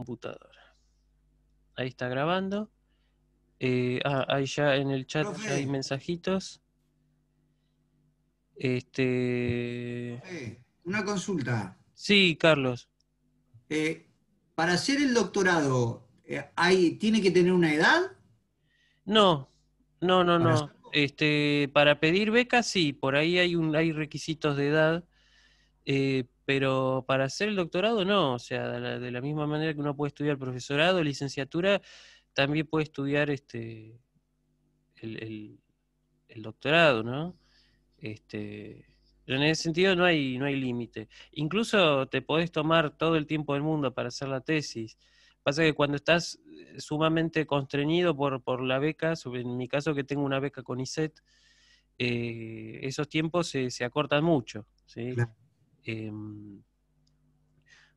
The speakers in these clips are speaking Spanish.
computadora. Ahí está grabando. Eh, ah, ahí ya en el chat hay mensajitos. Este. una consulta. Sí, Carlos. Eh, para hacer el doctorado, eh, ¿tiene que tener una edad? No, no, no, no. Este, para pedir becas, sí, por ahí hay un, hay requisitos de edad pero para hacer el doctorado no, o sea, de la, misma manera que uno puede estudiar profesorado, licenciatura, también puede estudiar este el, doctorado, ¿no? Este, en ese sentido no hay, no hay límite. Incluso te podés tomar todo el tiempo del mundo para hacer la tesis. Pasa que cuando estás eh, sumamente constreñido por, por la beca, en mi caso que tengo una beca con ISET, eh, esos tiempos se, se acortan mucho. ¿sí? Em,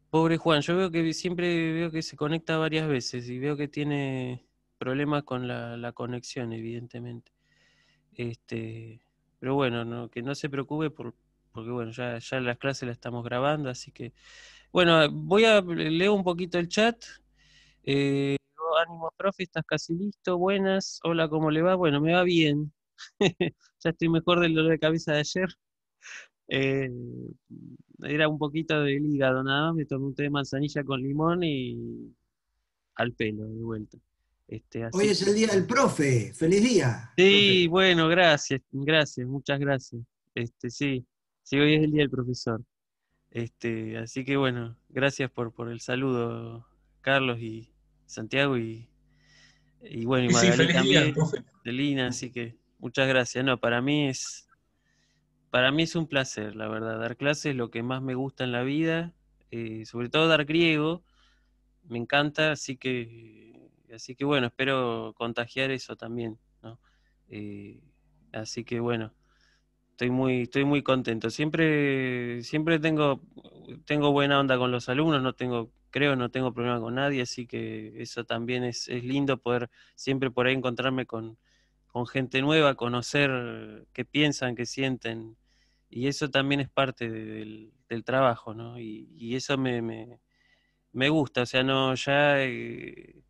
pobre Juan, yo veo que siempre veo que se conecta varias veces y veo que tiene problemas con la, conexión, evidentemente. Este, pero bueno, no, que no se preocupe porque bueno, ya, las clases las estamos grabando, así que bueno, voy a leer un poquito el chat. Eh, oh, ánimo, profe, estás casi listo, buenas, hola, ¿cómo le va? Bueno, me va bien. ya estoy mejor del dolor de cabeza de ayer. Eh, era un poquito de hígado nada más, me tomé un té de manzanilla con limón y al pelo de vuelta. Este, Hoy es el día del profe, feliz día. Sí, bueno, gracias, gracias, muchas gracias. Este, sí, sí, hoy es el día del profesor. Este, así que bueno, gracias por, por el saludo, Carlos y Santiago y, bueno, y María también, de Lina, así que muchas gracias. No, para mí es para mí es un placer, la verdad. Dar clases es lo que más me gusta en la vida, eh, sobre todo dar griego. Me encanta, así que, así que bueno, espero contagiar eso también. ¿no? Eh, así que bueno, estoy muy, estoy muy contento. Siempre, siempre tengo, tengo buena onda con los alumnos, no tengo, creo, no tengo problema con nadie, así que eso también es, lindo poder siempre por ahí encontrarme con, con gente nueva, conocer qué piensan, qué sienten, y eso también es parte del, trabajo, ¿no? Y, eso me, me, gusta, o sea, no, ya, eh,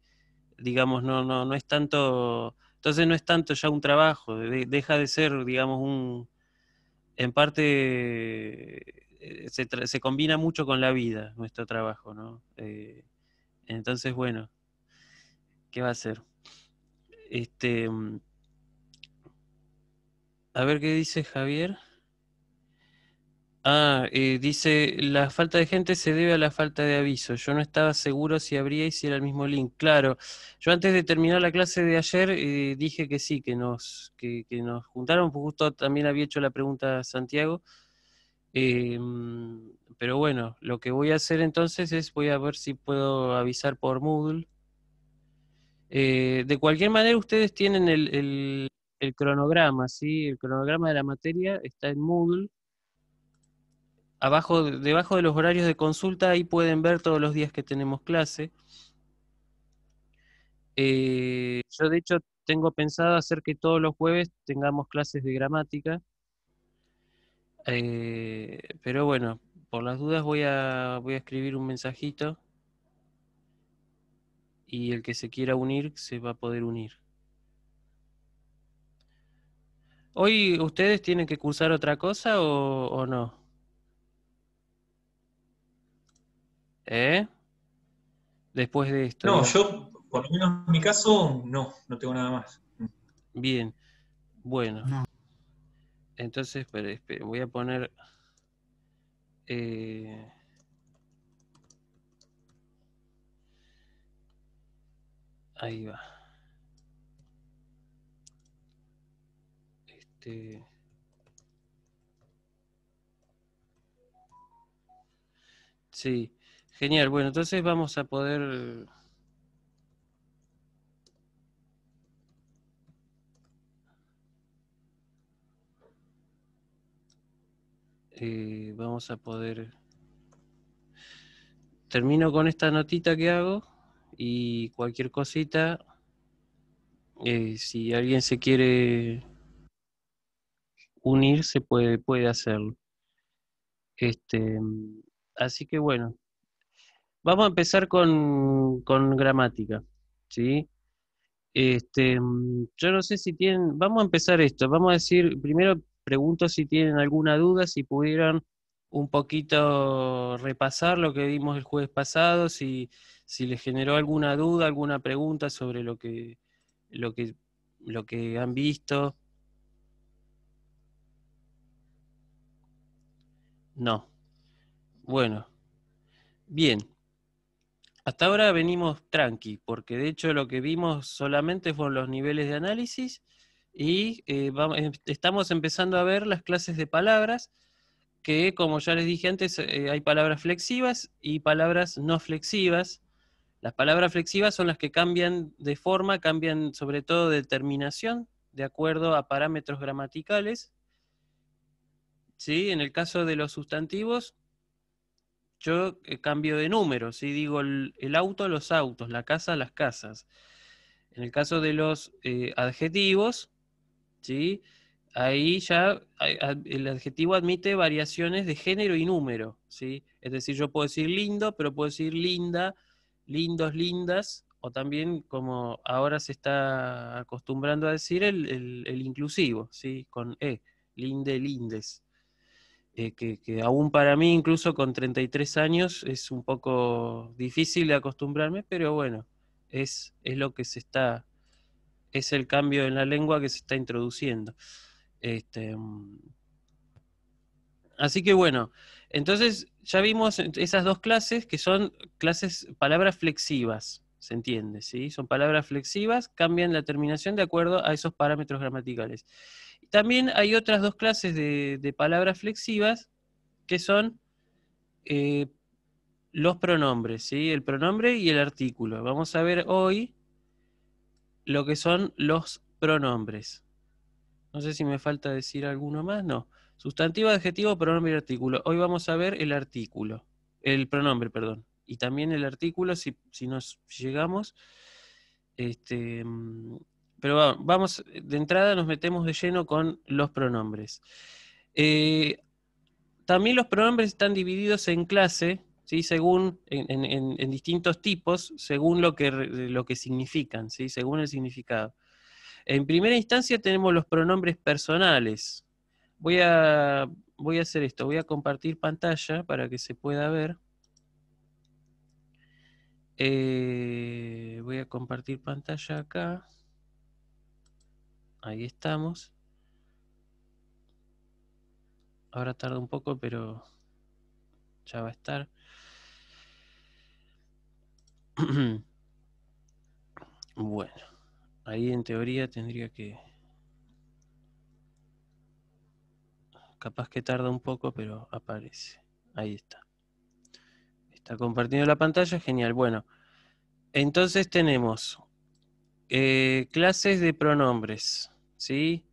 digamos, no, no, es tanto, entonces no es tanto ya un trabajo, deja de ser, digamos, un, en parte, eh, se, combina mucho con la vida nuestro trabajo, ¿no? Eh, entonces, bueno, ¿qué va a ser? Este, mm, a ver qué dice Javier. Ah, eh, dice, la falta de gente se debe a la falta de aviso. Yo no estaba seguro si habría y si era el mismo link. Claro, yo antes de terminar la clase de ayer eh, dije que sí, que nos, que, nos juntaron, pues justo también había hecho la pregunta Santiago. Em, pero bueno, lo que voy a hacer entonces es, voy a ver si puedo avisar por Moodle. Eh, de cualquier manera, ustedes tienen el, el cronograma, ¿sí? El cronograma de la materia está en Moodle debajo de los horarios de consulta, ahí pueden ver todos los días que tenemos clase. Eh, yo de hecho tengo pensado hacer que todos los jueves tengamos clases de gramática. Eh, pero bueno, por las dudas voy a, voy a escribir un mensajito y el que se quiera unir se va a poder unir. Hoy ustedes tienen que cursar otra cosa o no? ¿Eh? Después de esto. No, yo, por lo menos en mi caso, no, no tengo nada más. Bien, bueno. Entonces, pero, voy a poner... Eh, ahí va. Este... Sí. Genial, bueno, entonces vamos a poder... Eh, vamos a poder... Termino con esta notita que hago y cualquier cosita, eh, si alguien se quiere unir, se puede, puede hacerlo. Este, así que bueno, Vamos a empezar con, gramática, ¿sí? Este, mm, yo no sé si tienen, vamos a empezar esto, vamos a decir, primero pregunto si tienen alguna duda, si pudieran un poquito repasar lo que vimos el jueves pasado, si, si les generó alguna duda, alguna pregunta sobre lo que, lo que, lo que han visto. No. Bueno. Bien. Hasta ahora venimos tranqui, porque de hecho lo que vimos solamente fueron los niveles de análisis y eh, em, estamos empezando a ver las clases de palabras, que como ya les dije antes, eh, hay palabras flexivas y palabras no flexivas. Las palabras flexivas son las que cambian de forma, cambian sobre todo de terminación, de acuerdo a parámetros gramaticales. ¿Sí? En el caso de los sustantivos, yo eh, cambio de número, digo el, auto, los autos, la casa, las casas. En el caso de los eh, adjetivos, ¿sí? ahí ya el adjetivo admite variaciones de género y número. ¿sí? Es decir, yo puedo decir lindo, pero puedo decir linda, lindos, lindas, o también como ahora se está acostumbrando a decir el, inclusivo, ¿sí? con E, linde, lindes. Eh, que, aún para mí, incluso con 33 años, es un poco difícil de acostumbrarme, pero bueno, es, es lo que se está, es el cambio en la lengua que se está introduciendo. Este, mm, así que bueno, entonces ya vimos esas dos clases que son clases, palabras flexivas, se entiende, ¿sí? Son palabras flexivas, cambian la terminación de acuerdo a esos parámetros gramaticales. También hay otras dos clases de, palabras flexivas que son eh, los pronombres, ¿sí? el pronombre y el artículo. Vamos a ver hoy lo que son los pronombres. No sé si me falta decir alguno más, no. Sustantivo, adjetivo, pronombre y artículo. Hoy vamos a ver el artículo, el pronombre, perdón. Y también el artículo, si, si nos llegamos. Este, mm, pero vamos, de entrada nos metemos de lleno con los pronombres. Eh, también los pronombres están divididos en clase, ¿sí? según, en, distintos tipos, según lo que, lo que significan, ¿sí? según el significado. En primera instancia tenemos los pronombres personales. Voy a, voy a hacer esto, voy a compartir pantalla para que se pueda ver. Eh, voy a compartir pantalla acá. Ahí estamos. Ahora tarda un poco, pero ya va a estar. bueno, ahí en teoría tendría que... Capaz que tarda un poco, pero aparece. Ahí está. Está compartiendo la pantalla, genial. Bueno, entonces tenemos eh, clases de pronombres. ¿sí?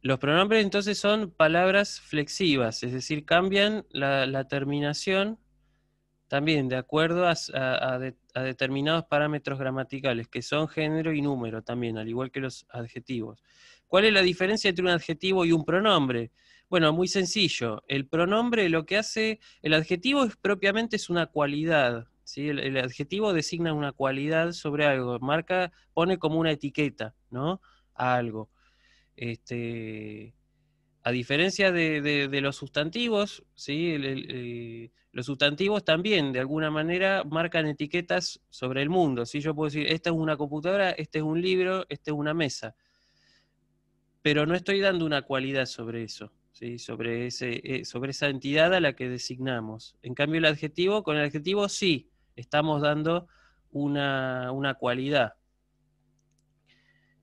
Los pronombres entonces son palabras flexivas, es decir, cambian la, terminación también de acuerdo a, determinados parámetros gramaticales, que son género y número también, al igual que los adjetivos. ¿Cuál es la diferencia entre un adjetivo y un pronombre? Bueno, muy sencillo. El pronombre lo que hace, el adjetivo es, propiamente es una cualidad. ¿sí? El, el adjetivo designa una cualidad sobre algo, marca, pone como una etiqueta, ¿no? algo. Este, a diferencia de, los sustantivos, eh, los sustantivos también, de alguna manera, marcan etiquetas sobre el mundo. Yo puedo decir, esta es una computadora, este es un libro, esta es una mesa. Pero no estoy dando una cualidad sobre eso, ¿sí? sobre, ese, eh, sobre esa entidad a la que designamos. En cambio, el adjetivo, con el adjetivo sí, estamos dando una cualidad.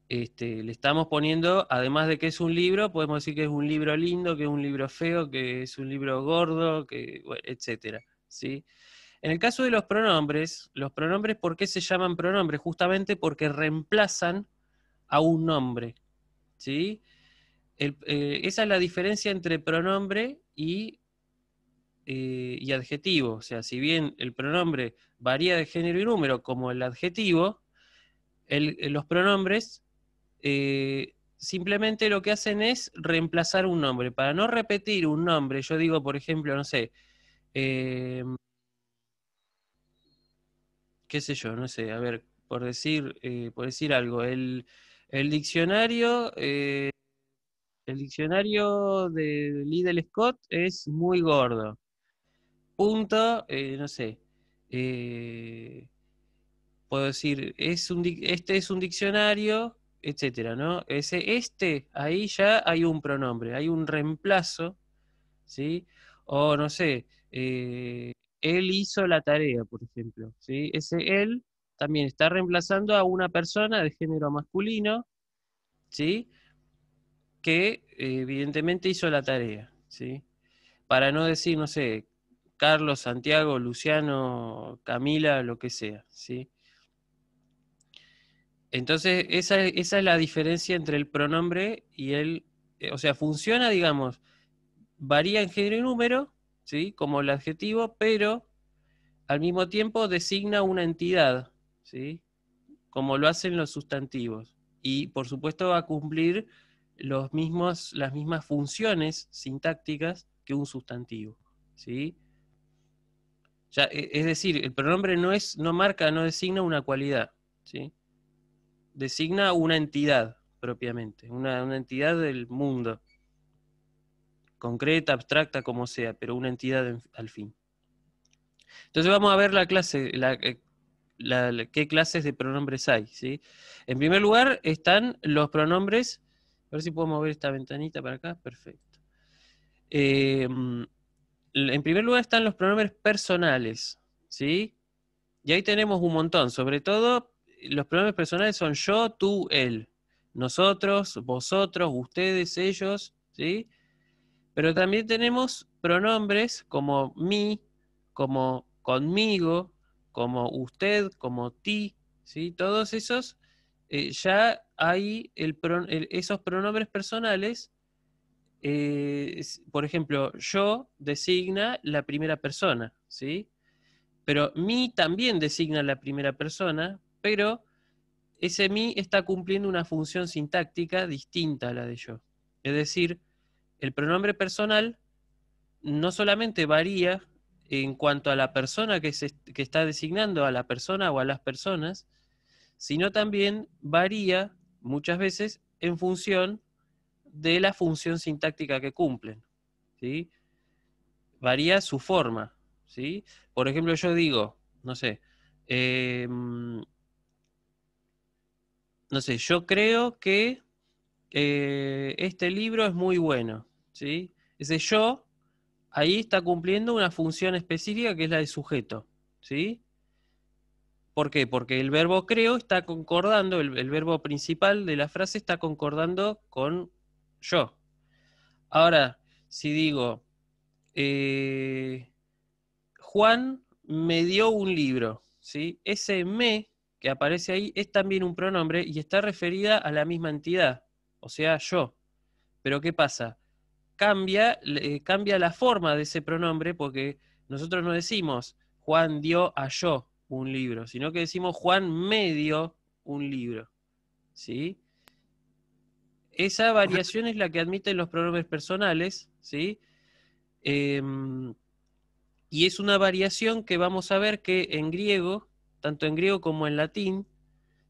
Este, le estamos poniendo, además de que es un libro, podemos decir que es un libro lindo, que es un libro feo, que es un libro gordo, que, etcétera, ¿sí? En el caso de los pronombres, los pronombres, ¿por qué se llaman pronombres? Justamente porque reemplazan a un nombre, ¿sí? Eh, esa es la diferencia entre pronombre y, eh, y adjetivo. O sea, si bien el pronombre varía de género y número como el adjetivo, eh, los pronombres eh, simplemente lo que hacen es reemplazar un nombre. Para no repetir un nombre, yo digo, por ejemplo, no sé, eh, qué sé yo, no sé, a ver, por decir, eh, por decir algo, el, diccionario, el diccionario de Lidl Scott es muy gordo. Punto, no sé. puedo decir, es este es un diccionario etcétera, ¿no? Ese este, ahí ya hay un pronombre, hay un reemplazo, ¿sí? O no sé, eh, él hizo la tarea, por ejemplo, ¿sí? Ese él también está reemplazando a una persona de género masculino, ¿sí? Que evidentemente hizo la tarea, ¿sí? Para no decir, no sé, Carlos, Santiago, Luciano, Camila, lo que sea, ¿sí? Entonces, esa, es la diferencia entre el pronombre y el... Eh, o sea, funciona, digamos, varía en género y número, ¿sí? Como el adjetivo, pero al mismo tiempo designa una entidad, ¿sí? Como lo hacen los sustantivos. Y, por supuesto, va a cumplir los mismos, las mismas funciones sintácticas que un sustantivo, ¿sí? Ya, e, es decir, el pronombre no, es, no marca, no designa una cualidad, ¿sí? designa una entidad propiamente, una, entidad del mundo, concreta, abstracta, como sea, pero una entidad al fin. Entonces vamos a ver la clase, eh, qué clases de pronombres hay. En primer lugar están los pronombres, a ver si puedo mover esta ventanita para acá, perfecto. Eh, en primer lugar están los pronombres personales, ¿sí? Y ahí tenemos un montón, sobre todo los pronombres personales son yo, tú, él, nosotros, vosotros, ustedes, ellos, ¿sí? Pero también tenemos pronombres como mí, como conmigo, como usted, como ti, ¿sí? Todos esos, eh, ya hay esos pronombres personales, eh, por ejemplo, yo designa la primera persona, ¿sí? Pero mí también designa la primera persona, pero ese mi está cumpliendo una función sintáctica distinta a la de yo. Es decir, el pronombre personal no solamente varía en cuanto a la persona que, está designando, a la persona o a las personas, sino también varía muchas veces en función de la función sintáctica que cumplen. ¿sí? Varía su forma. ¿sí? Por ejemplo, yo digo, no sé, em, no sé, yo creo que eh, este libro es muy bueno, ¿sí? Ese yo ahí está cumpliendo una función específica que es la de sujeto, ¿sí? ¿Por qué? Porque el verbo creo está concordando, el, verbo principal de la frase está concordando con yo. Ahora, si digo, eh, Juan me dio un libro, ¿sí? Ese me que aparece ahí es también un pronombre y está referida a la misma entidad, o sea, yo. Pero ¿qué pasa? Cambia, eh, cambia la forma de ese pronombre porque nosotros no decimos Juan dio a yo un libro, sino que decimos Juan me dio un libro. ¿Sí? Esa variación es la que admiten los pronombres personales, ¿sí? Em, y es una variación que vamos a ver que en griego tanto en griego como en latín,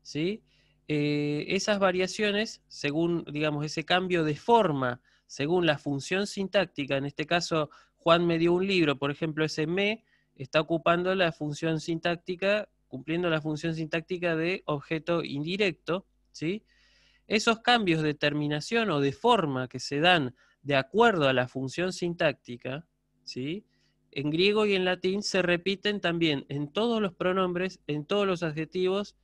¿sí? Eh, esas variaciones, según, digamos, ese cambio de forma, según la función sintáctica, en este caso Juan me dio un libro, por ejemplo, ese me está ocupando la función sintáctica, cumpliendo la función sintáctica de objeto indirecto, ¿sí? Esos cambios de terminación o de forma que se dan de acuerdo a la función sintáctica, ¿sí? en griego y en latín se repiten también en todos los pronombres, en todos los adjetivos,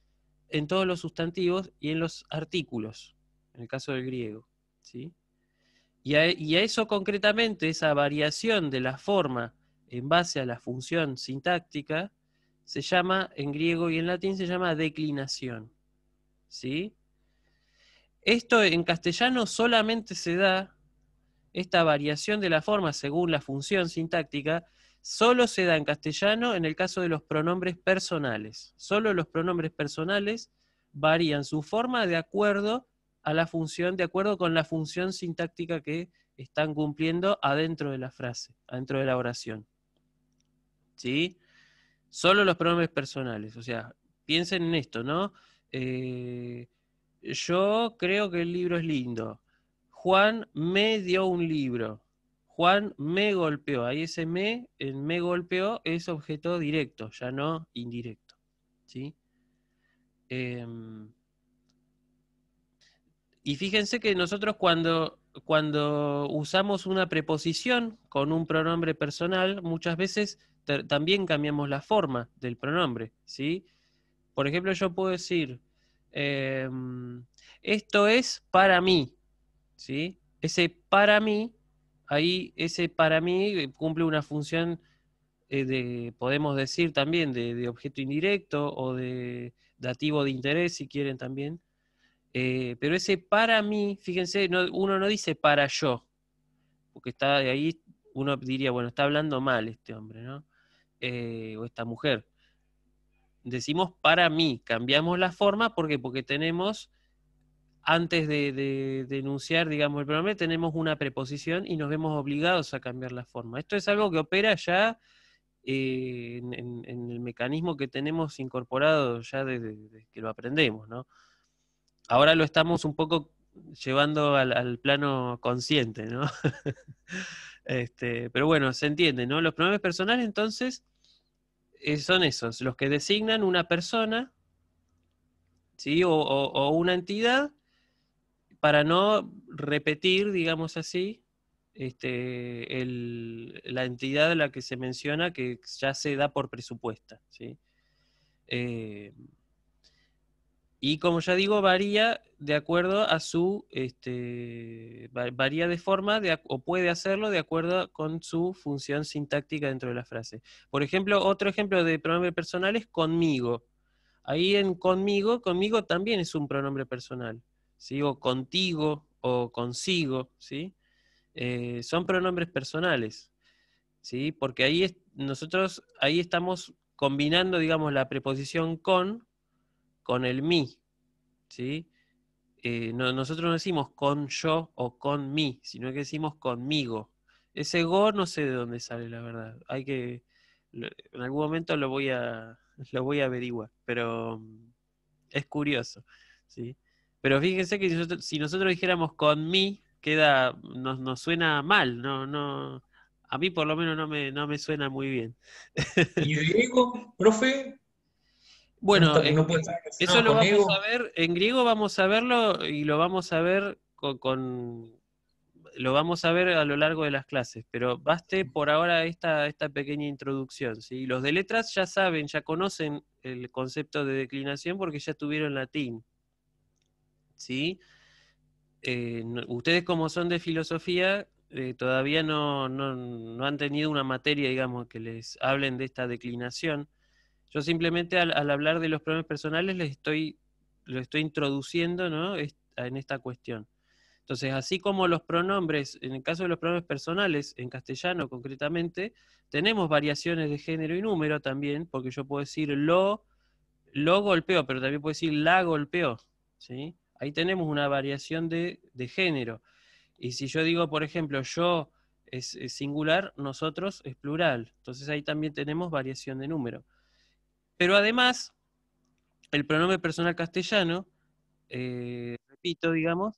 en todos los sustantivos y en los artículos, en el caso del griego. ¿sí? Y, a, eso concretamente, esa variación de la forma en base a la función sintáctica, se llama, en griego y en latín, se llama declinación. ¿Sí? Esto en castellano solamente se da esta variación de la forma según la función sintáctica solo se da en castellano en el caso de los pronombres personales. Solo los pronombres personales varían su forma de acuerdo a la función, de acuerdo con la función sintáctica que están cumpliendo adentro de la frase, adentro de la oración. ¿Sí? Solo los pronombres personales. O sea, piensen en esto, ¿no? Eh, yo creo que el libro es lindo. Juan me dio un libro. Juan me golpeó. Ahí ese me, el me golpeó, es objeto directo, ya no indirecto. ¿sí? Em, y fíjense que nosotros cuando, cuando usamos una preposición con un pronombre personal, muchas veces también cambiamos la forma del pronombre. ¿sí? Por ejemplo, yo puedo decir, em, esto es para mí. Ese para mí, ahí ese para mí eh, cumple una función eh, de, podemos decir también, de, objeto indirecto o de dativo de interés, si quieren también. Eh, pero ese para mí, fíjense, uno no dice para yo, porque está ahí, uno diría, bueno, está hablando mal este hombre, ¿no? o esta mujer. Decimos para mí, cambiamos la forma, ¿por qué? Porque tenemos antes de, denunciar, digamos, el problema, tenemos una preposición y nos vemos obligados a cambiar la forma. Esto es algo que opera ya eh, en, el mecanismo que tenemos incorporado ya desde, que lo aprendemos, ¿no? Ahora lo estamos un poco llevando al, plano consciente, ¿no? Este, pero bueno, se entiende, ¿no? Los problemas personales, entonces, eh, son esos, los que designan una persona, ¿sí? o una entidad para no repetir, digamos así, este, la entidad de la que se menciona que ya se da por presupuesta. ¿sí? Eh, y como ya digo, varía de acuerdo a su, este, varía de forma o puede hacerlo de acuerdo con su función sintáctica dentro de la frase. Por ejemplo, otro ejemplo de pronombre personal es conmigo. Ahí en conmigo, conmigo también es un pronombre personal sigo contigo o consigo, ¿sí? Eh, son pronombres personales, ¿sí? porque ahí nosotros ahí estamos combinando, digamos, la preposición con con el mí, ¿sí? Eh, nosotros no decimos con yo o con mí, sino que decimos conmigo. Ese go no sé de dónde sale, la verdad. Hay que, en algún momento lo voy a, lo voy a averiguar, pero mm, es curioso. ¿sí? Pero fíjense que si nosotros, dijéramos con mí, queda, nos, suena mal, no, no, a mí por lo menos no me, no me suena muy bien. ¿Y griego, profe? Bueno, eso lo vamos a ver, en griego vamos a verlo y lo vamos a ver con, lo vamos a ver a lo largo de las clases, pero baste por ahora esta, esta pequeña introducción. ¿sí? Los de letras ya saben, ya conocen el concepto de declinación porque ya tuvieron latín. ¿sí? Eh, ustedes como son de filosofía, eh, todavía no, han tenido una materia, digamos, que les hablen de esta declinación. Yo simplemente al, hablar de los pronombres personales les estoy, lo estoy introduciendo en esta cuestión. Entonces, así como los pronombres, en el caso de los pronombres personales, en castellano concretamente, tenemos variaciones de género y número también, porque yo puedo decir lo, lo golpeó, pero también puedo decir la golpeó, ¿sí? Ahí tenemos una variación de, género. Y si yo digo, por ejemplo, yo es, singular, nosotros es plural. Entonces ahí también tenemos variación de número. Pero además, el pronombre personal castellano, eh, repito, digamos,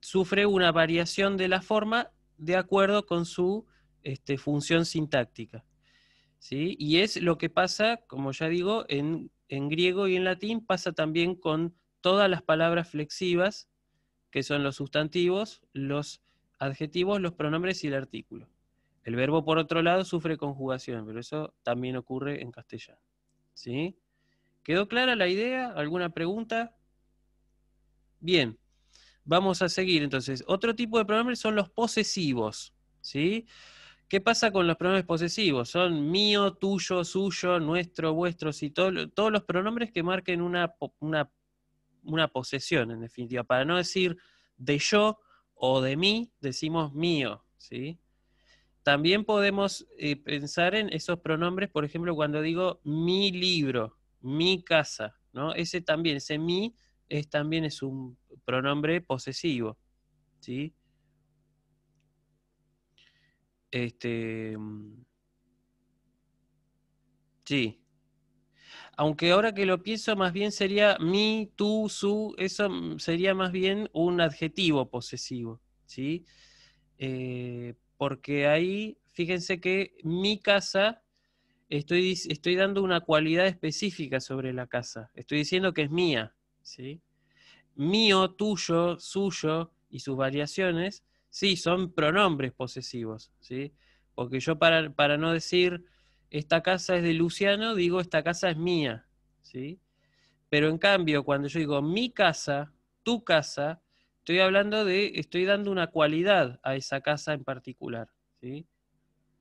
sufre una variación de la forma de acuerdo con su este, función sintáctica. ¿sí? Y es lo que pasa, como ya digo, en griego y en latín pasa también con todas las palabras flexivas, que son los sustantivos, los adjetivos, los pronombres y el artículo. El verbo, por otro lado, sufre conjugación, pero eso también ocurre en castellano. ¿Sí? ¿Quedó clara la idea? ¿Alguna pregunta? Bien, vamos a seguir entonces. Otro tipo de pronombres son los posesivos. ¿Sí? ¿Qué pasa con los pronombres posesivos? Son mío, tuyo, suyo, nuestro, vuestro, y todos los pronombres que marquen una, una una posesión, en definitiva. Para no decir de yo o de mí, decimos mío, ¿sí? También podemos eh, pensar en esos pronombres, por ejemplo, cuando digo mi libro, mi casa, ¿no? Ese también, ese mí, es, también es un pronombre posesivo, ¿sí? Este, mm, sí, aunque ahora que lo pienso, más bien sería mi, tú, su, eso sería más bien un adjetivo posesivo, ¿sí? Eh, porque ahí, fíjense que mi casa, estoy, estoy dando una cualidad específica sobre la casa, estoy diciendo que es mía, ¿sí? Mío, tuyo, suyo y sus variaciones, sí, son pronombres posesivos, ¿sí? Porque yo para, para no decir esta casa es de Luciano, digo, esta casa es mía, ¿sí? Pero en cambio, cuando yo digo mi casa, tu casa, estoy hablando de, estoy dando una cualidad a esa casa en particular, ¿sí?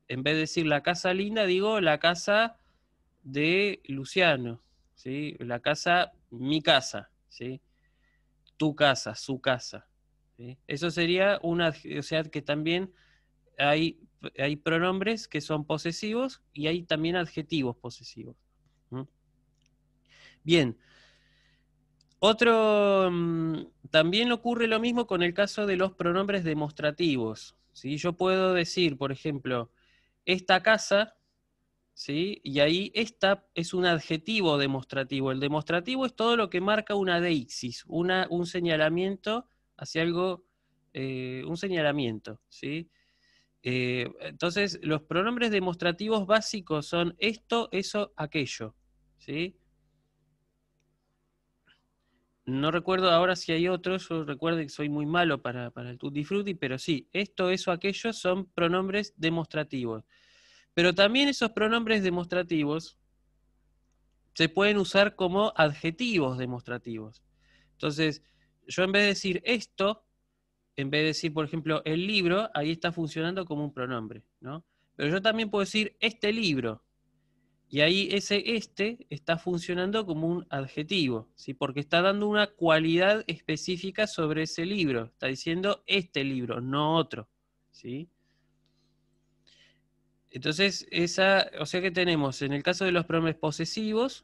En vez de decir la casa linda, digo la casa de Luciano, ¿sí? La casa, mi casa, ¿sí? Tu casa, su casa. Eso sería una o sea, que también hay hay pronombres que son posesivos y hay también adjetivos posesivos. Bien. Otro, mm, también ocurre lo mismo con el caso de los pronombres demostrativos. Yo puedo decir, por ejemplo, esta casa, ¿sí? y ahí esta es un adjetivo demostrativo. El demostrativo es todo lo que marca una deixis, un señalamiento hacia algo, eh, un señalamiento. ¿sí? Eh, entonces, los pronombres demostrativos básicos son esto, eso, aquello. ¿sí? No recuerdo ahora si hay otros, yo recuerdo que soy muy malo para, para el tutti frutti, pero sí, esto, eso, aquello son pronombres demostrativos. Pero también esos pronombres demostrativos se pueden usar como adjetivos demostrativos. Entonces, yo en vez de decir esto, en vez de decir, por ejemplo, el libro, ahí está funcionando como un pronombre, ¿no? Pero yo también puedo decir este libro. Y ahí ese este está funcionando como un adjetivo, ¿sí? porque está dando una cualidad específica sobre ese libro. Está diciendo este libro, no otro. ¿sí? Entonces, esa, o sea que tenemos, en el caso de los pronombres posesivos,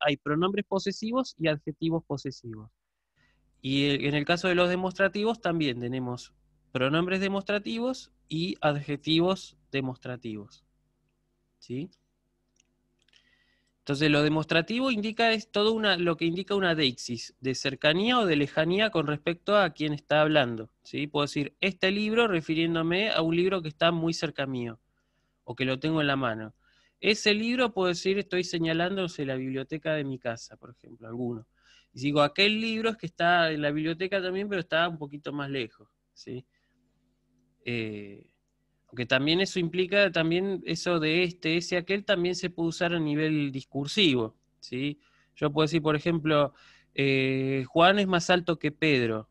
hay pronombres posesivos y adjetivos posesivos. Y en el caso de los demostrativos también tenemos pronombres demostrativos y adjetivos demostrativos. ¿Sí? Entonces lo demostrativo indica es todo una, lo que indica una deixis, de cercanía o de lejanía con respecto a quien está hablando. ¿sí? Puedo decir este libro refiriéndome a un libro que está muy cerca mío o que lo tengo en la mano. Ese libro puedo decir estoy señalándose la biblioteca de mi casa, por ejemplo, alguno. Y digo, aquel libro es que está en la biblioteca también, pero está un poquito más lejos, ¿sí? Eh, aunque también eso implica, también eso de este, ese, aquel, también se puede usar a nivel discursivo, ¿sí? Yo puedo decir, por ejemplo, eh, Juan es más alto que Pedro,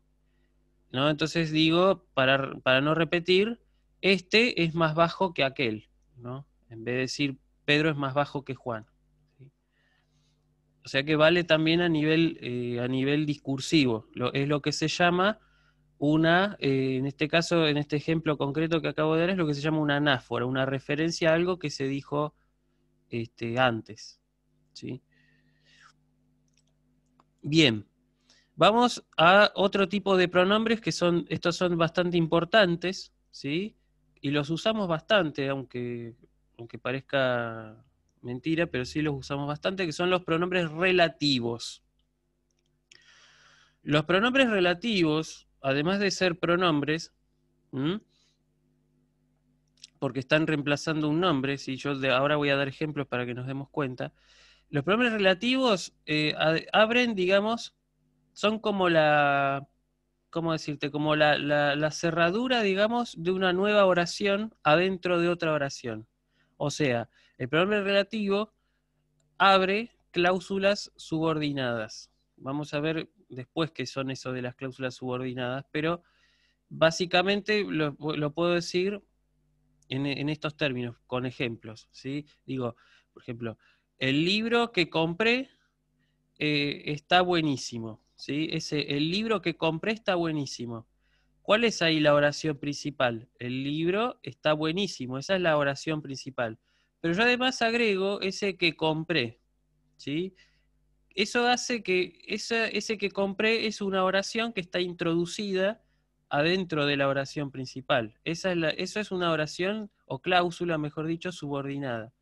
¿no? Entonces digo, para, no repetir, este es más bajo que aquel, ¿no? En vez de decir Pedro es más bajo que Juan. O sea que vale también a nivel, eh, a nivel discursivo. es lo que se llama una, eh, en este caso, en este ejemplo concreto que acabo de dar, es lo que se llama una anáfora, una referencia a algo que se dijo este, antes. ¿sí? Bien, vamos a otro tipo de pronombres que son, estos son bastante importantes, ¿sí? Y los usamos bastante, aunque, aunque parezca mentira, pero sí los usamos bastante, que son los pronombres relativos. Los pronombres relativos, además de ser pronombres, porque están reemplazando un nombre, si yo ahora voy a dar ejemplos para que nos demos cuenta, los pronombres relativos eh, abren, digamos, son como la, ¿cómo decirte? Como la, cerradura, digamos, de una nueva oración adentro de otra oración. O sea, el problema relativo abre cláusulas subordinadas. Vamos a ver después qué son eso de las cláusulas subordinadas, pero básicamente lo, puedo decir en, estos términos, con ejemplos. ¿sí? Digo, por ejemplo, el libro que compré eh, está buenísimo. ¿sí? el libro que compré está buenísimo. ¿Cuál es ahí la oración principal? El libro está buenísimo, esa es la oración principal. Pero yo además agrego ese que compré, ¿sí? Eso hace que ese que compré es una oración que está introducida adentro de la oración principal. eso es una oración o cláusula, mejor dicho, subordinada.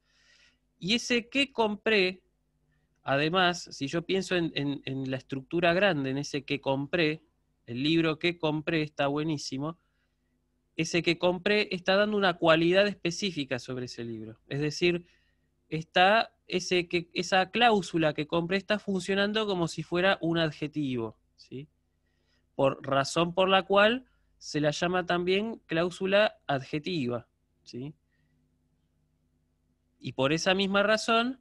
Y ese que compré, además, si yo pienso en la estructura grande, en ese que compré, el libro que compré está buenísimo, ese que compré está dando una cualidad específica sobre ese libro. Es decir, está ese que, esa cláusula que compré está funcionando como si fuera un adjetivo, ¿sí? Por razón por la cual se la llama también cláusula adjetiva, ¿sí? Y por esa misma razón,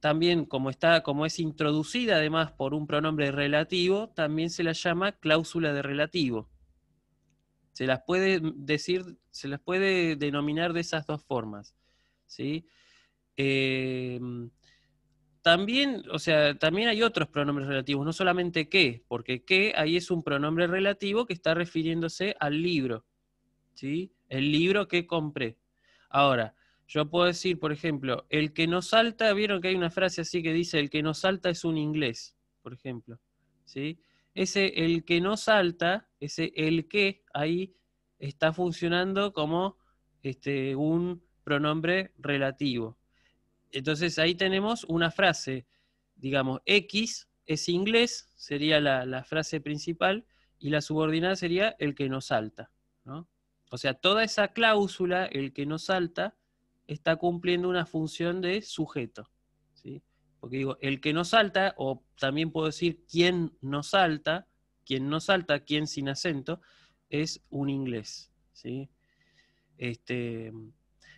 también como, está, como es introducida además por un pronombre relativo, también se la llama cláusula de relativo. Se las puede decir, se las puede denominar de esas dos formas. ¿sí? Eh, también, o sea, también hay otros pronombres relativos, no solamente que, porque que ahí es un pronombre relativo que está refiriéndose al libro. ¿sí? El libro que compré. Ahora, yo puedo decir, por ejemplo, el que nos salta, vieron que hay una frase así que dice, el que nos salta es un inglés, por ejemplo. ¿Sí? ese el que no salta, ese el que ahí está funcionando como este, un pronombre relativo. Entonces ahí tenemos una frase, digamos, X es inglés, sería la, frase principal, y la subordinada sería el que no salta. O sea, toda esa cláusula, el que no salta, está cumpliendo una función de sujeto. ¿sí? porque digo, el que no salta, o también puedo decir quién no salta, quien no salta, quien sin acento, es un inglés, Este,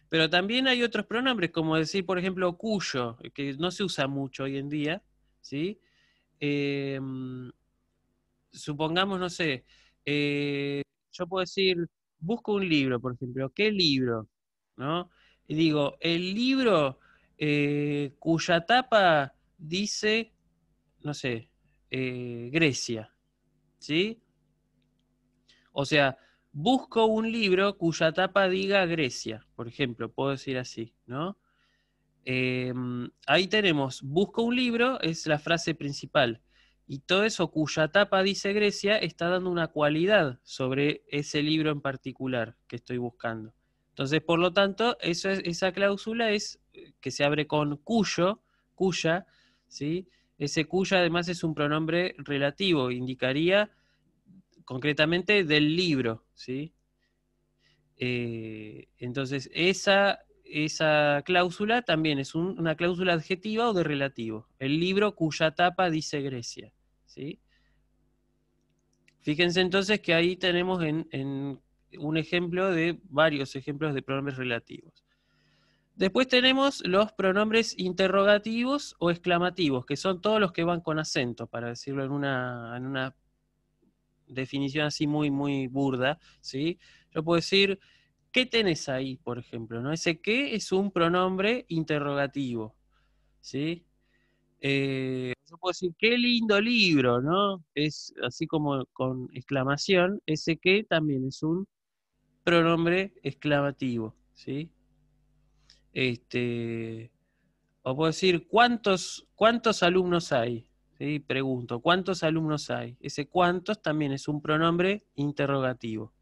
pero también hay otros pronombres, como decir, por ejemplo, cuyo, que no se usa mucho hoy en día, ¿sí? Eh, supongamos, no sé, eh, yo puedo decir, busco un libro, por ejemplo, ¿qué libro? ¿No? Y digo, el libro eh, cuya tapa dice, no sé, eh, Grecia. ¿Sí? O sea, busco un libro cuya tapa diga Grecia, por ejemplo, puedo decir así, ¿no? Eh, ahí tenemos, busco un libro, es la frase principal. Y todo eso cuya tapa dice Grecia está dando una cualidad sobre ese libro en particular que estoy buscando. Entonces, por lo tanto, esa cláusula es que se abre con cuyo, cuya, ¿sí? Ese cuya además es un pronombre relativo, indicaría concretamente del libro, ¿sí? Eh, entonces, esa, esa cláusula también es una cláusula adjetiva o de relativo. El libro cuya tapa dice Grecia, ¿sí? Fíjense entonces que ahí tenemos en un ejemplo de varios ejemplos de pronombres relativos. Después tenemos los pronombres interrogativos o exclamativos, que son todos los que van con acento, para decirlo en una, definición así muy, muy burda, ¿sí? Yo puedo decir, ¿qué tenés ahí, por ejemplo? ¿no? Ese qué es un pronombre interrogativo, ¿sí? Eh, yo puedo decir, qué lindo libro, ¿no? Es así como con exclamación, ese ¿qué? también es un pronombre exclamativo, ¿sí? este, o puedo decir, ¿cuántos, cuántos alumnos hay? ¿Sí? Pregunto, ¿cuántos alumnos hay? Ese cuántos también es un pronombre interrogativo.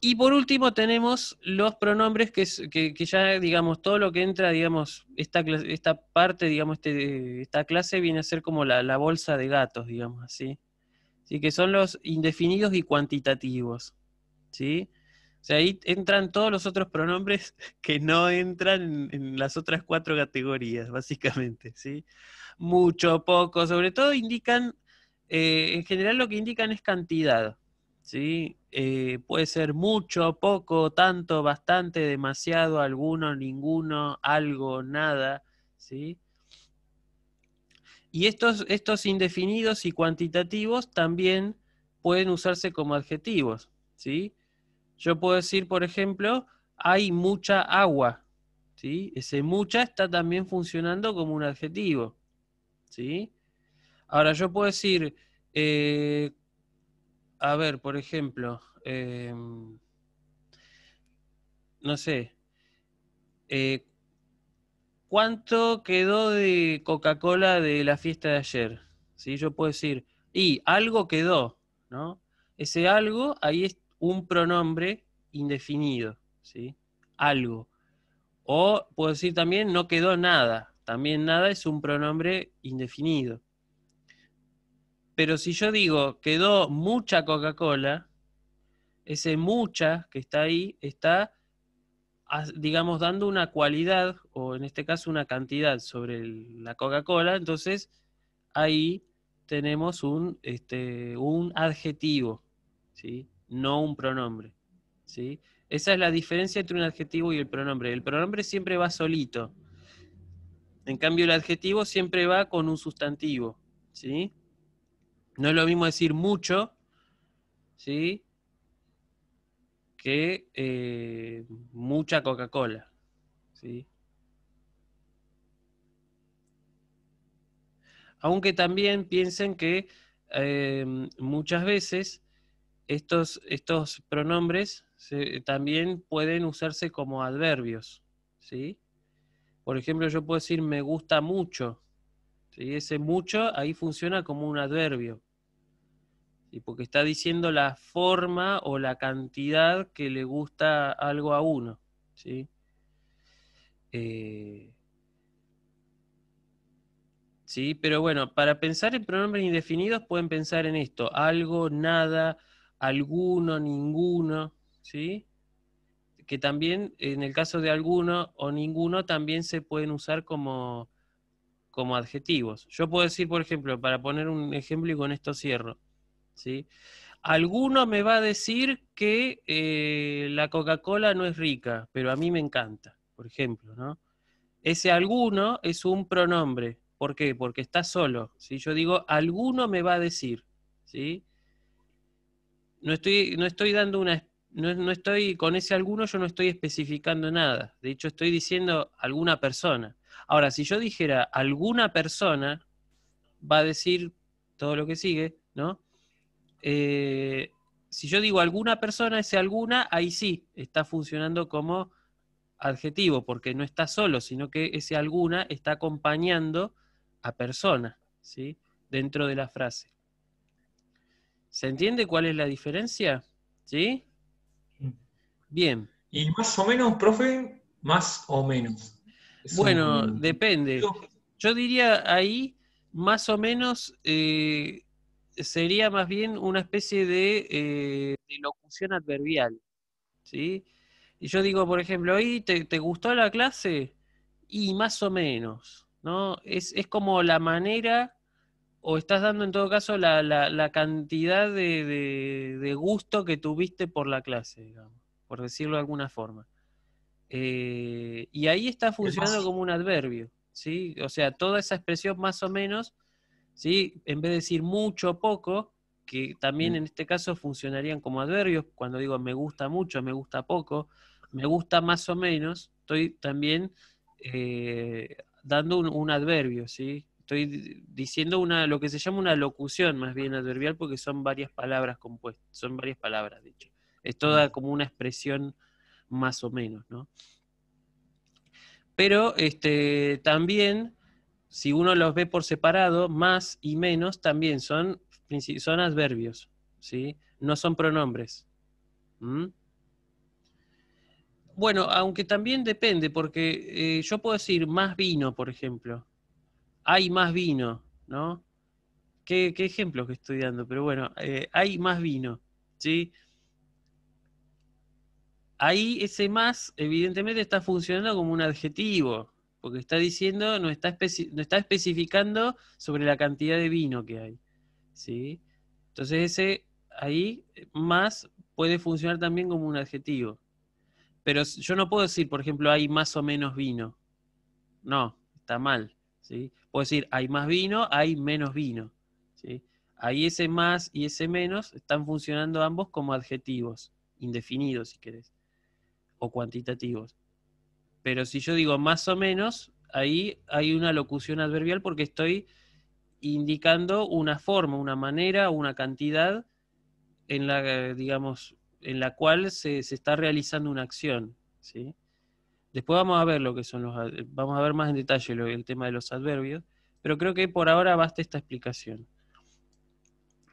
Y por último tenemos los pronombres que, ya, digamos, todo lo que entra, digamos, esta, parte, digamos, este, esta clase viene a ser como la, bolsa de gatos, digamos ¿sí? Así que son los indefinidos y cuantitativos, ¿sí? sea, ahí entran todos los otros pronombres que no entran en, las otras cuatro categorías, básicamente, ¿sí? Mucho, poco, sobre todo indican, eh, en general lo que indican es cantidad, ¿sí? Eh, puede ser mucho, poco, tanto, bastante, demasiado, alguno, ninguno, algo, nada, ¿sí? Y estos, estos indefinidos y cuantitativos también pueden usarse como adjetivos, ¿sí? Yo puedo decir, por ejemplo, hay mucha agua. ¿sí? Ese mucha está también funcionando como un adjetivo. ¿sí? Ahora yo puedo decir, eh, a ver, por ejemplo, em, no sé, eh, ¿cuánto quedó de Coca-Cola de la fiesta de ayer? ¿Sí? Yo puedo decir, y algo quedó, ¿no? Ese algo ahí está un pronombre indefinido, ¿sí? Algo. O puedo decir también no quedó nada. También nada es un pronombre indefinido. Pero si yo digo quedó mucha Coca-Cola, ese mucha que está ahí está, digamos, dando una cualidad, o en este caso una cantidad sobre la Coca-Cola, entonces ahí tenemos un, este, un adjetivo, ¿sí? no un pronombre. ¿sí? Esa es la diferencia entre un adjetivo y el pronombre. El pronombre siempre va solito. En cambio, el adjetivo siempre va con un sustantivo. ¿sí? No es lo mismo decir mucho ¿sí? que eh, mucha Coca-Cola. ¿sí? Aunque también piensen que eh, muchas veces estos, pronombres también pueden usarse como adverbios, ¿sí? Por ejemplo, yo puedo decir me gusta mucho, Ese mucho ahí funciona como un adverbio, Porque está diciendo la forma o la cantidad que le gusta algo a uno, ¿sí? Eh, ¿sí? Pero bueno, para pensar en pronombres indefinidos pueden pensar en esto, algo, nada, alguno, ninguno, ¿sí? Que también, en el caso de alguno o ninguno, también se pueden usar como, como adjetivos. Yo puedo decir, por ejemplo, para poner un ejemplo y con esto cierro, ¿sí? Alguno me va a decir que eh, la Coca-Cola no es rica, pero a mí me encanta, por ejemplo, ¿no? Ese alguno es un pronombre. ¿Por qué? Porque está solo. Si Yo digo, alguno me va a decir, ¿sí? no estoy, no estoy dando una, no, estoy, con ese alguno yo no estoy especificando nada. De hecho, estoy diciendo alguna persona. Ahora, si yo dijera alguna persona, va a decir todo lo que sigue, ¿no? Eh, si yo digo alguna persona, ese alguna, ahí sí, está funcionando como adjetivo, porque no está solo, sino que ese alguna está acompañando a persona, ¿sí? Dentro de la frase. ¿Se entiende cuál es la diferencia? ¿Sí? Bien. ¿Y más o menos, profe? Más o menos. bueno, depende. Yo diría ahí, más o menos, eh, sería más bien una especie eh, de, locución adverbial. ¿Sí? Y yo digo, por ejemplo, te, gustó la clase? Y más o menos, ¿no? Es, es como la manera o estás dando en todo caso la, cantidad de, gusto que tuviste por la clase, por decirlo de alguna forma. Eh, y ahí está funcionando como un adverbio, ¿sí? O sea, toda esa expresión más o menos, ¿sí? En vez de decir mucho o poco, que también mm. en este caso funcionarían como adverbios, cuando digo me gusta mucho, me gusta poco, me gusta más o menos, estoy también eh, dando un, un adverbio, ¿sí? Estoy diciendo una, lo que se llama una locución más bien adverbial porque son varias palabras compuestas, son varias palabras, de hecho. Es toda como una expresión más o menos, ¿no? Pero este, también, si uno los ve por separado, más y menos también son, son adverbios, ¿sí? No son pronombres. Bueno, aunque también depende, porque eh, yo puedo decir más vino, por ejemplo hay más vino, ¿no? Qué, ejemplos que estoy dando, pero bueno, eh, hay más vino, ¿sí? Ahí ese más, evidentemente, está funcionando como un adjetivo, porque está diciendo, no está, no está especificando sobre la cantidad de vino que hay, ¿sí? Entonces ese ahí más puede funcionar también como un adjetivo. Pero yo no puedo decir, por ejemplo, hay más o menos vino. No, está mal. ¿sí? Puedo decir, hay más vino, hay menos vino. ¿sí? Ahí ese más y ese menos están funcionando ambos como adjetivos, indefinidos si querés, o cuantitativos. Pero si yo digo más o menos, ahí hay una locución adverbial porque estoy indicando una forma, una manera, una cantidad en la, digamos, en la cual se, se está realizando una acción. ¿sí? Después vamos a ver lo que son los, vamos a ver más en detalle el tema de los adverbios, pero creo que por ahora basta esta explicación.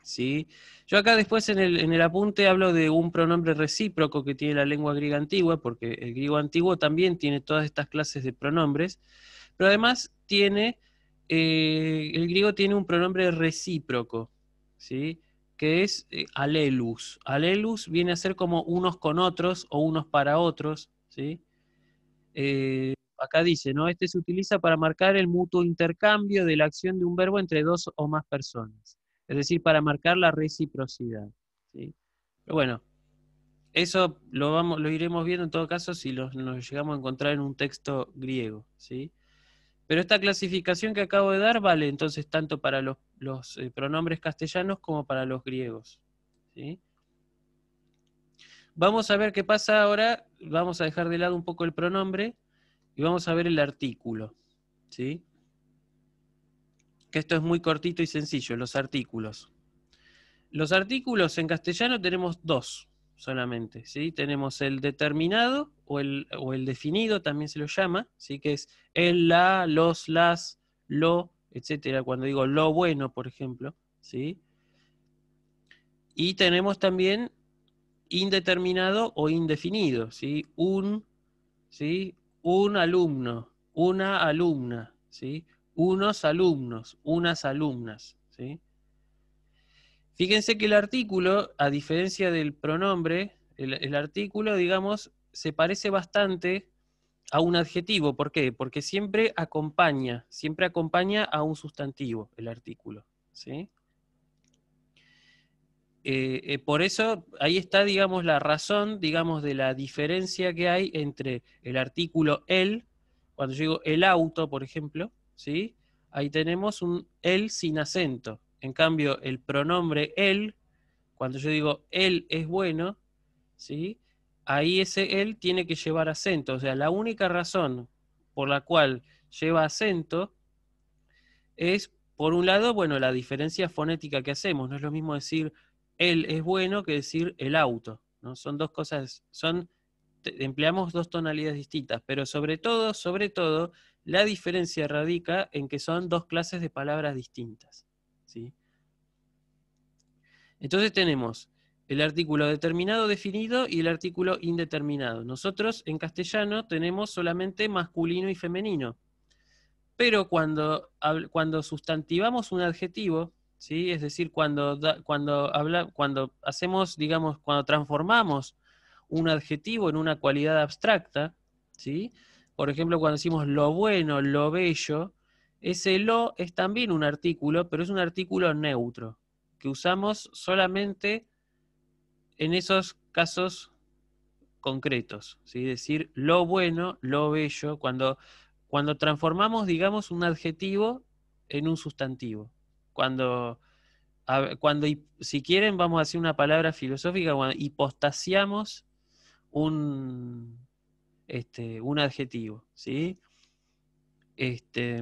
¿Sí? Yo acá después en el, apunte hablo de un pronombre recíproco que tiene la lengua griega antigua, porque el griego antiguo también tiene todas estas clases de pronombres, pero además tiene, eh, el griego tiene un pronombre recíproco, ¿sí? que es eh, alelus. Alelus viene a ser como unos con otros o unos para otros, ¿sí? Eh, acá dice, ¿no? Este se utiliza para marcar el mutuo intercambio de la acción de un verbo entre dos o más personas. Es decir, para marcar la reciprocidad. bueno, eso lo, vamos, lo iremos viendo en todo caso si nos llegamos a encontrar en un texto griego. ¿sí? Pero esta clasificación que acabo de dar vale entonces tanto para los, eh, pronombres castellanos como para los griegos. ¿sí? Vamos a ver qué pasa ahora. Vamos a dejar de lado un poco el pronombre y vamos a ver el artículo. ¿Sí? Que esto es muy cortito y sencillo, los artículos. Los artículos en castellano tenemos dos solamente, ¿sí? Tenemos el determinado o el, o el definido, también se lo llama, Que es el, la, los, las, lo, etc. Cuando digo lo bueno, por ejemplo, ¿sí? Y tenemos también indeterminado o indefinido, ¿sí? Un, ¿sí? Un alumno, una alumna, ¿sí? Unos alumnos, unas alumnas, ¿sí? Fíjense que el artículo, a diferencia del pronombre, el, artículo, digamos, se parece bastante a un adjetivo. ¿Por qué? Porque siempre acompaña, siempre acompaña a un sustantivo el artículo, ¿sí? Eh, eh, por eso ahí está, digamos, la razón, digamos, de la diferencia que hay entre el artículo el, cuando yo digo el auto, por ejemplo, ¿sí? Ahí tenemos un el sin acento. En cambio, el pronombre él, cuando yo digo él es bueno, ¿sí? Ahí ese él tiene que llevar acento. O sea, la única razón por la cual lleva acento es, por un lado, bueno, la diferencia fonética que hacemos. No es lo mismo decir él es bueno que decir el auto. ¿no? Son dos cosas, son, empleamos dos tonalidades distintas, pero sobre todo, sobre todo, la diferencia radica en que son dos clases de palabras distintas. ¿sí? Entonces tenemos el artículo determinado definido y el artículo indeterminado. Nosotros en castellano tenemos solamente masculino y femenino. Pero cuando, cuando sustantivamos un adjetivo, es decir, cuando, cuando, habla, cuando hacemos, digamos, cuando transformamos un adjetivo en una cualidad abstracta, ¿sí? Por ejemplo, cuando decimos lo bueno, lo bello, ese lo es también un artículo, pero es un artículo neutro, que usamos solamente en esos casos concretos, ¿sí? decir lo bueno, lo bello, cuando, cuando transformamos, digamos, un adjetivo en un sustantivo. Cuando, cuando, si quieren, vamos a hacer una palabra filosófica, cuando hipostasiamos un, este, un adjetivo, ¿sí? Este,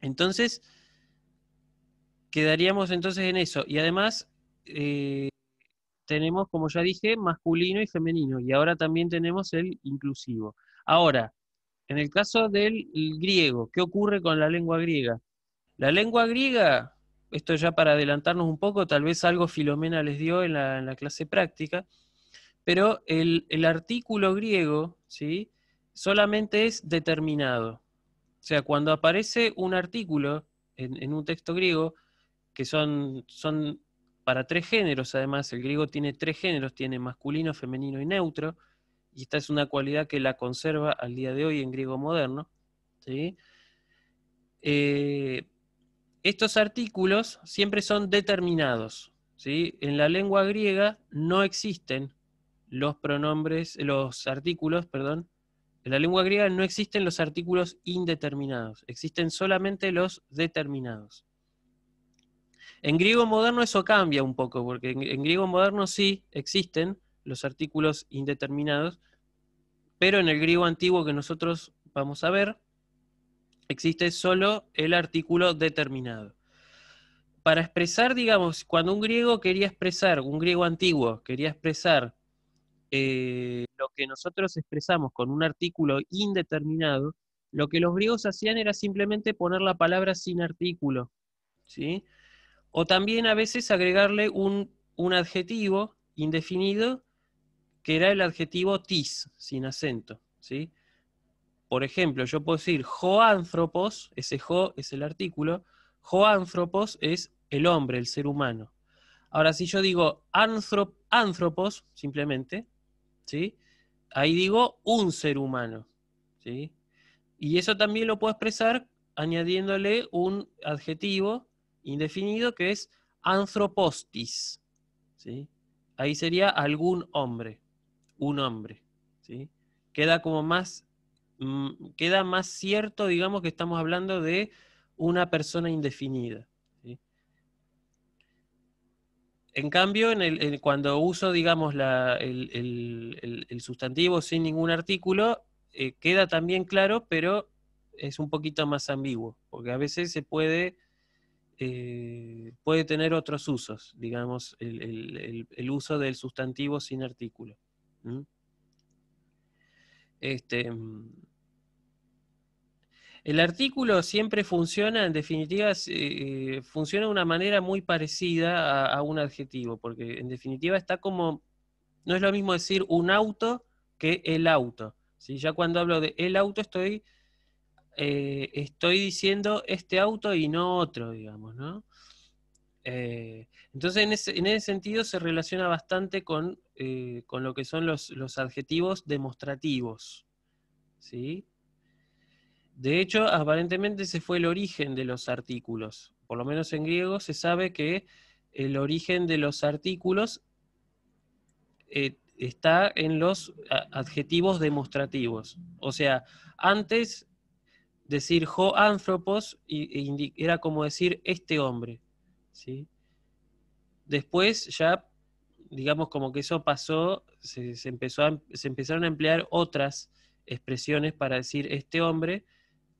entonces, quedaríamos entonces en eso. Y además, eh, tenemos, como ya dije, masculino y femenino, y ahora también tenemos el inclusivo. Ahora, en el caso del griego, ¿qué ocurre con la lengua griega? La lengua griega, esto ya para adelantarnos un poco, tal vez algo Filomena les dio en la, clase práctica, pero el, artículo griego ¿sí? solamente es determinado. O sea, cuando aparece un artículo en, un texto griego, que son, son para tres géneros, además, el griego tiene tres géneros, tiene masculino, femenino y neutro, y esta es una cualidad que la conserva al día de hoy en griego moderno. ¿sí? Eh, estos artículos siempre son determinados. En la lengua griega no existen los pronombres, los artículos, perdón. En la lengua griega no existen los artículos indeterminados, existen solamente los determinados. En griego moderno eso cambia un poco, porque en griego moderno sí existen los artículos indeterminados, pero en el griego antiguo que nosotros vamos a ver, existe solo el artículo determinado. Para expresar, digamos, cuando un griego quería expresar, un griego antiguo quería expresar eh, lo que nosotros expresamos con un artículo indeterminado, lo que los griegos hacían era simplemente poner la palabra sin artículo, ¿sí? O también a veces agregarle un, un adjetivo indefinido que era el adjetivo tis, sin acento, ¿sí? Por ejemplo, yo puedo decir joanthropos, ese Jo es el artículo, joanthropos es el hombre, el ser humano. Ahora, si yo digo antropos, anthropos, simplemente, ¿sí? ahí digo un ser humano. ¿sí? Y eso también lo puedo expresar añadiéndole un adjetivo indefinido que es anthropostis. ¿sí? Ahí sería algún hombre, un hombre. ¿sí? Queda como más Mm, queda más cierto, digamos, que estamos hablando de una persona indefinida. En cambio, cuando uso, digamos, el, sustantivo sin ningún artículo, eh, queda también claro, pero es un poquito más ambiguo, porque a veces se puede, eh, puede tener otros usos, digamos, el, uso del sustantivo sin artículo. Este, mm, el artículo siempre funciona, en definitiva, eh, funciona de una manera muy parecida a, un adjetivo, porque en definitiva está como, no es lo mismo decir un auto que el auto. ¿sí? Ya cuando hablo de el auto estoy, eh, estoy diciendo este auto y no otro, digamos, ¿no? Eh, entonces, en ese, sentido se relaciona bastante con, lo que son los, los adjetivos demostrativos. ¿Sí? De hecho, aparentemente se fue el origen de los artículos. Por lo menos en griego se sabe que el origen de los artículos eh, está en los adjetivos demostrativos. O sea, antes decir ho anthropos e era como decir este hombre. Después ya, digamos como que eso pasó, em, se empezaron a emplear otras expresiones para decir este hombre,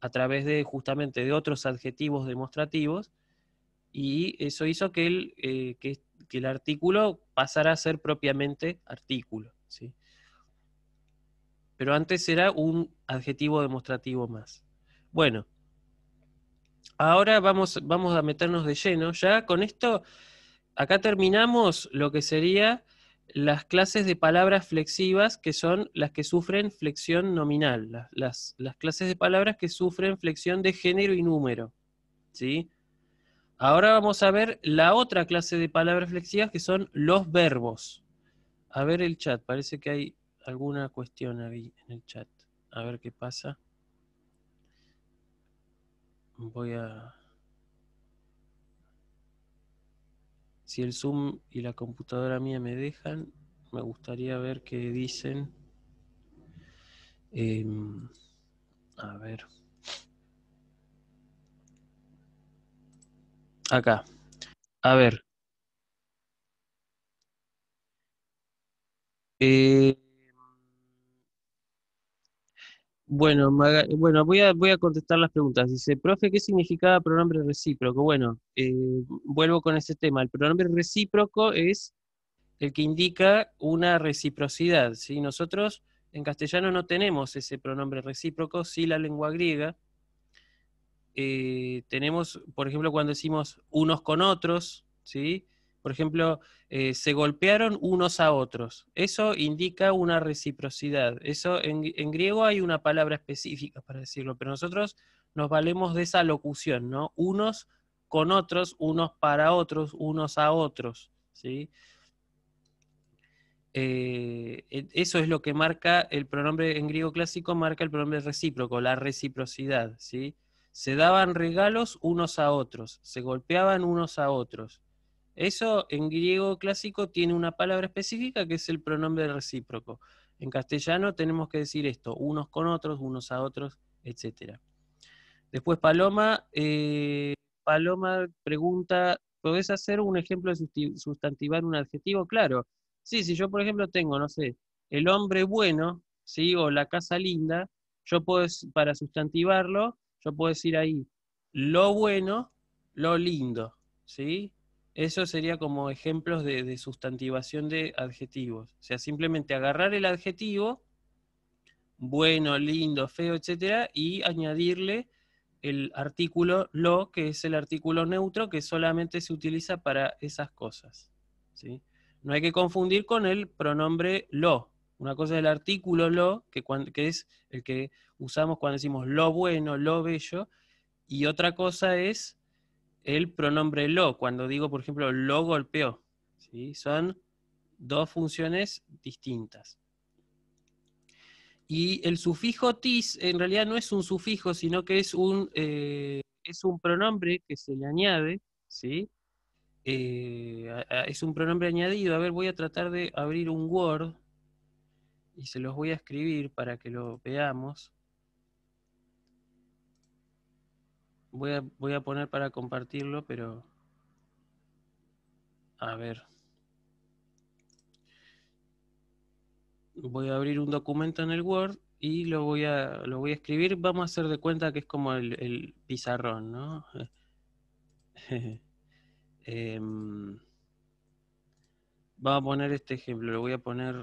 a través de justamente de otros adjetivos demostrativos y eso hizo que el, eh, el artículo pasara a ser propiamente artículo. ¿sí? Pero antes era un adjetivo demostrativo más. Bueno, ahora vamos, vamos a meternos de lleno. Ya con esto, acá terminamos lo que sería las clases de palabras flexivas que son las que sufren flexión nominal, las, las, clases de palabras que sufren flexión de género y número. ¿sí? Ahora vamos a ver la otra clase de palabras flexivas que son los verbos. A ver el chat, parece que hay alguna cuestión ahí en el chat. A ver qué pasa. Voy a... Si el Zoom y la computadora mía me dejan, me gustaría ver qué dicen. Em, a ver. Acá. A ver. Eh, bueno, bueno voy, a, contestar las preguntas. Dice, profe, ¿qué significaba pronombre recíproco? Bueno, eh, vuelvo con ese tema. El pronombre recíproco es el que indica una reciprocidad. ¿sí? Nosotros en castellano no tenemos ese pronombre recíproco, sí la lengua griega. Eh, tenemos, por ejemplo, cuando decimos unos con otros, ¿sí? Por ejemplo, eh, se golpearon unos a otros. Eso indica una reciprocidad. Eso en, griego hay una palabra específica para decirlo, pero nosotros nos valemos de esa locución, ¿no? Unos con otros, unos para otros, unos a otros, ¿sí? Eh, eso es lo que marca el pronombre en griego clásico, marca el pronombre recíproco, la reciprocidad, ¿sí? Se daban regalos unos a otros, se golpeaban unos a otros. Eso en griego clásico tiene una palabra específica que es el pronombre recíproco. En castellano tenemos que decir esto, unos con otros, unos a otros, etc. Después Paloma, eh, Paloma pregunta, ¿podés hacer un ejemplo de sustantivar un adjetivo? Claro. Sí, si yo por ejemplo tengo, no sé, el hombre bueno, ¿sí? o la casa linda, yo puedo, para sustantivarlo, yo puedo decir ahí, lo bueno, lo lindo, ¿sí? Eso sería como ejemplos de, sustantivación de adjetivos. O sea, simplemente agarrar el adjetivo, bueno, lindo, feo, etcétera, y añadirle el artículo lo, que es el artículo neutro, que solamente se utiliza para esas cosas. ¿sí? No hay que confundir con el pronombre lo. Una cosa es el artículo lo, que es el que usamos cuando decimos lo bueno, lo bello, y otra cosa es el pronombre lo, cuando digo, por ejemplo, lo golpeó. ¿sí? Son dos funciones distintas. Y el sufijo tis en realidad no es un sufijo, sino que es un, eh, es un pronombre que se le añade, ¿sí? Eh, es un pronombre añadido. A ver, voy a tratar de abrir un Word y se los voy a escribir para que lo veamos. Voy a, poner para compartirlo, pero... A ver. Voy a abrir un documento en el Word y lo voy a, lo voy a escribir. Vamos a hacer de cuenta que es como el, pizarrón, ¿no? Em, vamos a poner este ejemplo. Lo voy a poner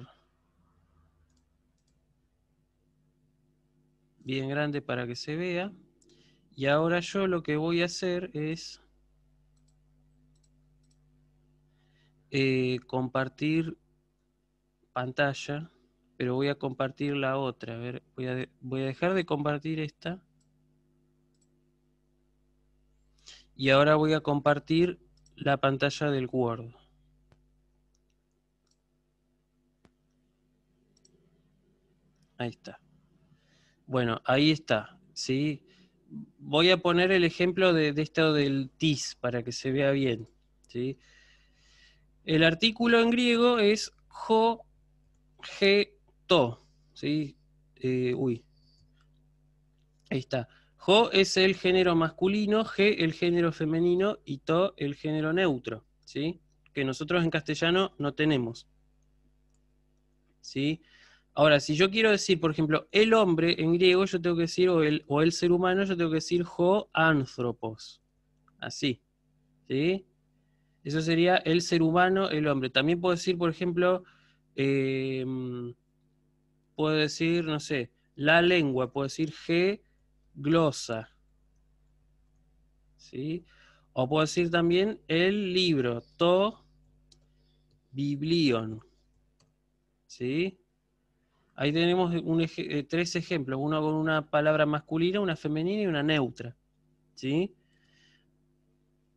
bien grande para que se vea. Y ahora yo lo que voy a hacer es eh, compartir pantalla, pero voy a compartir la otra. A ver, voy a, voy a dejar de compartir esta. Y ahora voy a compartir la pantalla del Word. Ahí está. Bueno, ahí está. ¿sí? voy a poner el ejemplo de, esto del tis para que se vea bien. ¿sí? El artículo en griego es jo, ge, to. Eh, uy. Ahí está. Jo es el género masculino, ge el género femenino y to el género neutro. ¿sí? Que nosotros en castellano no tenemos. ¿Sí? Ahora, si yo quiero decir, por ejemplo, el hombre en griego, yo tengo que decir, o el, ser humano, yo tengo que decir ho anthropos. Así. ¿Sí? Eso sería el ser humano, el hombre. También puedo decir, por ejemplo, em, puedo decir, no sé, la lengua, puedo decir G glosa. ¿Sí? O puedo decir también el libro, to biblion. ¿Sí? Ahí tenemos eh, tres ejemplos, uno con una palabra masculina, una femenina y una neutra. ¿sí?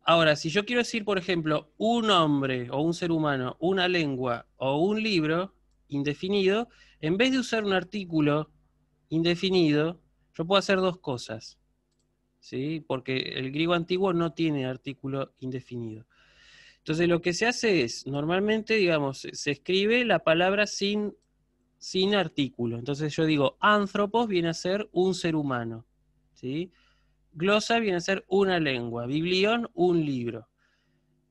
Ahora, si yo quiero decir, por ejemplo, un hombre o un ser humano, una lengua o un libro indefinido, en vez de usar un artículo indefinido, yo puedo hacer dos cosas. ¿sí? Porque el griego antiguo no tiene artículo indefinido. Entonces lo que se hace es, normalmente, digamos, se escribe la palabra sin sin artículo. Entonces yo digo, antropos viene a ser un ser humano. ¿sí? Glosa viene a ser una lengua, biblión un libro.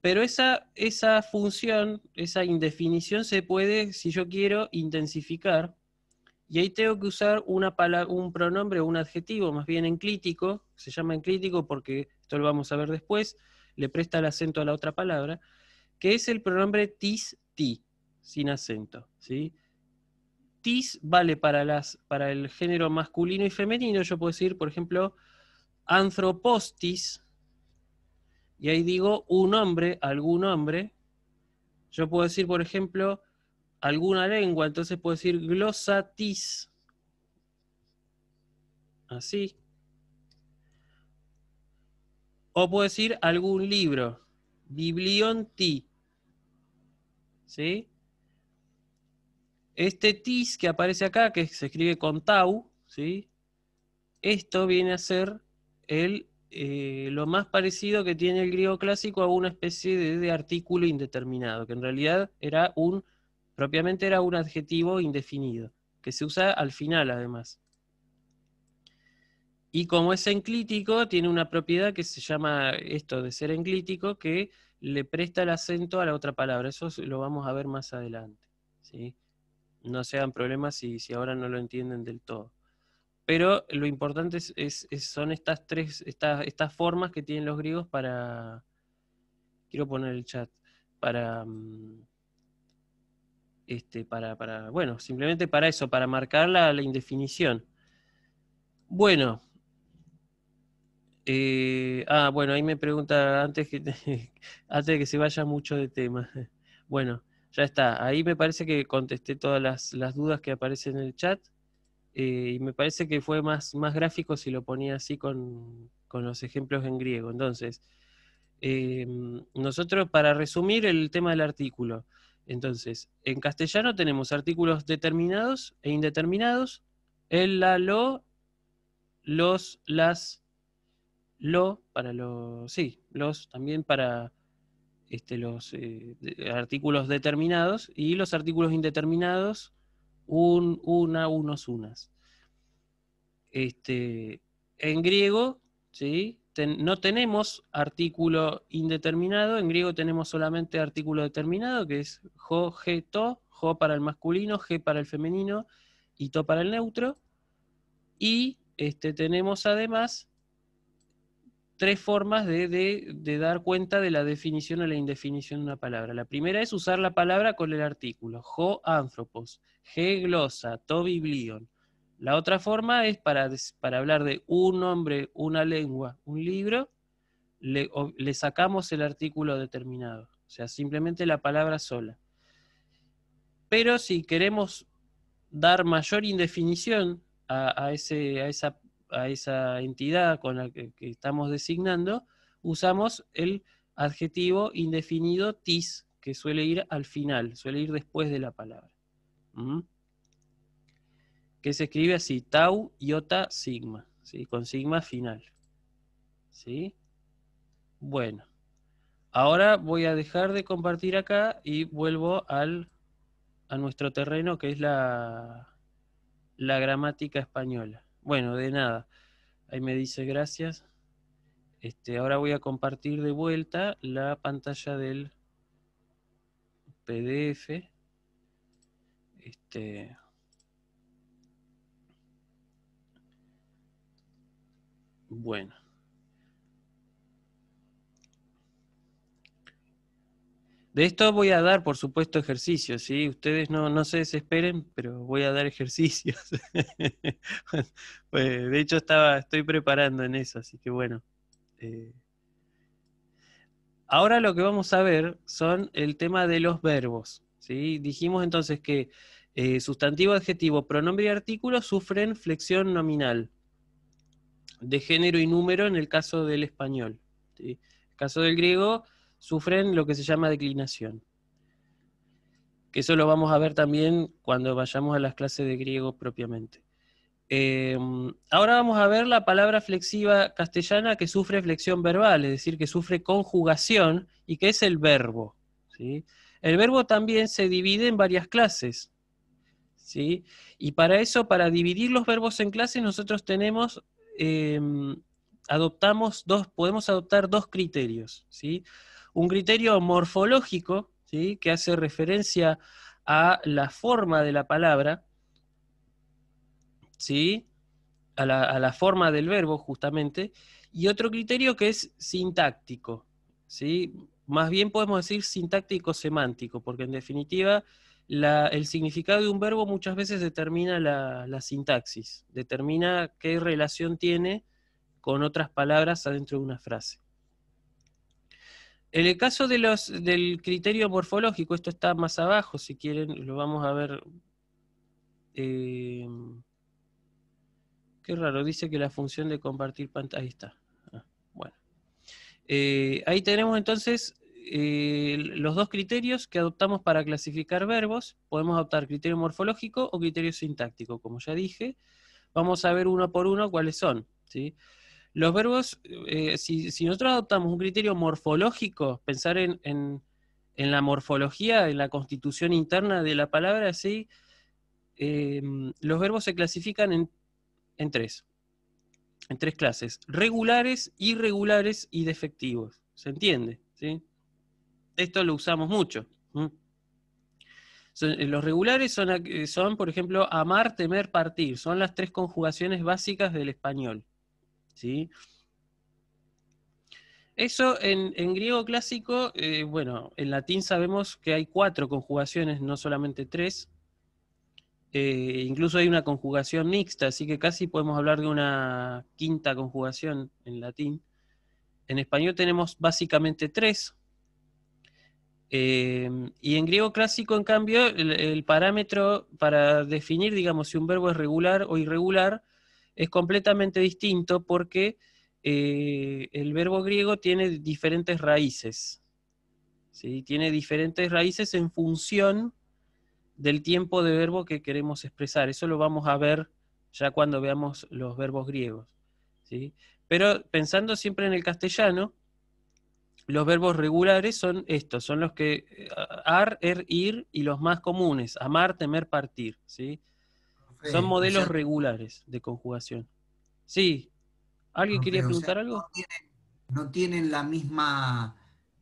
Pero esa, esa función, esa indefinición se puede, si yo quiero, intensificar. Y ahí tengo que usar una palabra, un pronombre o un adjetivo, más bien enclítico, se llama enclítico porque esto lo vamos a ver después, le presta el acento a la otra palabra, que es el pronombre tis, ti, sin acento. ¿sí? tis vale para, las, para el género masculino y femenino. Yo puedo decir, por ejemplo, anthropostis, y ahí digo un hombre, algún hombre. Yo puedo decir, por ejemplo, alguna lengua, entonces puedo decir glosatis. Así. O puedo decir algún libro, biblionti. ¿Sí? Este tis que aparece acá, que se escribe con tau, ¿sí? esto viene a ser el, eh, lo más parecido que tiene el griego clásico a una especie de, artículo indeterminado, que en realidad era un, propiamente era un adjetivo indefinido, que se usa al final además. Y como es enclítico, tiene una propiedad que se llama esto de ser enclítico, que le presta el acento a la otra palabra. Eso lo vamos a ver más adelante. ¿sí? no sean problemas si, si ahora no lo entienden del todo. Pero lo importante es, son estas tres, estas, estas formas que tienen los griegos para, quiero poner el chat, para, mm, este, para, para bueno, simplemente para eso, para marcar la, indefinición. Bueno, eh, ah, bueno, ahí me pregunta antes, que, antes de que se vaya mucho de tema. Bueno, ya está, ahí me parece que contesté todas las, dudas que aparecen en el chat eh, y me parece que fue más, más gráfico si lo ponía así con, los ejemplos en griego. Entonces, eh, nosotros para resumir el tema del artículo, entonces, en castellano tenemos artículos determinados e indeterminados, el, la, lo, los, las, lo, para los, sí, los también para este, los eh, artículos determinados y los artículos indeterminados un, una, unos, unas. Este, en griego, no tenemos artículo indeterminado, en griego tenemos solamente artículo determinado, que es jo, ge, to, jo para el masculino, g para el femenino y to para el neutro. Y este, tenemos además tres formas de, dar cuenta de la definición o la indefinición de una palabra. La primera es usar la palabra con el artículo, jo anthropos, ge glosa, to biblion. La otra forma es para, hablar de un nombre, una lengua, un libro, le, sacamos el artículo determinado, o sea, simplemente la palabra sola. Pero si queremos dar mayor indefinición a, esa palabra, a, esa, a esa entidad con la que, estamos designando, usamos el adjetivo indefinido tis, que suele ir al final, suele ir después de la palabra. ¿Mm? Que se escribe así, tau, iota, sigma, con sigma final. ¿Sí? Bueno, ahora voy a dejar de compartir acá y vuelvo al, a nuestro terreno que es la, la gramática española. Bueno, de nada. Ahí me dice gracias. Este, ahora voy a compartir de vuelta la pantalla del PDF. Este, bueno. De esto voy a dar, por supuesto, ejercicios, ¿sí? Ustedes no, no se desesperen, pero voy a dar ejercicios. Pues, de hecho, estaba, estoy preparando en eso, así que bueno. Eh. Ahora lo que vamos a ver son el tema de los verbos, ¿sí? Dijimos entonces que eh, sustantivo, adjetivo, pronombre y artículo sufren flexión nominal de género y número en el caso del español. En el caso del griego sufren lo que se llama declinación. Que eso lo vamos a ver también cuando vayamos a las clases de griego propiamente. Eh, ahora vamos a ver la palabra flexiva castellana que sufre flexión verbal, es decir, que sufre conjugación y que es el verbo. ¿sí? El verbo también se divide en varias clases. ¿sí? Y para eso, para dividir los verbos en clases, nosotros tenemos, eh, adoptamos dos, podemos adoptar dos criterios. ¿sí? un criterio morfológico ¿sí? que hace referencia a la forma de la palabra, ¿sí? a, la, forma del verbo justamente, y otro criterio que es sintáctico. ¿sí? Más bien podemos decir sintáctico-semántico, porque en definitiva el significado de un verbo muchas veces determina la, la sintaxis, determina qué relación tiene con otras palabras adentro de una frase. En el caso de los, del criterio morfológico, esto está más abajo, si quieren, lo vamos a ver. Eh, qué raro, dice que la función de compartir pantalla, ahí está. Ah, bueno. Eh, ahí tenemos entonces eh, los dos criterios que adoptamos para clasificar verbos. Podemos adoptar criterio morfológico o criterio sintáctico, como ya dije. Vamos a ver uno por uno cuáles son. ¿sí? Los verbos, eh, si, nosotros adoptamos un criterio morfológico, pensar en, la morfología, en la constitución interna de la palabra, em, los verbos se clasifican en, tres, en tres clases, regulares, irregulares y defectivos. ¿Se entiende? ¿Sí? Esto lo usamos mucho. Eh, los regulares son, eh, son, por ejemplo, amar, temer, partir. Son las tres conjugaciones básicas del español. ¿sí? Eso en, griego clásico, eh, bueno, en latín sabemos que hay cuatro conjugaciones, no solamente tres. Eh, incluso hay una conjugación mixta, así que casi podemos hablar de una quinta conjugación en latín. En español tenemos básicamente tres. Eh, y en griego clásico, en cambio, el, el parámetro para definir, digamos, si un verbo es regular o irregular, es completamente distinto porque eh, el verbo griego tiene diferentes raíces. ¿sí? Tiene diferentes raíces en función del tiempo de verbo que queremos expresar. Eso lo vamos a ver ya cuando veamos los verbos griegos. ¿sí? Pero pensando siempre en el castellano, los verbos regulares son estos, son los que eh, ar, er, ir y los más comunes, amar, temer, partir. ¿sí? Son modelos regulares de conjugación. Sí. ¿Alguien quería preguntar algo? No tienen, la misma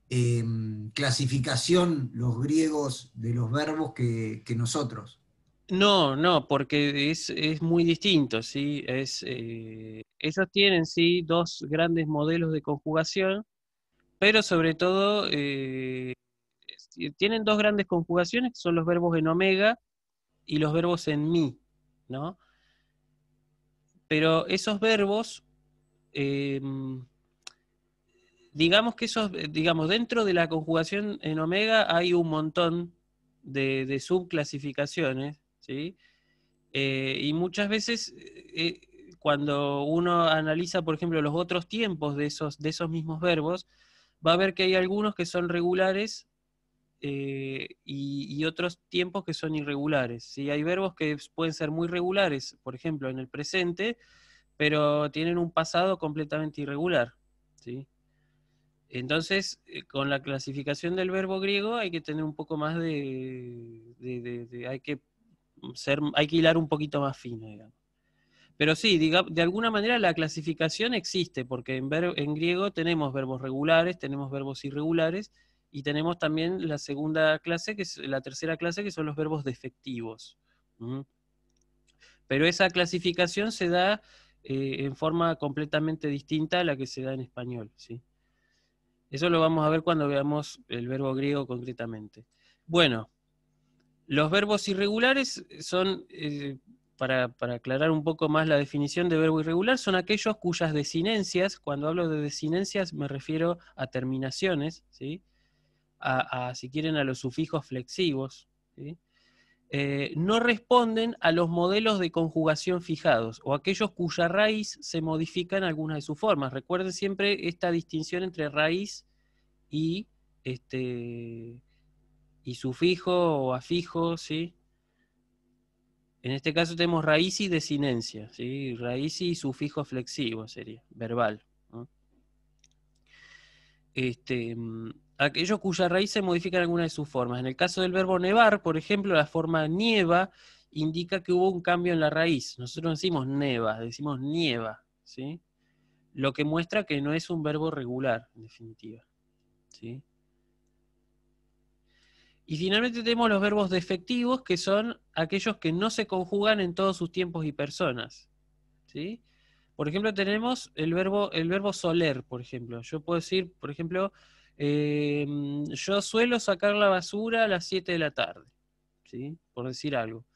em, clasificación los griegos de los verbos que, nosotros. No, no, porque es, muy distinto, ¿sí? Es, eh, ellos tienen, sí, dos grandes modelos de conjugación, pero sobre todo eh, tienen dos grandes conjugaciones, que son los verbos en omega y los verbos en mi. ¿no? Pero esos verbos, em, digamos que esos, eh, digamos, dentro de la conjugación en omega hay un montón de, subclasificaciones, ¿sí? Eh, y muchas veces eh, cuando uno analiza, por ejemplo, los otros tiempos de esos, de esos mismos verbos, va a ver que hay algunos que son regulares eh, y, otros tiempos que son irregulares. ¿sí? Hay verbos que pueden ser muy regulares, por ejemplo, en el presente, pero tienen un pasado completamente irregular. ¿sí? Entonces, eh, con la clasificación del verbo griego hay que tener un poco más de, hay que ser, hilar un poquito más fino, Pero sí, diga, de alguna manera la clasificación existe, porque en griego tenemos verbos regulares, tenemos verbos irregulares, y tenemos también la segunda clase, que es la tercera clase, que son los verbos defectivos. Pero esa clasificación se da eh, en forma completamente distinta a la que se da en español. ¿sí? Eso lo vamos a ver cuando veamos el verbo griego concretamente. Bueno, los verbos irregulares son, eh, para, para, aclarar un poco más la definición de verbo irregular, son aquellos cuyas desinencias, cuando hablo de desinencias me refiero a terminaciones, ¿sí? a, si quieren, a los sufijos flexivos, eh, no responden a los modelos de conjugación fijados o aquellos cuya raíz se modifica en alguna de sus formas. Recuerden siempre esta distinción entre raíz y, este, y sufijo o afijo, ¿sí? En este caso tenemos raíz y desinencia, ¿sí? raíz y sufijo flexivo sería, verbal. Este, mm, aquellos cuya raíz se modifica en alguna de sus formas. En el caso del verbo nevar, por ejemplo, la forma nieva indica que hubo un cambio en la raíz. Nosotros decimos neva, decimos nieva, ¿sí? Lo que muestra que no es un verbo regular, en definitiva. ¿Sí? Y finalmente tenemos los verbos defectivos, que son aquellos que no se conjugan en todos sus tiempos y personas. ¿Sí? Por ejemplo, tenemos el verbo, el verbo soler, por ejemplo. Yo puedo decir, por ejemplo, eh, yo suelo sacar la basura a las 7 de la tarde, ¿sí? por decir algo.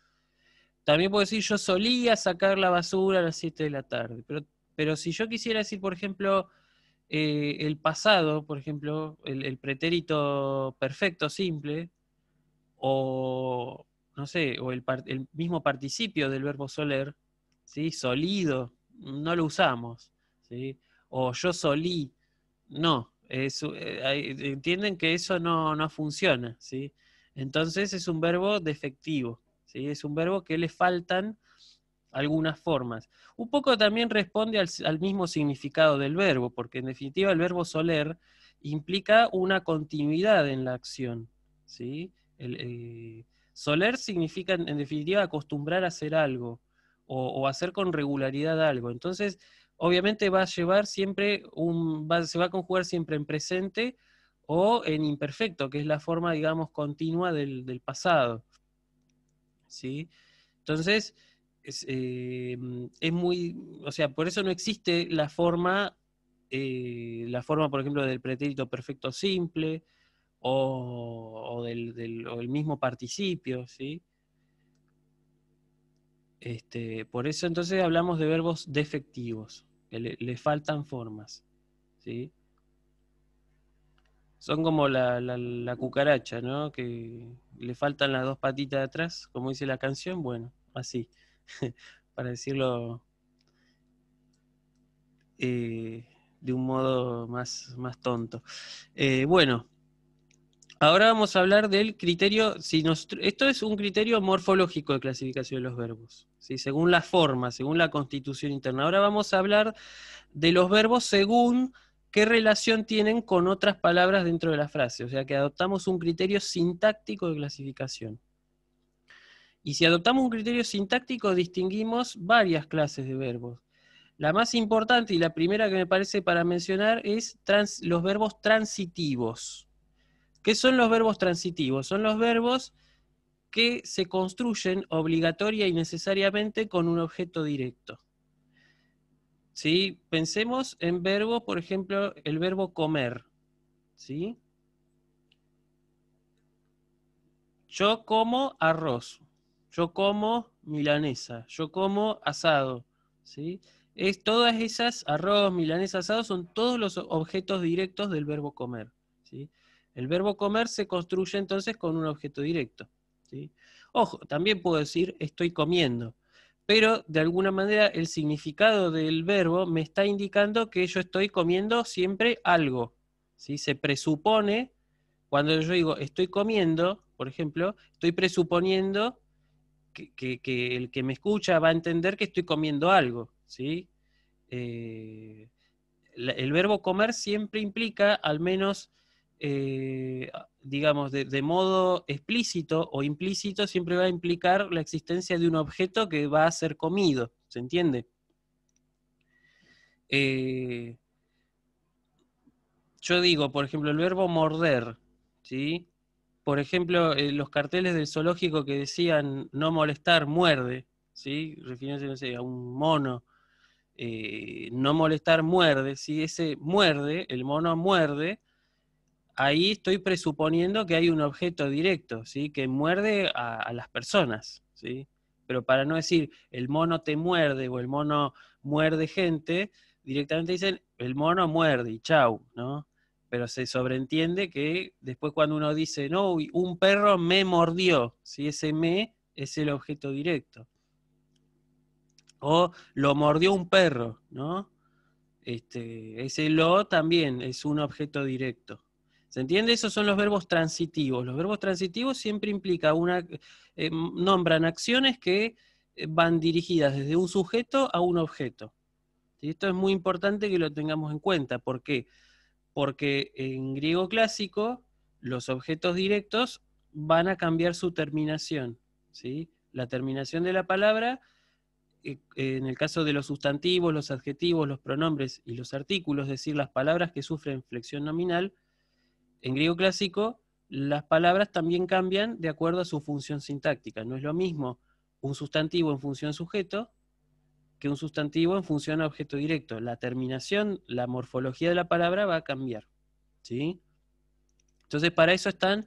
También puedo decir, yo solía sacar la basura a las 7 de la tarde, pero, pero si yo quisiera decir, por ejemplo, eh, el pasado, por ejemplo, el, pretérito perfecto simple, o no sé, o el, el mismo participio del verbo soler, ¿sí? solido, no lo usamos, ¿sí? o yo solí, no, eh, entienden que eso no, funciona, ¿sí? Entonces es un verbo defectivo, ¿sí? Es un verbo que le faltan algunas formas. Un poco también responde al, mismo significado del verbo, porque en definitiva el verbo soler implica una continuidad en la acción, ¿sí? El, eh, soler significa en definitiva acostumbrar a hacer algo o, o hacer con regularidad algo. Entonces, obviamente va a llevar siempre un, va, se va a conjugar siempre en presente o en imperfecto, que es la forma, digamos, continua del, pasado. ¿Sí? Entonces, eh, es, muy, o sea, por eso no existe la forma, eh, la forma, por ejemplo, del pretérito perfecto simple o, o del, del el mismo participio, ¿sí? Este, por eso entonces hablamos de verbos defectivos, que le, faltan formas. ¿sí? Son como la, cucaracha, ¿no? Que le faltan las dos patitas de atrás, como dice la canción, bueno, así, para decirlo eh, de un modo más, más tonto. Eh, bueno, Ahora vamos a hablar del criterio, si esto es un criterio morfológico de clasificación de los verbos, según la forma, según la constitución interna. Ahora vamos a hablar de los verbos según qué relación tienen con otras palabras dentro de la frase, o sea que adoptamos un criterio sintáctico de clasificación. Y si adoptamos un criterio sintáctico distinguimos varias clases de verbos. La más importante y la primera que me parece para mencionar es los verbos transitivos. ¿Qué son los verbos transitivos? Son los verbos que se construyen obligatoria y necesariamente con un objeto directo. ¿Sí? Pensemos en verbos, por ejemplo, el verbo comer. ¿Sí? Yo como arroz, yo como milanesa, yo como asado. ¿sí? Es, todas esas, arroz, milanesa, asado, son todos los objetos directos del verbo comer. ¿sí? El verbo comer se construye entonces con un objeto directo. Ojo, también puedo decir estoy comiendo, pero de alguna manera el significado del verbo me está indicando que yo estoy comiendo siempre algo. Se presupone, cuando yo digo estoy comiendo, por ejemplo, estoy presuponiendo que, el que me escucha va a entender que estoy comiendo algo. ¿sí? Eh, el verbo comer siempre implica al menos eh, digamos, de, modo explícito o implícito, siempre va a implicar la existencia de un objeto que va a ser comido, ¿se entiende? Eh, yo digo, por ejemplo, el verbo morder, ¿sí? Por ejemplo, eh, los carteles del zoológico que decían no molestar, muerde, ¿sí? Refiriéndose, a un mono. no molestar, muerde, si Ese muerde, el mono muerde, ahí estoy presuponiendo que hay un objeto directo, ¿sí? Que muerde a, las personas, ¿sí? Pero para no decir el mono te muerde o el mono muerde gente, directamente dicen el mono muerde y chau, ¿no? Pero se sobreentiende que después cuando uno dice, no, un perro me mordió, ese me es el objeto directo. O lo mordió un perro, ¿no? Este, ese lo también es un objeto directo. ¿Se entiende? Esos son los verbos transitivos. Los verbos transitivos siempre implica una, eh, nombran acciones que eh, van dirigidas desde un sujeto a un objeto. Y esto es muy importante que lo tengamos en cuenta. ¿Por qué? Porque en griego clásico los objetos directos van a cambiar su terminación. ¿sí? La terminación de la palabra, eh, en el caso de los sustantivos, los adjetivos, los pronombres y los artículos, es decir, las palabras que sufren flexión nominal, en griego clásico las palabras también cambian de acuerdo a su función sintáctica. No es lo mismo un sustantivo en función sujeto que un sustantivo en función a objeto directo. La terminación, la morfología de la palabra va a cambiar. ¿sí? Entonces, para eso están,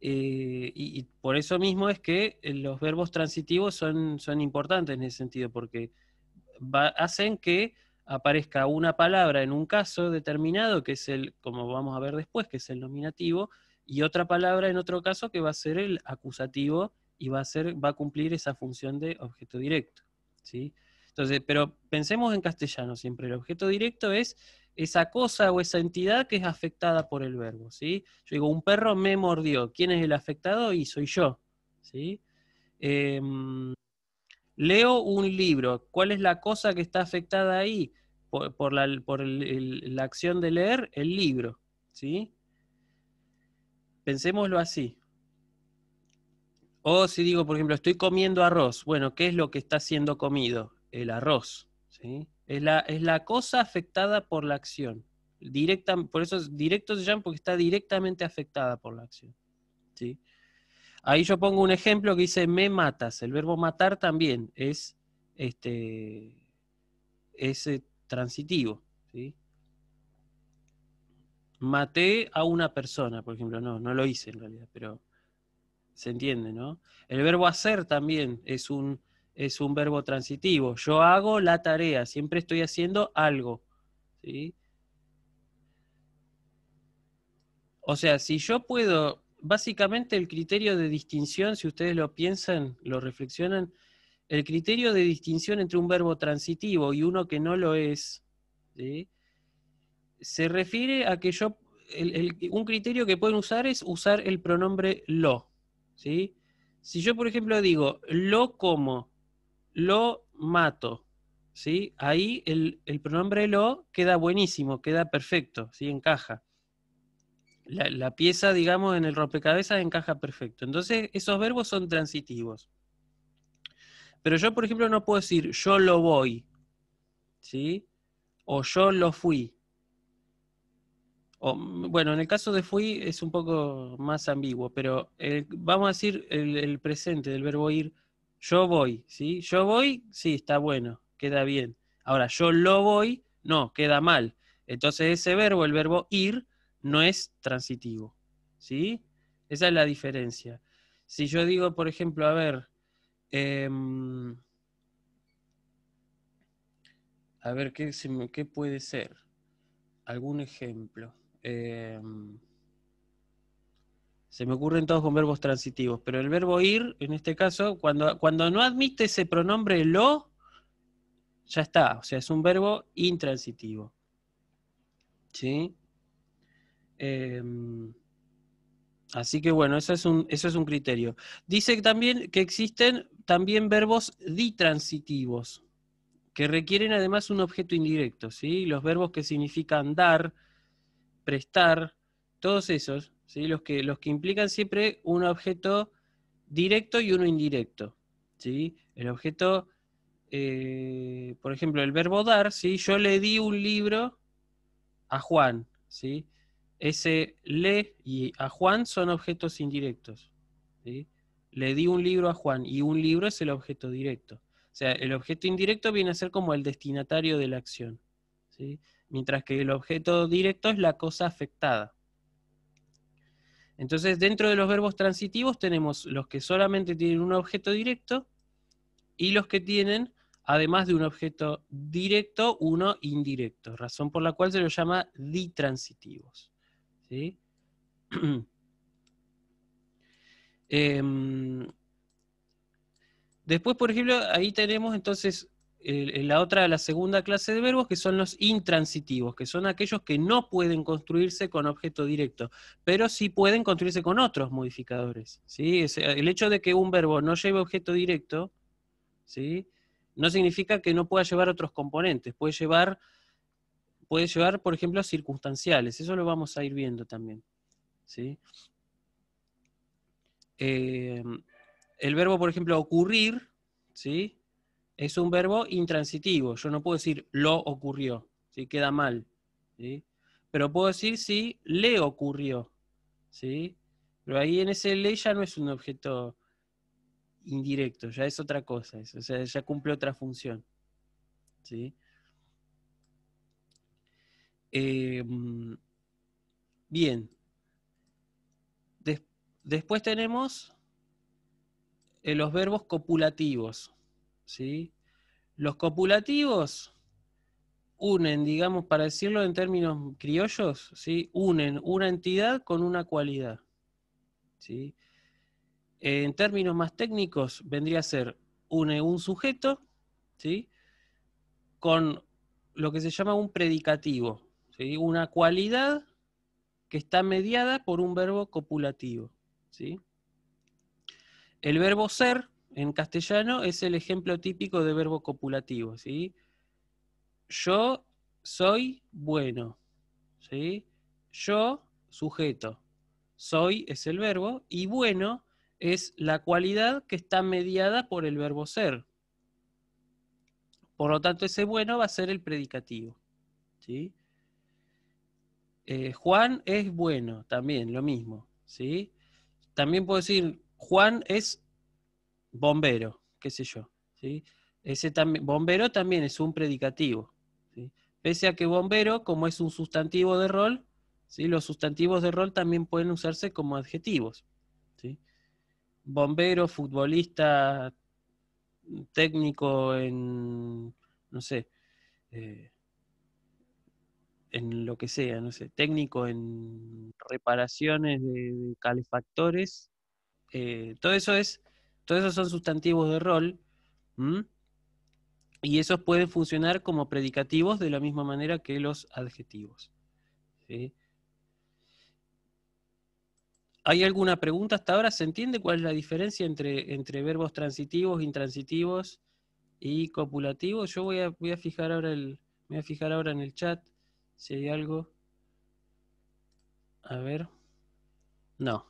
eh, y, por eso mismo es que eh, los verbos transitivos son, son importantes en ese sentido, porque hacen que aparezca una palabra en un caso determinado, que es el, como vamos a ver después, que es el nominativo, y otra palabra en otro caso que va a ser el acusativo y va a, ser, va a cumplir esa función de objeto directo. ¿sí? Entonces, pero pensemos en castellano siempre, el objeto directo es esa cosa o esa entidad que es afectada por el verbo. ¿sí? Yo digo, un perro me mordió, ¿quién es el afectado? Y soy yo. ¿sí? Em, leo un libro, ¿cuál es la cosa que está afectada ahí por, la, acción de leer el libro? ¿sí? Pensémoslo así. O si digo, por ejemplo, estoy comiendo arroz, bueno, ¿qué es lo que está siendo comido? El arroz. ¿sí? Es, la, cosa afectada por la acción. Directa, por eso es directo se llama porque está directamente afectada por la acción. ¿sí? Ahí yo pongo un ejemplo que dice me matas. El verbo matar también es, este, es eh, transitivo. Maté a una persona, por ejemplo. No, no lo hice en realidad, pero se entiende, ¿no? El verbo hacer también es un, es un verbo transitivo. Yo hago la tarea, siempre estoy haciendo algo. O sea, si yo puedo básicamente el criterio de distinción, si ustedes lo piensan, lo reflexionan, el criterio de distinción entre un verbo transitivo y uno que no lo es, se refiere a que yo, un criterio que pueden usar es usar el pronombre lo. Si yo, por ejemplo, digo, lo como, lo mato, ¿sí? ahí el, pronombre lo queda buenísimo, queda perfecto, ¿sí? encaja la, pieza, digamos, en el rompecabezas encaja perfecto. Entonces, esos verbos son transitivos. Pero yo, por ejemplo, no puedo decir yo lo voy, ¿sí? O yo lo fui. Mm, bueno, en el caso de fui es un poco más ambiguo, pero vamos a decir el, el, presente del verbo ir, yo voy, ¿sí? Yo voy, sí, está bueno, queda bien. Ahora, yo lo voy, no, queda mal. Entonces ese verbo, el verbo ir, no es transitivo. ¿Sí? Esa es la diferencia. Si yo digo, por ejemplo, a ver, em, a ver, ¿qué, puede ser? Algún ejemplo. Em, se me ocurren todos con verbos transitivos, pero el verbo ir, en este caso, cuando, cuando no admite ese pronombre lo, ya está, o sea, es un verbo intransitivo. ¿Sí? Em, así que bueno, eso es, un, es un criterio. Dice también que existen también verbos ditransitivos, que requieren además un objeto indirecto, ¿sí? Los verbos que significan dar, prestar, todos esos, ¿sí? Los que, los que implican siempre un objeto directo y uno indirecto, ¿sí? El objeto, eh, por ejemplo, el verbo dar, ¿sí? Yo le di un libro a Juan, ¿sí? Ese le y a Juan son objetos indirectos. Le di un libro a Juan y un libro es el objeto directo. O sea, el objeto indirecto viene a ser como el destinatario de la acción. Mientras que el objeto directo es la cosa afectada. Entonces, dentro de los verbos transitivos tenemos los que solamente tienen un objeto directo y los que tienen, además de un objeto directo, uno indirecto, razón por la cual se los llama ditransitivos. Em, después, por ejemplo, ahí tenemos entonces la otra, la segunda clase de verbos, que son los intransitivos, que son aquellos que no pueden construirse con objeto directo, pero sí pueden construirse con otros modificadores. ¿sí? el hecho de que un verbo no lleve objeto directo, ¿sí? no significa que no pueda llevar otros componentes, puede llevar puede llevar, por ejemplo, a circunstanciales. Eso lo vamos a ir viendo también. ¿sí? Em, el verbo, por ejemplo, ocurrir, ¿sí? es un verbo intransitivo. Yo no puedo decir lo ocurrió, ¿sí? queda mal. ¿sí? Pero puedo decir sí, le ocurrió. ¿sí? Pero ahí en ese le ya no es un objeto indirecto, ya es otra cosa, o sea, ya cumple otra función. ¿sí? Em, bien. después tenemos eh, los verbos copulativos. ¿sí? Los copulativos unen, digamos, para decirlo en términos criollos, ¿sí? unen una entidad con una cualidad. ¿sí? En términos más técnicos, vendría a ser une un sujeto ¿sí? con lo que se llama un predicativo una cualidad que está mediada por un verbo copulativo. El verbo ser en castellano es el ejemplo típico de verbo copulativo. ¿sí? Yo soy bueno. Yo, sujeto. Soy es el verbo y bueno es la cualidad que está mediada por el verbo ser. Por lo tanto, ese bueno va a ser el predicativo. ¿sí? Eh, Juan es bueno, también, lo mismo, ¿sí? También puedo decir, Juan es bombero, qué sé yo, ¿sí? Ese bombero también es un predicativo, Pese a que bombero, como es un sustantivo de rol, ¿sí? Los sustantivos de rol también pueden usarse como adjetivos, ¿sí? Bombero, futbolista, técnico en, no sé, eh, en lo que sea, no sé, técnico en reparaciones de, calefactores, eh, todo eso es, son sustantivos de rol, y esos pueden funcionar como predicativos de la misma manera que los adjetivos. ¿Hay alguna pregunta hasta ahora? ¿Se entiende cuál es la diferencia entre, verbos transitivos, intransitivos y copulativos? Yo voy voy a fijar ahora el, voy a fijar ahora en el chat. Si hay algo. A ver. No.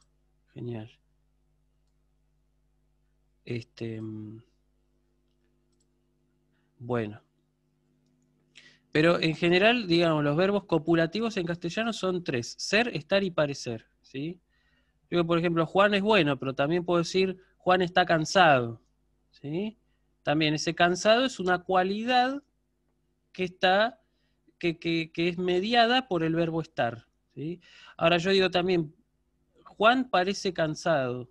Genial. Este. Mm, bueno. Pero en general, digamos, los verbos copulativos en castellano son tres: ser, estar y parecer. ¿sí? Yo, por ejemplo, Juan es bueno, pero también puedo decir Juan está cansado. ¿sí? También ese cansado es una cualidad que está que, es mediada por el verbo estar. ¿sí? Ahora yo digo también, Juan parece cansado.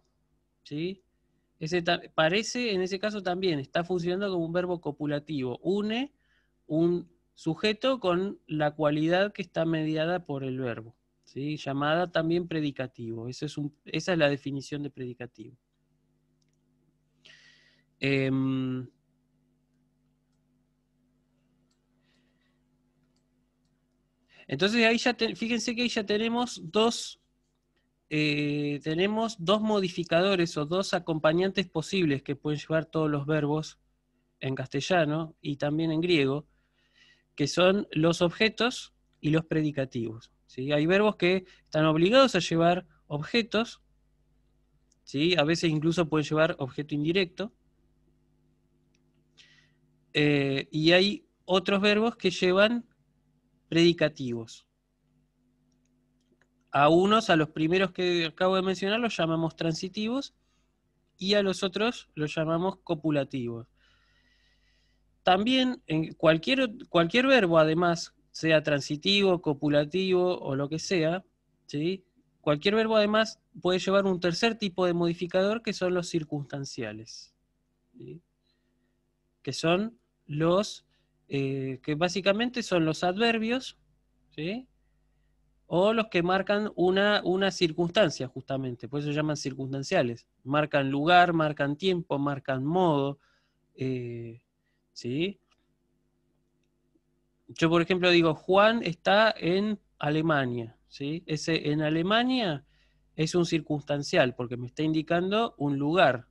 ¿sí? parece, en ese caso también, está funcionando como un verbo copulativo. Une un sujeto con la cualidad que está mediada por el verbo. ¿sí? Llamada también predicativo. es esa es la definición de predicativo. Em, Entonces ahí ya, fíjense que ahí ya tenemos dos, eh, tenemos dos modificadores o dos acompañantes posibles que pueden llevar todos los verbos en castellano y también en griego, que son los objetos y los predicativos. ¿sí? Hay verbos que están obligados a llevar objetos, ¿sí? a veces incluso pueden llevar objeto indirecto, eh, y hay otros verbos que llevan predicativos. A unos, a los primeros que acabo de mencionar, los llamamos transitivos y a los otros los llamamos copulativos. También en cualquier, cualquier verbo, además, sea transitivo, copulativo o lo que sea, cualquier verbo además puede llevar un tercer tipo de modificador que son los circunstanciales, que son los eh, que básicamente son los adverbios, ¿sí? O los que marcan una, una circunstancia, justamente, por eso se llaman circunstanciales. Marcan lugar, marcan tiempo, marcan modo, eh, ¿sí? Yo, por ejemplo, digo, Juan está en Alemania, ¿sí? Ese en Alemania es un circunstancial, porque me está indicando un lugar,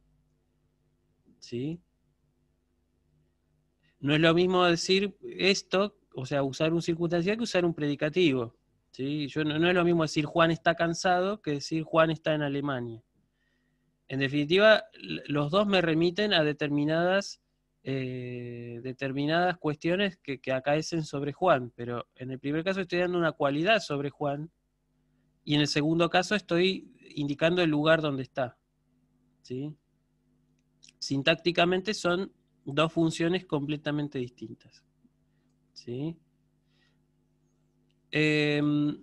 ¿sí? No es lo mismo decir esto, o sea, usar un circunstancial que usar un predicativo. ¿sí? Yo, no, es lo mismo decir Juan está cansado que decir Juan está en Alemania. En definitiva, los dos me remiten a determinadas, eh, determinadas cuestiones que, acaecen sobre Juan, pero en el primer caso estoy dando una cualidad sobre Juan y en el segundo caso estoy indicando el lugar donde está. ¿sí? Sintácticamente son dos funciones completamente distintas. ¿Sí? Em,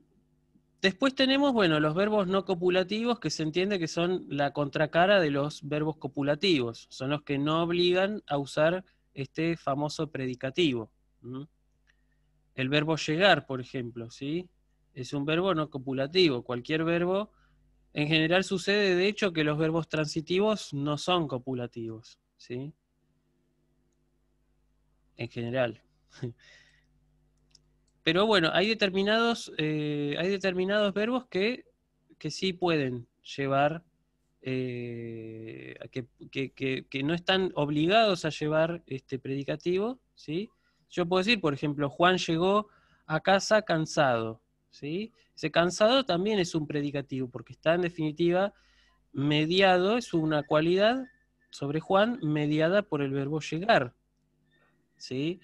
después tenemos, bueno, los verbos no copulativos que se entiende que son la contracara de los verbos copulativos, son los que no obligan a usar este famoso predicativo. El verbo llegar, por ejemplo, ¿sí? Es un verbo no copulativo, cualquier verbo. En general sucede, de hecho, que los verbos transitivos no son copulativos, ¿sí? en general. Pero bueno, hay determinados, eh, hay determinados verbos que, sí pueden llevar, eh, que, que, no están obligados a llevar este predicativo, ¿sí? Yo puedo decir, por ejemplo, Juan llegó a casa cansado, ¿sí? Ese cansado también es un predicativo, porque está en definitiva mediado, es una cualidad sobre Juan mediada por el verbo llegar, ¿sí?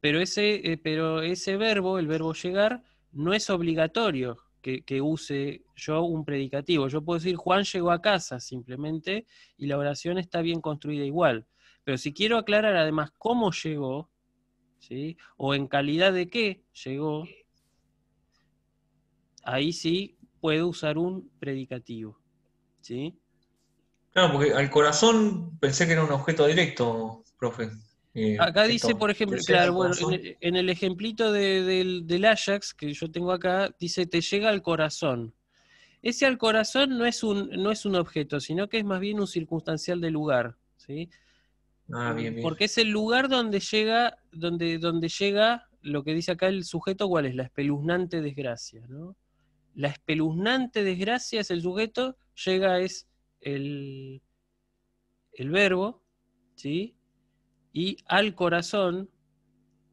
Pero ese, eh, pero ese verbo, el verbo llegar, no es obligatorio que, use yo un predicativo. Yo puedo decir Juan llegó a casa simplemente y la oración está bien construida igual. Pero si quiero aclarar además cómo llegó, ¿sí? o en calidad de qué llegó, ahí sí puedo usar un predicativo. ¿sí? Claro, porque al corazón pensé que era un objeto directo, profe. Eh, acá dice, por ejemplo, en, el ejemplito del, Ajax que yo tengo acá, dice, te llega al corazón. Ese al corazón no es un, no es un objeto, sino que es más bien un circunstancial de lugar, ¿sí? Ah, bien. Porque es el lugar donde llega, donde, donde llega lo que dice acá el sujeto, ¿cuál es? La espeluznante desgracia, ¿no? La espeluznante desgracia es el sujeto, llega es el, el verbo, ¿sí? y al corazón,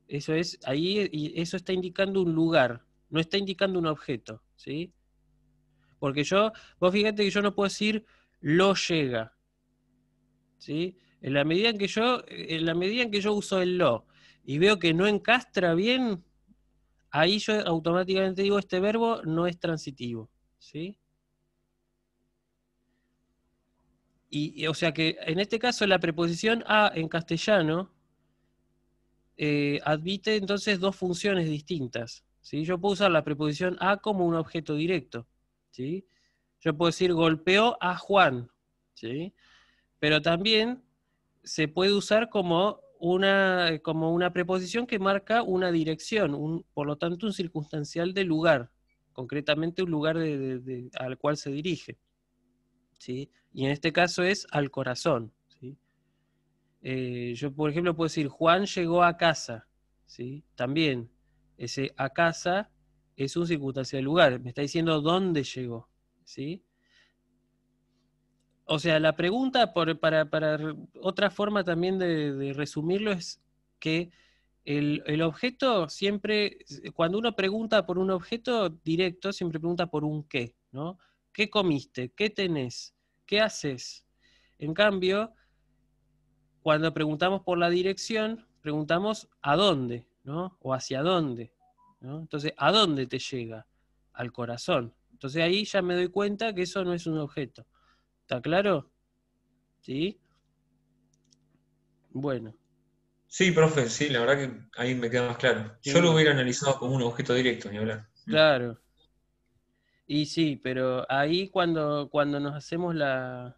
eso es, ahí eso está indicando un lugar, no está indicando un objeto, ¿sí? Porque yo, vos fíjate que yo no puedo decir lo llega, ¿sí? En la medida en que yo, en la medida en que yo uso el lo y veo que no encastra bien, ahí yo automáticamente digo este verbo no es transitivo, ¿sí? Y, o sea que en este caso la preposición a en castellano eh, admite entonces dos funciones distintas. Yo puedo usar la preposición a como un objeto directo. ¿sí? Yo puedo decir golpeó a Juan. ¿sí? Pero también se puede usar como una, eh, como una preposición que marca una dirección, un, por lo tanto un circunstancial de lugar, concretamente un lugar al cual se dirige. Y en este caso es al corazón, ¿sí? Eh, yo, por ejemplo, puedo decir, Juan llegó a casa, ¿sí? También, ese a casa es un circunstancial lugar, me está diciendo dónde llegó, ¿sí? O sea, la pregunta, para, otra forma también de, resumirlo, es que el, el, objeto siempre, cuando uno pregunta por un objeto directo, siempre pregunta por un qué, ¿no? ¿Qué comiste? ¿Qué tenés? ¿Qué haces? En cambio, cuando preguntamos por la dirección, preguntamos a dónde, ¿no? O hacia dónde. Entonces, ¿a dónde te llega? Al corazón. Entonces ahí ya me doy cuenta que eso no es un objeto. ¿Está claro? ¿Sí? Bueno. Sí, profe, sí, la verdad que ahí me queda más claro. Yo lo hubiera analizado como un objeto directo, ni hablar. Claro, y sí, pero ahí cuando, cuando nos hacemos la,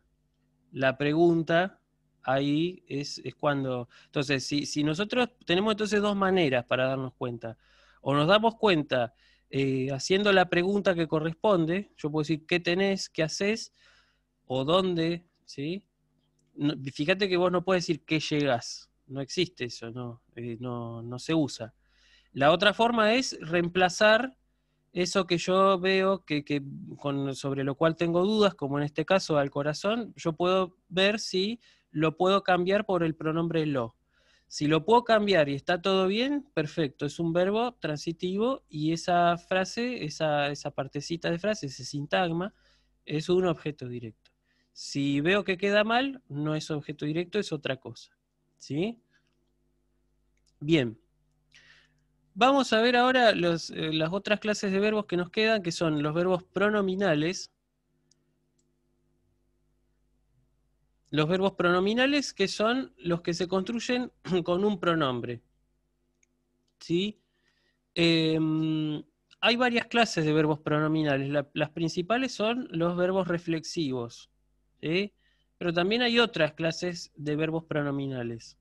pregunta, ahí es, cuando... Entonces, si, nosotros tenemos entonces dos maneras para darnos cuenta. O nos damos cuenta eh, haciendo la pregunta que corresponde, yo puedo decir qué tenés, qué haces o dónde, ¿sí? fíjate que vos no puedes decir qué llegás, no existe eso, no, eh, no, no, se usa. La otra forma es reemplazar eso que yo veo que, sobre lo cual tengo dudas, como en este caso al corazón, yo puedo ver si lo puedo cambiar por el pronombre lo. Si lo puedo cambiar y está todo bien, perfecto, es un verbo transitivo y esa frase, esa, esa partecita de frase, ese sintagma, es un objeto directo. Si veo que queda mal, no es objeto directo, es otra cosa. ¿Sí? Bien. Vamos a ver ahora eh, las otras clases de verbos que nos quedan, que son los verbos pronominales. Los verbos pronominales, que son los que se construyen con un pronombre. ¿Sí? Em, hay varias clases de verbos pronominales. las principales son los verbos reflexivos. Pero también hay otras clases de verbos pronominales.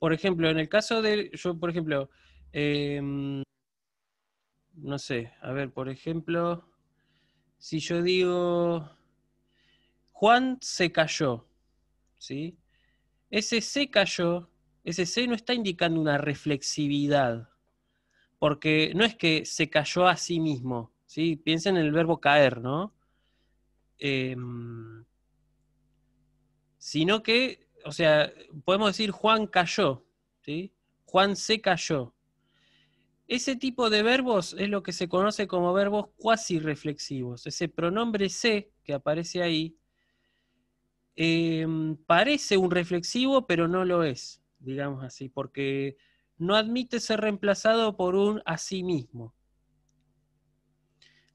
Por ejemplo, en el caso de, yo por ejemplo, Em, no sé, a ver, por ejemplo, si yo digo, Juan se cayó, ¿sí? Ese se cayó, ese se no está indicando una reflexividad, porque no es que se cayó a sí mismo, ¿sí? Piensen en el verbo caer, ¿no? Em, sino que, o sea, podemos decir Juan cayó, ¿sí? Juan se cayó. Ese tipo de verbos es lo que se conoce como verbos cuasi reflexivos. Ese pronombre se que aparece ahí em, parece un reflexivo, pero no lo es, digamos así, porque no admite ser reemplazado por un a sí mismo.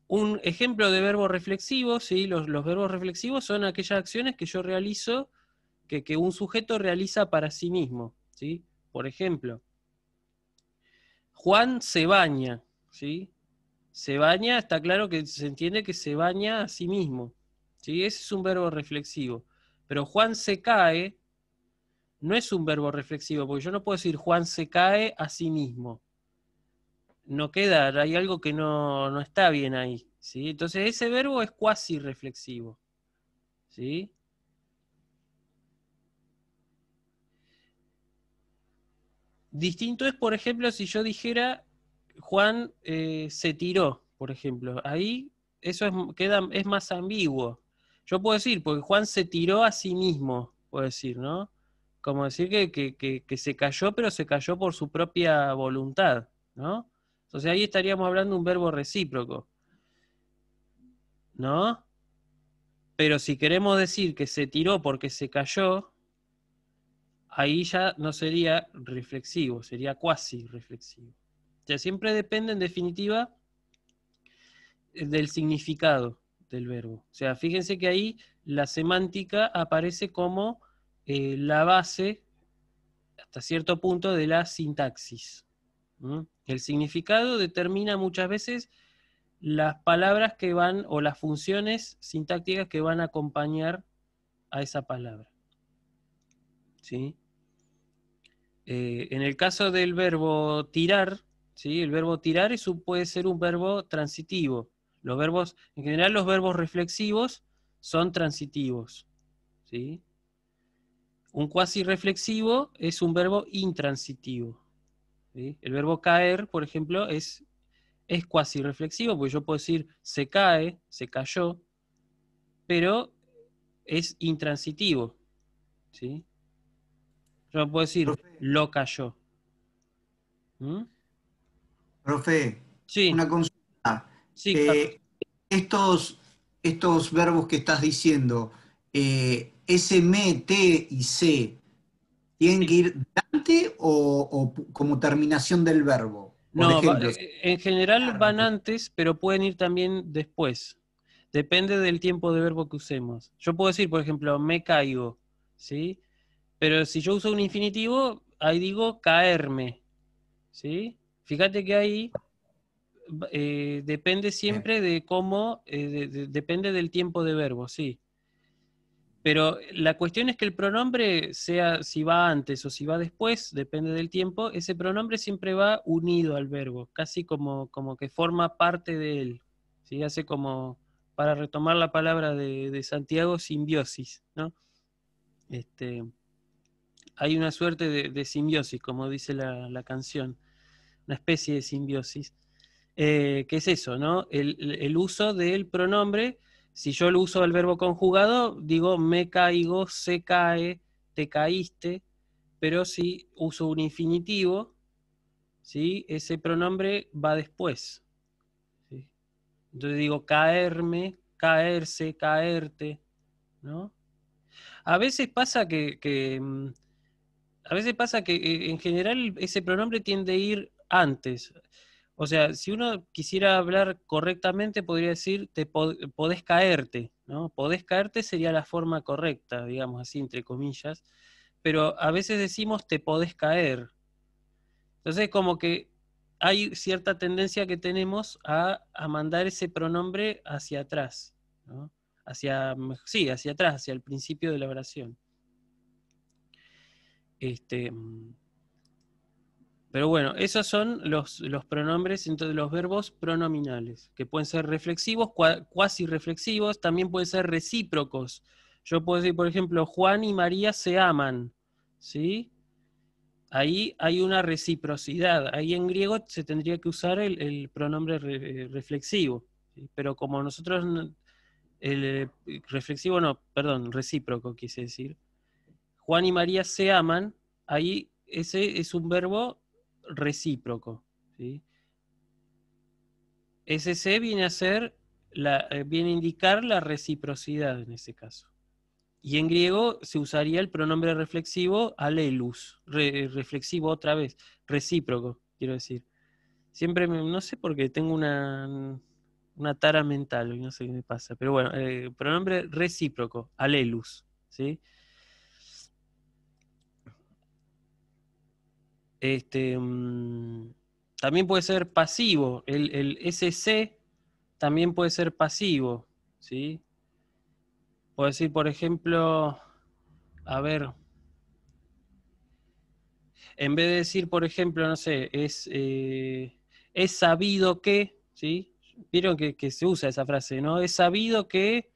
Un ejemplo de verbo reflexivo, ¿sí? los, verbos reflexivos son aquellas acciones que yo realizo, que, que un sujeto realiza para sí mismo. ¿sí? Por ejemplo, Juan se baña, ¿sí? Se baña, está claro que se entiende que se baña a sí mismo, ¿sí? Ese es un verbo reflexivo. Pero Juan se cae no es un verbo reflexivo, porque yo no puedo decir Juan se cae a sí mismo. No queda, hay algo que no, no está bien ahí, ¿sí? Entonces ese verbo es cuasi reflexivo, ¿sí? Distinto es, por ejemplo, si yo dijera Juan eh, se tiró, por ejemplo. Ahí eso es, es más ambiguo. Yo puedo decir, porque Juan se tiró a sí mismo, puedo decir, ¿no? Como decir que, que se cayó, pero se cayó por su propia voluntad, ¿no? Entonces ahí estaríamos hablando de un verbo recíproco. ¿No? Pero si queremos decir que se tiró porque se cayó, ahí ya no sería reflexivo, sería cuasi reflexivo. O sea, siempre depende en definitiva eh, del significado del verbo. O sea, fíjense que ahí la semántica aparece como eh, la base, hasta cierto punto, de la sintaxis. El significado determina muchas veces las palabras que van o las funciones sintácticas que van a acompañar a esa palabra. ¿Sí? Eh, en el caso del verbo tirar, ¿sí? el verbo tirar puede ser un verbo transitivo. Los verbos, en general los verbos reflexivos son transitivos. ¿sí? Un cuasi reflexivo es un verbo intransitivo. El verbo caer, por ejemplo, es, es cuasi reflexivo, porque yo puedo decir se cae, se cayó, pero es intransitivo. ¿sí? Yo puedo decir, lo cayó. Profe, ¿Mm? una consulta. Eh, estos, verbos que estás diciendo, eh, S, M, T y C, ¿tienen que ir delante o, como terminación del verbo? no, eh, en general ah, van antes, pero pueden ir también después. Depende del tiempo de verbo que usemos. Yo puedo decir, por ejemplo, me caigo, ¿sí? Pero si yo uso un infinitivo, ahí digo caerme. ¿Sí? Fíjate que ahí eh, depende siempre de cómo, eh, depende del tiempo de verbo, sí. Pero la cuestión es que el pronombre, sea si va antes o si va después, depende del tiempo, ese pronombre siempre va unido al verbo, casi como, como que forma parte de él. ¿sí? Hace como, para retomar la palabra de, de Santiago, simbiosis. ¿no? Este, hay una suerte de, simbiosis, como dice la, canción, una especie de simbiosis, eh, qué es eso, ¿no? El, uso del pronombre, si yo lo uso al verbo conjugado, digo me caigo, se cae, te caíste, pero si uso un infinitivo, ¿sí? ese pronombre va después. Entonces digo caerme, caerse, caerte, ¿no? A veces pasa que, mm, a veces pasa que eh, en general ese pronombre tiende a ir antes. O sea, si uno quisiera hablar correctamente, podría decir, te podés caerte, ¿no? Podés caerte sería la forma correcta, digamos así, entre comillas. Pero a veces decimos, te podés caer. Entonces, como que hay cierta tendencia que tenemos a, mandar ese pronombre hacia atrás, Hacia, sí, hacia atrás, hacia el principio de la oración. Este, mm, pero bueno, esos son los, pronombres, entonces los verbos pronominales, que pueden ser reflexivos, cuasi reflexivos, también pueden ser recíprocos. Yo puedo decir, por ejemplo, Juan y María se aman, ¿sí? Ahí hay una reciprocidad. Ahí en griego se tendría que usar el, pronombre eh, reflexivo, pero como nosotros, el eh, reflexivo no, perdón, recíproco quise decir Juan y María se aman, ahí ese es un verbo recíproco. ¿sí? Ese se viene a ser, eh, viene a indicar la reciprocidad en ese caso. Y en griego se usaría el pronombre reflexivo alelus, reflexivo otra vez, recíproco, quiero decir. Siempre, me, no sé por qué, tengo una, tara mental, no sé qué me pasa, pero bueno, el eh, pronombre recíproco, alelus, ¿sí? Este, mm, también puede ser pasivo. El, el SC también puede ser pasivo. ¿sí? Puedo decir, por ejemplo, a ver, en vez de decir, por ejemplo, no sé, es, eh, es sabido que, ¿sí? Vieron que, que, se usa esa frase, ¿no? Es sabido que,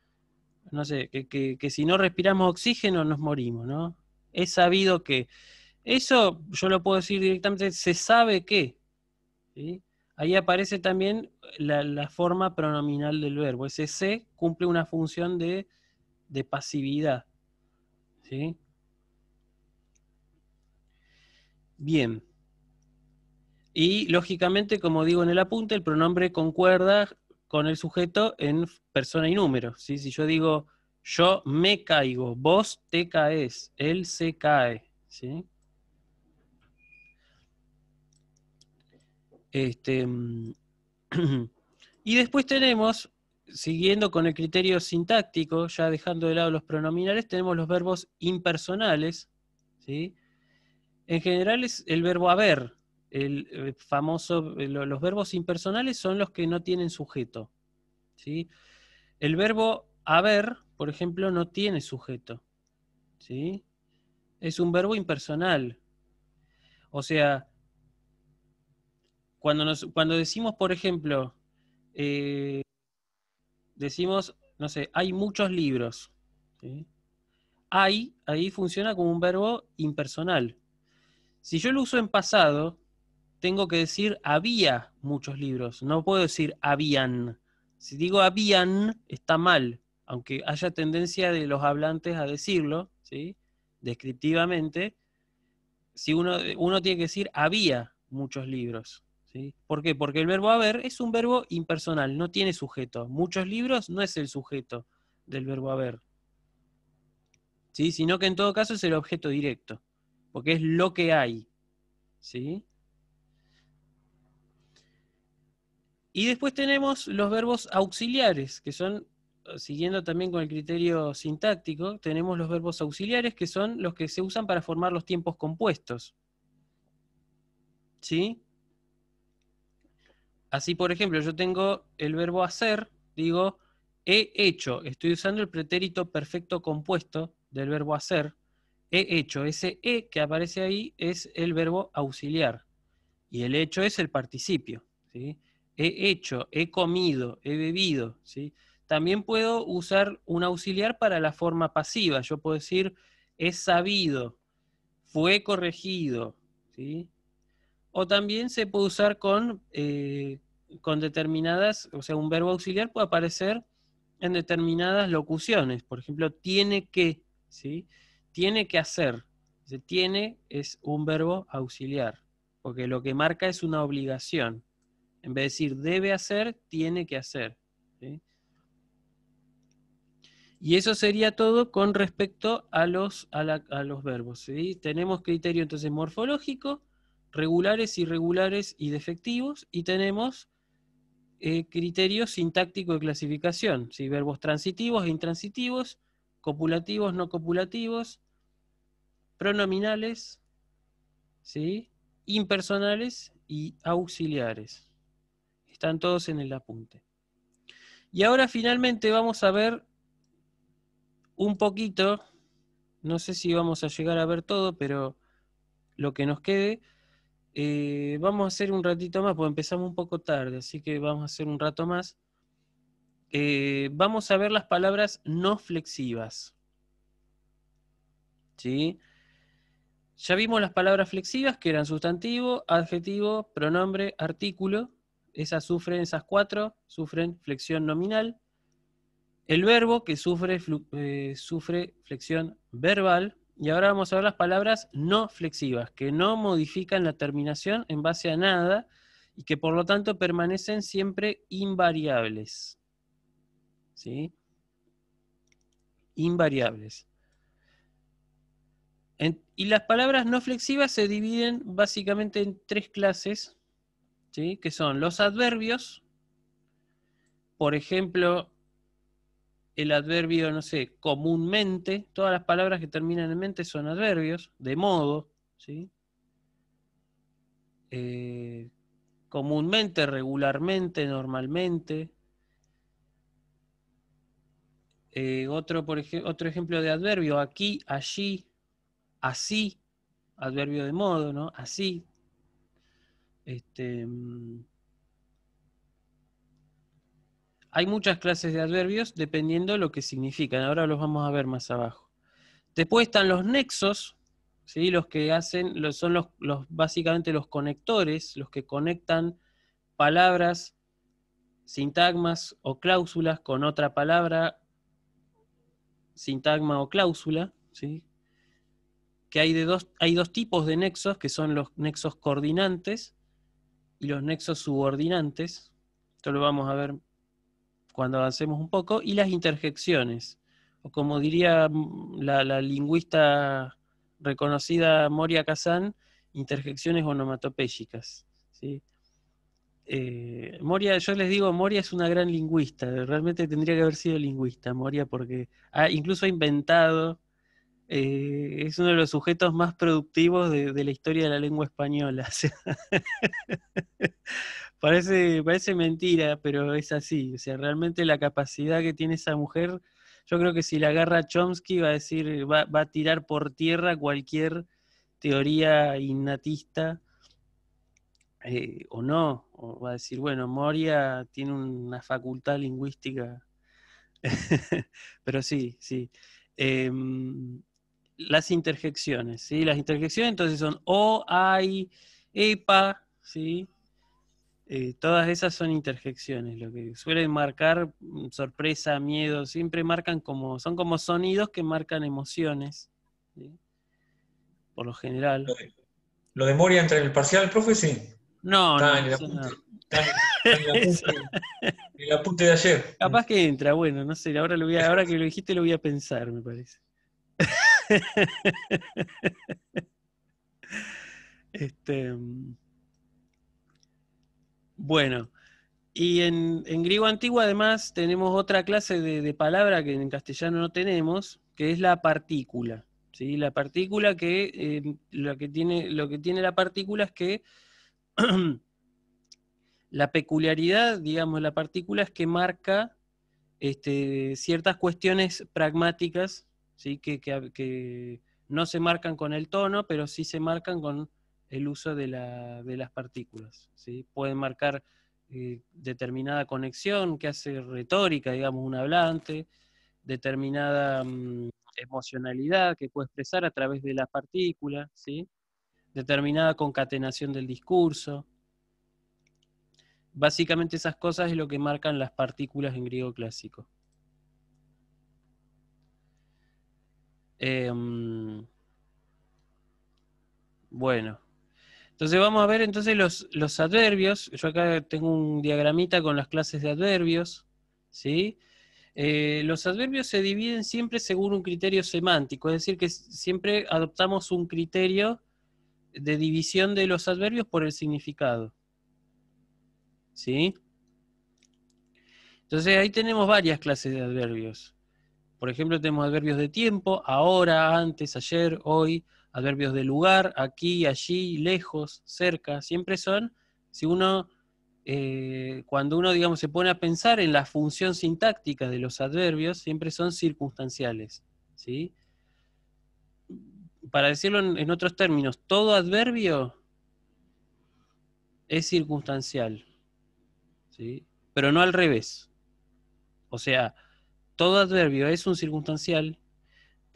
no sé, que, que, que si no respiramos oxígeno nos morimos, ¿no? Es sabido que. Eso yo lo puedo decir directamente, se sabe que. ¿sí? Ahí aparece también la, forma pronominal del verbo. Ese se cumple una función de, de pasividad. ¿sí? Bien. Y lógicamente, como digo en el apunte, el pronombre concuerda con el sujeto en persona y número. ¿sí? Si yo digo yo me caigo, vos te caes, él se cae. ¿sí? Este, mm, y después tenemos, siguiendo con el criterio sintáctico, ya dejando de lado los pronominales, tenemos los verbos impersonales. ¿sí? En general es el verbo haber, el eh, famoso, eh, los verbos impersonales son los que no tienen sujeto. ¿sí? El verbo haber, por ejemplo, no tiene sujeto. ¿sí? Es un verbo impersonal. O sea, cuando, decimos, por ejemplo, eh, decimos, no sé, hay muchos libros. Hay, ahí funciona como un verbo impersonal. Si yo lo uso en pasado, tengo que decir había muchos libros, no puedo decir habían. Si digo habían, está mal, aunque haya tendencia de los hablantes a decirlo, descriptivamente, si uno, uno tiene que decir había muchos libros. ¿Por qué? Porque el verbo haber es un verbo impersonal, no tiene sujeto. Muchos libros no es el sujeto del verbo haber, ¿sí? sino que en todo caso es el objeto directo, porque es lo que hay. ¿sí? Y después tenemos los verbos auxiliares, que son, siguiendo también con el criterio sintáctico, tenemos los verbos auxiliares que son los que se usan para formar los tiempos compuestos. ¿Sí? Así, por ejemplo, yo tengo el verbo hacer, digo, he hecho, estoy usando el pretérito perfecto compuesto del verbo hacer, he hecho, ese he que aparece ahí es el verbo auxiliar, y el hecho es el participio, ¿sí? He hecho, he comido, he bebido, ¿sí? También puedo usar un auxiliar para la forma pasiva, yo puedo decir, he sabido, fue corregido, ¿sí? O también se puede usar con, eh, con determinadas, o sea, un verbo auxiliar puede aparecer en determinadas locuciones. Por ejemplo, tiene que, ¿sí? Tiene que hacer. se tiene es un verbo auxiliar, porque lo que marca es una obligación. En vez de decir debe hacer, tiene que hacer. Y eso sería todo con respecto a los, a los verbos. ¿sí? Tenemos criterio entonces morfológico, regulares, irregulares y defectivos, y tenemos eh, criterios sintácticos de clasificación, si verbos transitivos e intransitivos, copulativos, no copulativos, pronominales, ¿sí? impersonales y auxiliares. Están todos en el apunte. Y ahora finalmente vamos a ver un poquito, no sé si vamos a llegar a ver todo, pero lo que nos quede, eh, vamos a hacer un ratito más, porque empezamos un poco tarde, así que vamos a hacer un rato más. Eh, vamos a ver las palabras no flexivas. ¿Sí? Ya vimos las palabras flexivas, que eran sustantivo, adjetivo, pronombre, artículo. Esas sufren, esas cuatro, sufren flexión nominal. El verbo, que sufre, eh, sufre flexión verbal. Y ahora vamos a ver las palabras no flexivas, que no modifican la terminación en base a nada y que por lo tanto permanecen siempre invariables. ¿Sí? Invariables. y las palabras no flexivas se dividen básicamente en tres clases, ¿sí? que son los adverbios, por ejemplo, el adverbio, no sé, comúnmente, todas las palabras que terminan en mente son adverbios, de modo, ¿sí? Eh, comúnmente, regularmente, normalmente. Eh, otro, por otro ejemplo de adverbio, aquí, allí, así, adverbio de modo, ¿no? Así. Este, mm, hay muchas clases de adverbios dependiendo de lo que significan. Ahora los vamos a ver más abajo. Después están los nexos, ¿sí? los que hacen, son los, básicamente los conectores, los que conectan palabras, sintagmas o cláusulas con otra palabra, sintagma o cláusula. ¿sí? Que hay, de dos, hay dos tipos de nexos, que son los nexos coordinantes y los nexos subordinantes. Esto lo vamos a ver cuando avancemos un poco, y las interjecciones, o como diría mm, la, lingüista reconocida Moria Kazan, interjecciones onomatopéyicas. Eh, Moria, yo les digo, Moria es una gran lingüista, realmente tendría que haber sido lingüista, Moria, porque ha, incluso ha inventado, eh, es uno de los sujetos más productivos de, de, la historia de la lengua española. Parece, parece mentira, pero es así. O sea, realmente la capacidad que tiene esa mujer, yo creo que si la agarra Chomsky va a decir, va, va a tirar por tierra cualquier teoría innatista eh, o no. va a decir, bueno, Moria tiene una facultad lingüística. pero sí, sí. Em, las interjecciones, ¿sí? Las interjecciones entonces son o, ay, epa, ¿sí? Eh, todas esas son interjecciones, lo que suelen marcar mm, sorpresa, miedo, siempre marcan como, son como sonidos que marcan emociones, por lo general. Lo de, Moria entre el parcial, profe, sí. No, no, en el apunte, de ayer. Capaz que entra, bueno, no sé, ahora, lo voy ahora que lo dijiste lo voy a pensar, me parece. este. Mm, bueno, y en, griego antiguo además tenemos otra clase de, palabra que en castellano no tenemos, que es la partícula. ¿sí? La partícula que, eh, lo que tiene, lo que tiene la partícula es que la peculiaridad, digamos, la partícula es que marca este, ciertas cuestiones pragmáticas, ¿sí? que no se marcan con el tono, pero sí se marcan con el uso de, las partículas. Pueden marcar eh, determinada conexión que hace retórica, digamos, un hablante, determinada mm, emocionalidad que puede expresar a través de las partículas, determinada concatenación del discurso. Básicamente esas cosas es lo que marcan las partículas en griego clásico. Em, bueno. Entonces vamos a ver entonces los, adverbios. Yo acá tengo un diagramita con las clases de adverbios. Eh, los adverbios se dividen siempre según un criterio semántico, es decir, que siempre adoptamos un criterio de división de los adverbios por el significado. ¿Sí? Entonces ahí tenemos varias clases de adverbios. Por ejemplo, tenemos adverbios de tiempo, ahora, antes, ayer, hoy, adverbios de lugar, aquí, allí, lejos, cerca, siempre son, si uno, eh, cuando uno, digamos, se pone a pensar en la función sintáctica de los adverbios, siempre son circunstanciales, ¿sí? Para decirlo en, otros términos, todo adverbio es circunstancial, ¿sí? Pero no al revés. O sea, todo adverbio es un circunstancial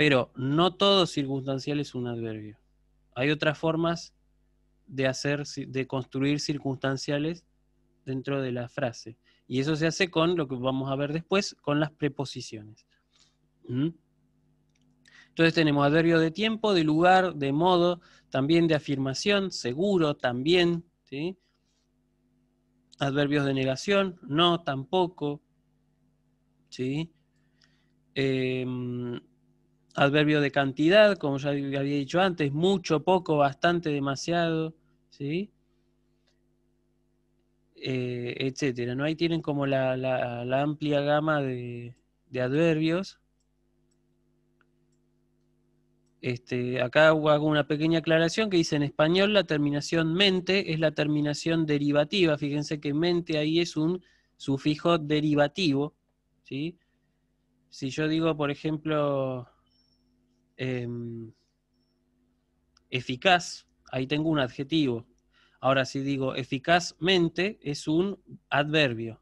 pero no todo circunstancial es un adverbio. Hay otras formas de hacer, de construir circunstanciales dentro de la frase. Y eso se hace con lo que vamos a ver después, con las preposiciones. ¿Mm? Entonces tenemos adverbios de tiempo, de lugar, de modo, también de afirmación, seguro, también, Adverbios de negación, no, tampoco, ¿sí? Em, adverbio de cantidad, como ya había dicho antes, mucho, poco, bastante, demasiado, ¿sí? Eh, etcétera. ¿no? Ahí tienen como la, amplia gama de, adverbios. Este, acá hago una pequeña aclaración que dice en español la terminación mente es la terminación derivativa. Fíjense que mente ahí es un sufijo derivativo. ¿sí? Si yo digo, por ejemplo, Em, eficaz, ahí tengo un adjetivo. Ahora si digo eficazmente es un adverbio.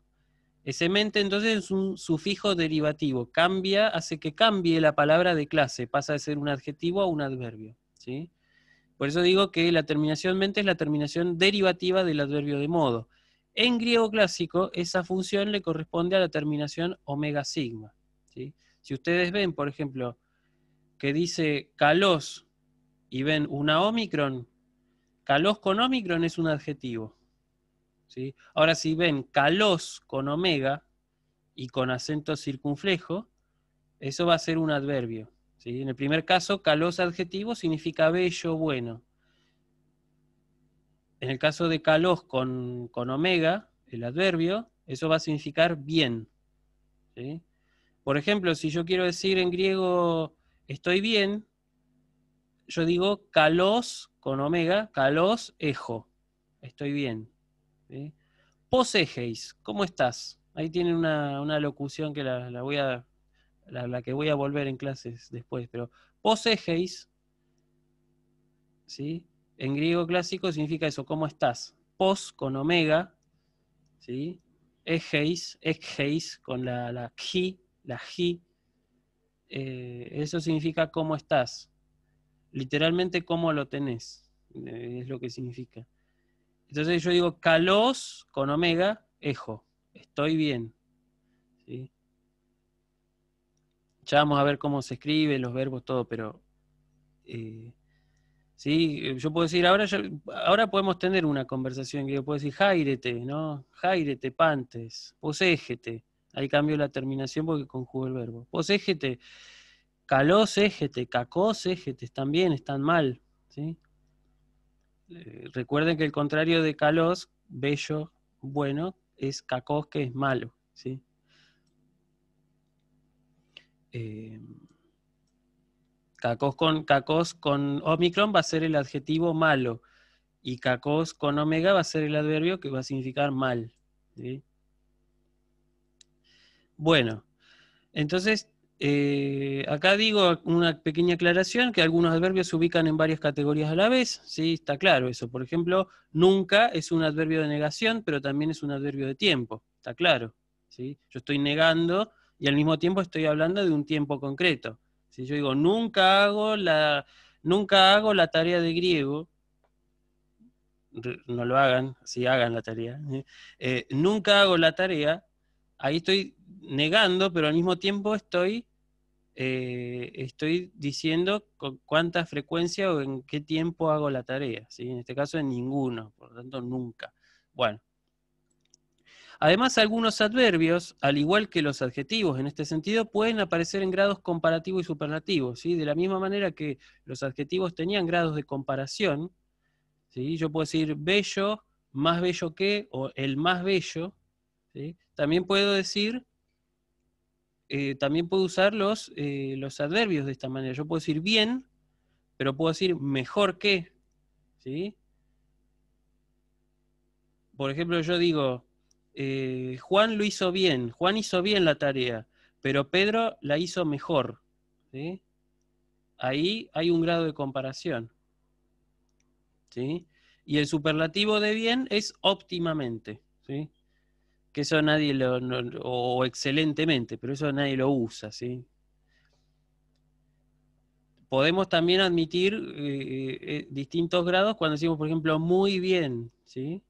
Ese mente entonces es un sufijo derivativo, cambia, hace que cambie la palabra de clase, pasa de ser un adjetivo a un adverbio. ¿sí? Por eso digo que la terminación mente es la terminación derivativa del adverbio de modo. En griego clásico, esa función le corresponde a la terminación omega sigma. Si ustedes ven, por ejemplo, que dice calos y ven una Omicron, calos con Omicron es un adjetivo. ¿sí? Ahora, si ven calos con omega y con acento circunflejo, eso va a ser un adverbio. ¿sí? En el primer caso, calos adjetivo significa bello, bueno. En el caso de calos con, con omega, el adverbio, eso va a significar bien. ¿sí? Por ejemplo, si yo quiero decir en griego estoy bien, yo digo calos con omega, calos ejo, estoy bien. ¿sí? ¿cómo estás? Ahí tiene una, locución que la, voy a, que voy a volver en clases después, pero posejeis, ¿sí? en griego clásico significa eso, ¿cómo estás? Pos con omega, ¿sí? Egeis, con la, la la ji, eh, eso significa cómo estás. Literalmente cómo lo tenés, eh, es lo que significa. Entonces yo digo calos con omega, ejo, estoy bien. Ya vamos a ver cómo se escribe, los verbos, todo, pero... Eh, yo puedo decir, ahora, ahora podemos tener una conversación, que yo puedo decir, jairete, ¿no? Jairete, pantes, posejete Ahí cambio la terminación porque conjugo el verbo. égete, caló égete, cacos, sejete, están bien, están mal. Eh, recuerden que el contrario de calós, bello, bueno, es cacos que es malo. ¿sí? Eh, cacos con, cacos con Omicron va a ser el adjetivo malo y cacos con omega va a ser el adverbio que va a significar mal. ¿sí? Bueno, entonces eh, acá digo una pequeña aclaración, que algunos adverbios se ubican en varias categorías a la vez, ¿sí? Está claro eso. Por ejemplo, nunca es un adverbio de negación, pero también es un adverbio de tiempo, está claro, ¿sí? Yo estoy negando y al mismo tiempo estoy hablando de un tiempo concreto. Si yo digo, nunca hago la, nunca hago la tarea de griego, no lo hagan, si sí, hagan la tarea, ¿eh? Eh, nunca hago la tarea, ahí estoy negando, pero al mismo tiempo estoy, eh, estoy diciendo con cuánta frecuencia o en qué tiempo hago la tarea. ¿sí? En este caso, en ninguno, por lo tanto, nunca. Bueno. Además, algunos adverbios, al igual que los adjetivos en este sentido, pueden aparecer en grados comparativos y superlativos. ¿sí? De la misma manera que los adjetivos tenían grados de comparación, ¿sí? yo puedo decir bello, más bello que, o el más bello. También puedo decir eh, también puedo usar eh, los, adverbios de esta manera. Yo puedo decir bien, pero puedo decir mejor que. ¿sí? Por ejemplo, yo digo, eh, Juan lo hizo bien, Juan hizo bien la tarea, pero Pedro la hizo mejor. ¿sí? Ahí hay un grado de comparación. ¿sí? Y el superlativo de bien es óptimamente. ¿sí? que eso nadie lo, o excelentemente, pero eso nadie lo usa, ¿sí? Podemos también admitir eh, eh, eh, distintos grados cuando decimos, por ejemplo, muy bien, ¿sí?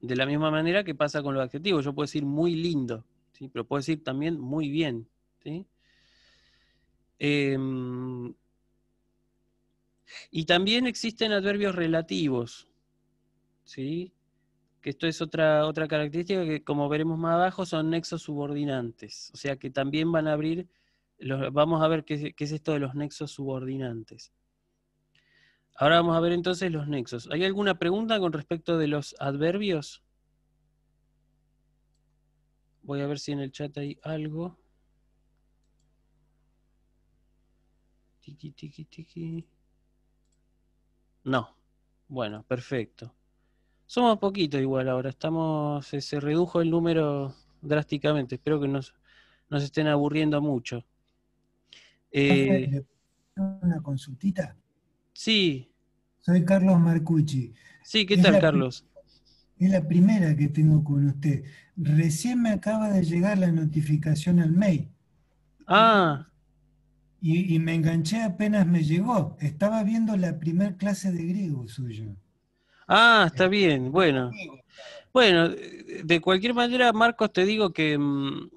De la misma manera que pasa con los adjetivos, yo puedo decir muy lindo, ¿sí? Pero puedo decir también muy bien, ¿sí? Em, y también existen adverbios relativos, ¿sí? que esto es otra, otra característica que, como veremos más abajo, son nexos subordinantes. O sea que también van a abrir, vamos a ver qué, es esto de los nexos subordinantes. Ahora vamos a ver entonces los nexos. ¿Hay alguna pregunta con respecto de los adverbios? Voy a ver si en el chat hay algo. Tiki, tiki, tiki. No. Bueno, perfecto. Somos poquitos igual ahora, estamos, se, redujo el número drásticamente, espero que nos, se estén aburriendo mucho. Eh, una consultita. Sí. Soy Carlos Marcucci. Sí, ¿qué tal, Carlos? Es la primera que tengo con usted. Recién me acaba de llegar la notificación al mail. Ah. Y, y me enganché apenas me llegó. Estaba viendo la primera clase de griego suyo. Ah, está este, bien, bueno. Bueno, de cualquier manera, Marcos, te digo que, mm,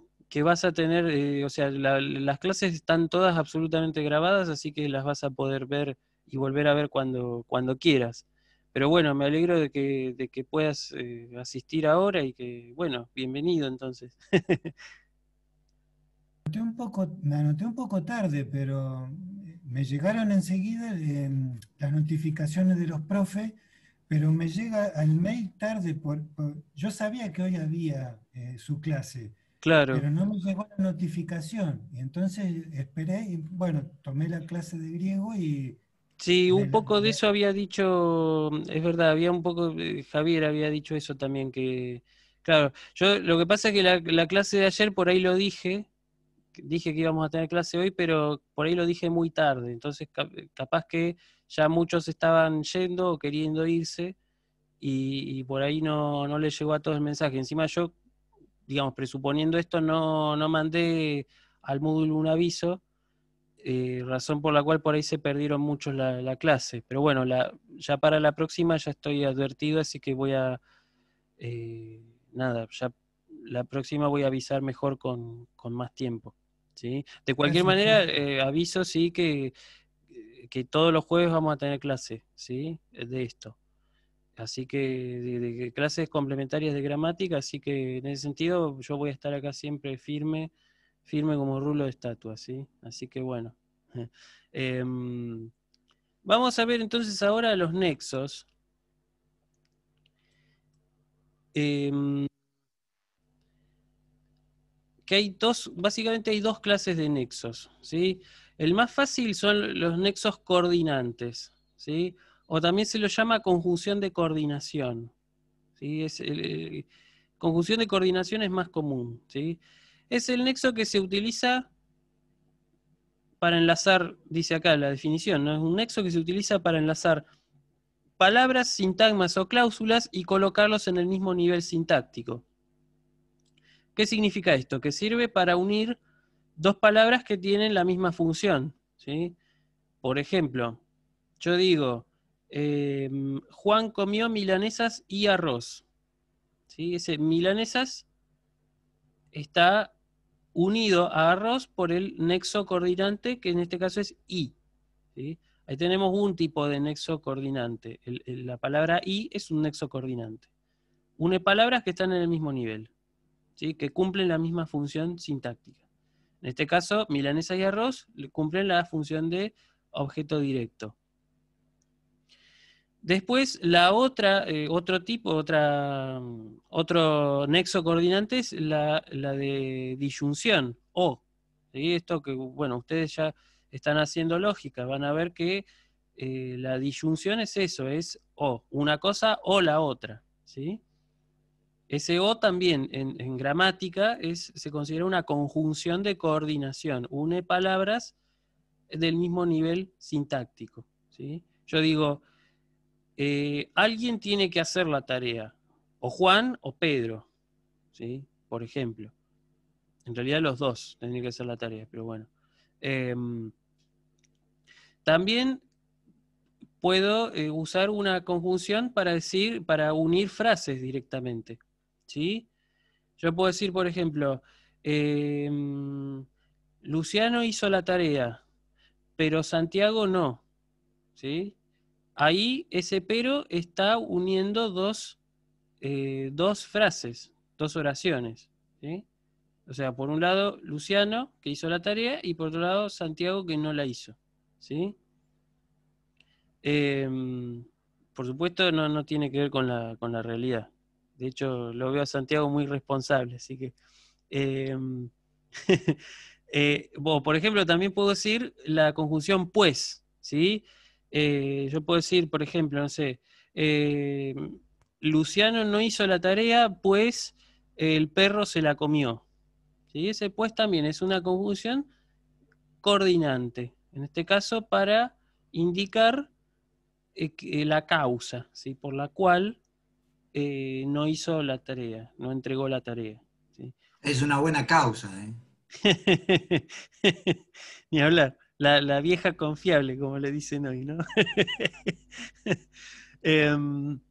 vas a tener, eh, o sea, las clases están todas absolutamente grabadas, así que las vas a poder ver y volver a ver cuando, cuando quieras. Pero bueno, me alegro de que, puedas eh, asistir ahora y que, bueno, bienvenido entonces. un poco, me anoté un poco tarde, pero me llegaron enseguida eh, las notificaciones de los profes pero me llega al mail tarde. Por, yo sabía que hoy había eh, su clase, claro. pero no me llegó la notificación. Y entonces esperé y, bueno, tomé la clase de griego y... Sí, un poco de eso había dicho, es verdad, había un poco, eh, Javier había dicho eso también, que, claro, yo lo que pasa es que la clase de ayer por ahí lo dije, dije que íbamos a tener clase hoy, pero por ahí lo dije muy tarde, entonces eh, capaz que ya muchos estaban yendo o queriendo irse y, por ahí no, no les llegó a todos el mensaje. Encima yo, digamos, presuponiendo esto, no, no mandé al módulo un aviso, eh, razón por la cual por ahí se perdieron muchos la, clase. Pero bueno, ya para la próxima ya estoy advertido, así que voy a... Eh, nada, ya la próxima voy a avisar mejor con, más tiempo. ¿sí? De cualquier manera, eh, aviso sí que que todos los jueves vamos a tener clase, ¿sí? Eh, de esto. Así que de, clases complementarias de gramática, así que en ese sentido yo voy a estar acá siempre firme, firme como rulo de estatua, ¿sí? Así que bueno. Em, vamos a ver entonces ahora los nexos. Em, que hay dos, básicamente hay dos clases de nexos, ¿sí? El más fácil son los nexos coordinantes, ¿sí? o también se lo llama conjunción de coordinación. ¿sí? Es eh, conjunción de coordinación es más común. ¿sí? Es el nexo que se utiliza para enlazar, dice acá la definición, ¿no? es un nexo que se utiliza para enlazar palabras, sintagmas o cláusulas y colocarlos en el mismo nivel sintáctico. ¿Qué significa esto? Que sirve para unir dos palabras que tienen la misma función. ¿sí? Por ejemplo, yo digo, em, Juan comió milanesas y arroz. ¿sí? Ese milanesas está unido a arroz por el nexo coordinante, que en este caso es I. Ahí tenemos un tipo de nexo coordinante. la palabra I es un nexo coordinante. Une palabras que están en el mismo nivel, ¿sí? que cumplen la misma función sintáctica. En este caso, milanesa y arroz cumplen la función de objeto directo. Después, la otra, eh, otro tipo, otra, mm, otro nexo coordinante es la, de disyunción, o. Esto que, bueno, ustedes ya están haciendo lógica, van a ver que eh, la disyunción es eso, es o, una cosa o la otra. ¿sí? Ese O también en, gramática es, se considera una conjunción de coordinación, une palabras del mismo nivel sintáctico. ¿sí? Yo digo, eh, alguien tiene que hacer la tarea, o Juan o Pedro, ¿sí? por ejemplo. En realidad los dos tienen que hacer la tarea, pero bueno. Em, también puedo eh, usar una conjunción para decir, para unir frases directamente. ¿sí? Yo puedo decir, por ejemplo, eh, Luciano hizo la tarea, pero Santiago no, ¿sí? Ahí ese pero está uniendo dos, eh, frases, dos oraciones, O sea, por un lado, Luciano, que hizo la tarea, y por otro lado, Santiago, que no la hizo, ¿sí? Em, por supuesto, no, tiene que ver con la, con la realidad. De hecho, lo veo a Santiago muy responsable, así que... Em, eh, por ejemplo, también puedo decir la conjunción pues, ¿sí? Eh, yo puedo decir, por ejemplo, no sé, eh, Luciano no hizo la tarea, pues el perro se la comió. ¿Sí? Ese pues también es una conjunción coordinante, en este caso para indicar la causa, ¿sí? Por la cual eh, no hizo la tarea, no entregó la tarea. Es una buena causa. ¿eh? Ni hablar. La, vieja confiable, como le dicen hoy, ¿no? Em,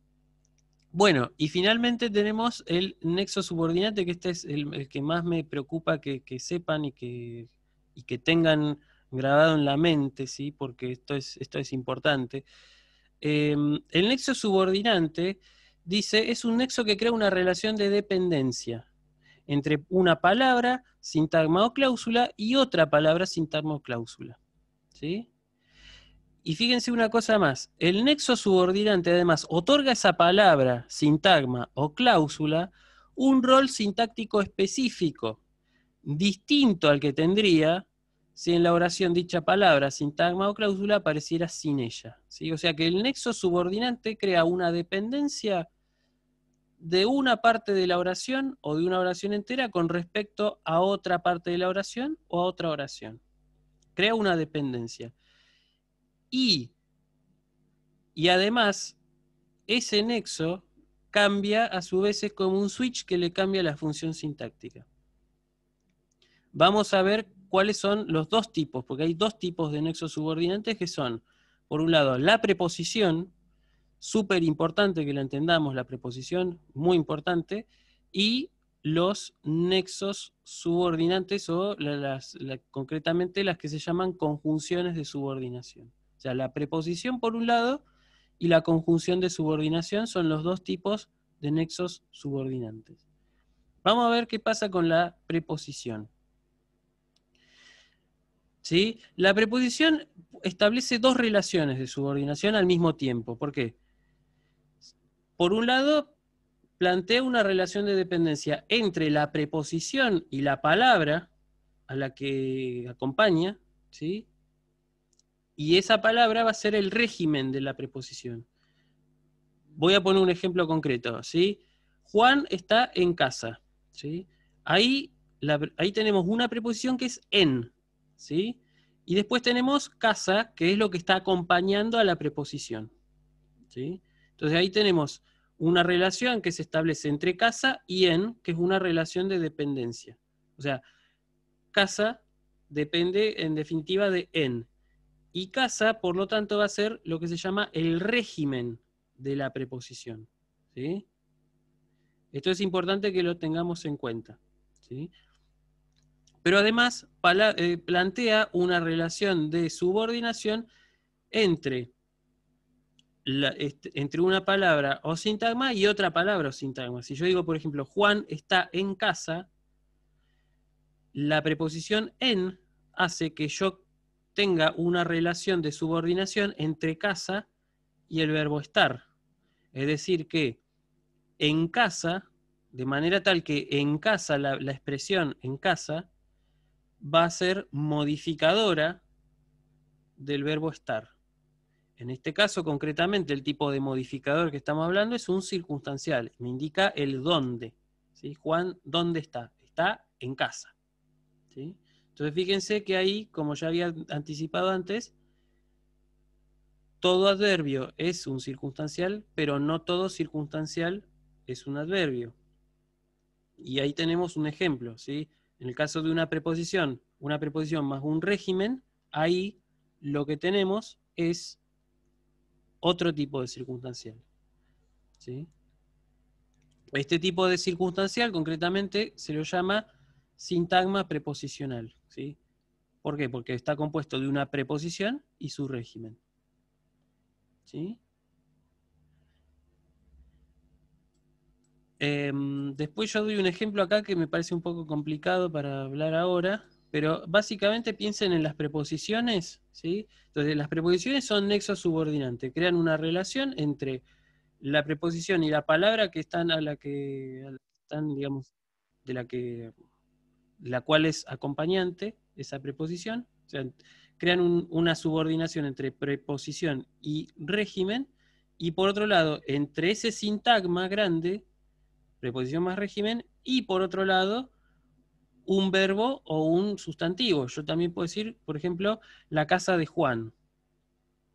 bueno, y finalmente tenemos el nexo subordinante, que este es el, que más me preocupa que, sepan y que, tengan grabado en la mente, ¿sí? Porque esto es, importante. Em, el nexo subordinante dice, es un nexo que crea una relación de dependencia entre una palabra, sintagma o cláusula, y otra palabra, sintagma o cláusula. ¿Sí? Y fíjense una cosa más, el nexo subordinante además otorga a esa palabra, sintagma o cláusula un rol sintáctico específico, distinto al que tendría si en la oración dicha palabra, sintagma o cláusula apareciera sin ella. ¿sí? O sea que el nexo subordinante crea una dependencia de una parte de la oración o de una oración entera con respecto a otra parte de la oración o a otra oración. Crea una dependencia. Y, y además, ese nexo cambia a su vez como un switch que le cambia la función sintáctica. Vamos a ver cuáles son los dos tipos, porque hay dos tipos de nexos subordinantes que son, por un lado, la preposición, súper importante que la entendamos, la preposición, muy importante, y los nexos subordinantes o las, concretamente las que se llaman conjunciones de subordinación. O sea, la preposición por un lado y la conjunción de subordinación son los dos tipos de nexos subordinantes. Vamos a ver qué pasa con la preposición. La preposición establece dos relaciones de subordinación al mismo tiempo. ¿Por qué? Por un lado, plantea una relación de dependencia entre la preposición y la palabra a la que acompaña, ¿sí? Y esa palabra va a ser el régimen de la preposición. Voy a poner un ejemplo concreto, ¿sí? Juan está en casa, ¿sí? Ahí, ahí tenemos una preposición que es en, ¿sí? Y después tenemos casa, que es lo que está acompañando a la preposición. ¿sí? Entonces ahí tenemos una relación que se establece entre casa y en, que es una relación de dependencia. O sea, casa depende en definitiva de en. Y casa, por lo tanto, va a ser lo que se llama el régimen de la preposición. ¿sí? Esto es importante que lo tengamos en cuenta. ¿sí? pero además eh, plantea una relación de subordinación entre, este, entre una palabra o sintagma y otra palabra o sintagma. Si yo digo, por ejemplo, Juan está en casa, la preposición en hace que yo tenga una relación de subordinación entre casa y el verbo estar. Es decir, que en casa, de manera tal que en casa, la expresión en casa, va a ser modificadora del verbo estar. En este caso, concretamente, el tipo de modificador que estamos hablando es un circunstancial. Me indica el dónde. ¿sí? Juan, ¿dónde está? Está en casa. ¿sí? Entonces, fíjense que ahí, como ya había anticipado antes, todo adverbio es un circunstancial, pero no todo circunstancial es un adverbio. Y ahí tenemos un ejemplo, ¿sí? En el caso de una preposición, una preposición más un régimen, ahí lo que tenemos es otro tipo de circunstancial. ¿Sí? Este tipo de circunstancial concretamente se lo llama sintagma preposicional. ¿sí? ¿Por qué? Porque está compuesto de una preposición y su régimen. ¿Sí? Em, después yo doy un ejemplo acá que me parece un poco complicado para hablar ahora, pero básicamente piensen en las preposiciones, ¿sí? Entonces, las preposiciones son nexos subordinantes, crean una relación entre la preposición y la palabra que están a la que están, digamos, de la que la cual es acompañante esa preposición, o sea, crean una subordinación entre preposición y régimen y por otro lado, entre ese sintagma grande preposición más régimen, y por otro lado, un verbo o un sustantivo. Yo también puedo decir, por ejemplo, la casa de Juan.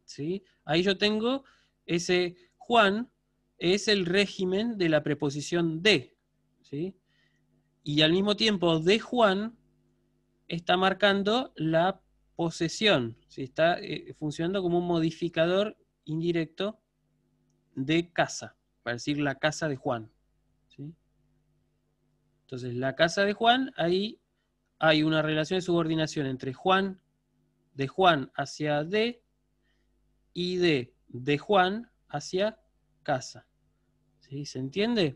¿Sí? Ahí yo tengo ese Juan, es el régimen de la preposición de. ¿sí? Y al mismo tiempo, de Juan está marcando la posesión, está eh, funcionando como un modificador indirecto de casa, para decir la casa de Juan. Entonces, la casa de Juan, ahí hay una relación de subordinación entre Juan, de Juan hacia D, y D de Juan hacia casa. ¿Sí? ¿Se entiende?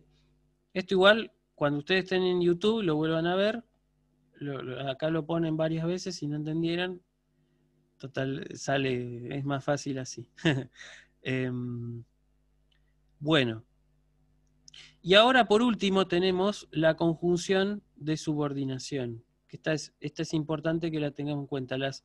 Esto igual, cuando ustedes estén en YouTube, lo vuelvan a ver. acá lo ponen varias veces, si no entendieran, total, sale, es más fácil así. Em, bueno. Y ahora, por último, tenemos la conjunción de subordinación. Que esta, es, importante que la tengamos en cuenta. Las,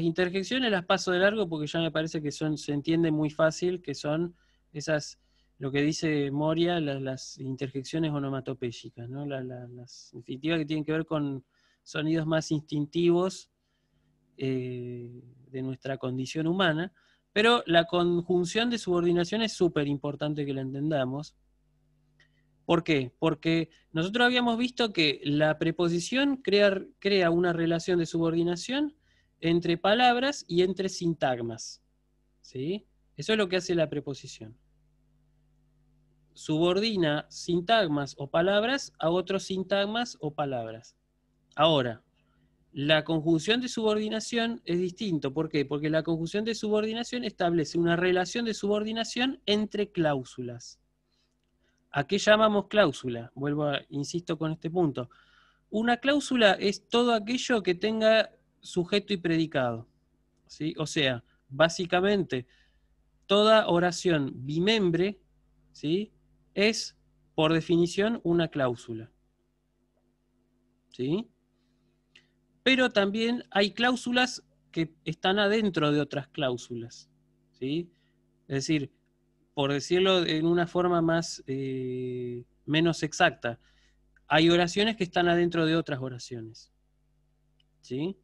interjecciones las paso de largo porque ya me parece que son, se entiende muy fácil que son esas, lo que dice Moria, las, interjecciones onomatopégicas, ¿no? las definitivas que tienen que ver con sonidos más instintivos eh, de nuestra condición humana. Pero la conjunción de subordinación es súper importante que la entendamos, ¿Por qué? Porque nosotros habíamos visto que la preposición crea, una relación de subordinación entre palabras y entre sintagmas. ¿sí? Eso es lo que hace la preposición. Subordina sintagmas o palabras a otros sintagmas o palabras. Ahora, la conjunción de subordinación es distinto. ¿Por qué? Porque la conjunción de subordinación establece una relación de subordinación entre cláusulas. ¿A qué llamamos cláusula? Vuelvo a, insisto con este punto. Una cláusula es todo aquello que tenga sujeto y predicado. ¿sí? O sea, básicamente, toda oración bimembre ¿sí? es, por definición, una cláusula. ¿Sí? Pero también hay cláusulas que están adentro de otras cláusulas. ¿sí? Es decir, por decirlo en una forma más eh, menos exacta, hay oraciones que están adentro de otras oraciones. ¿Sí?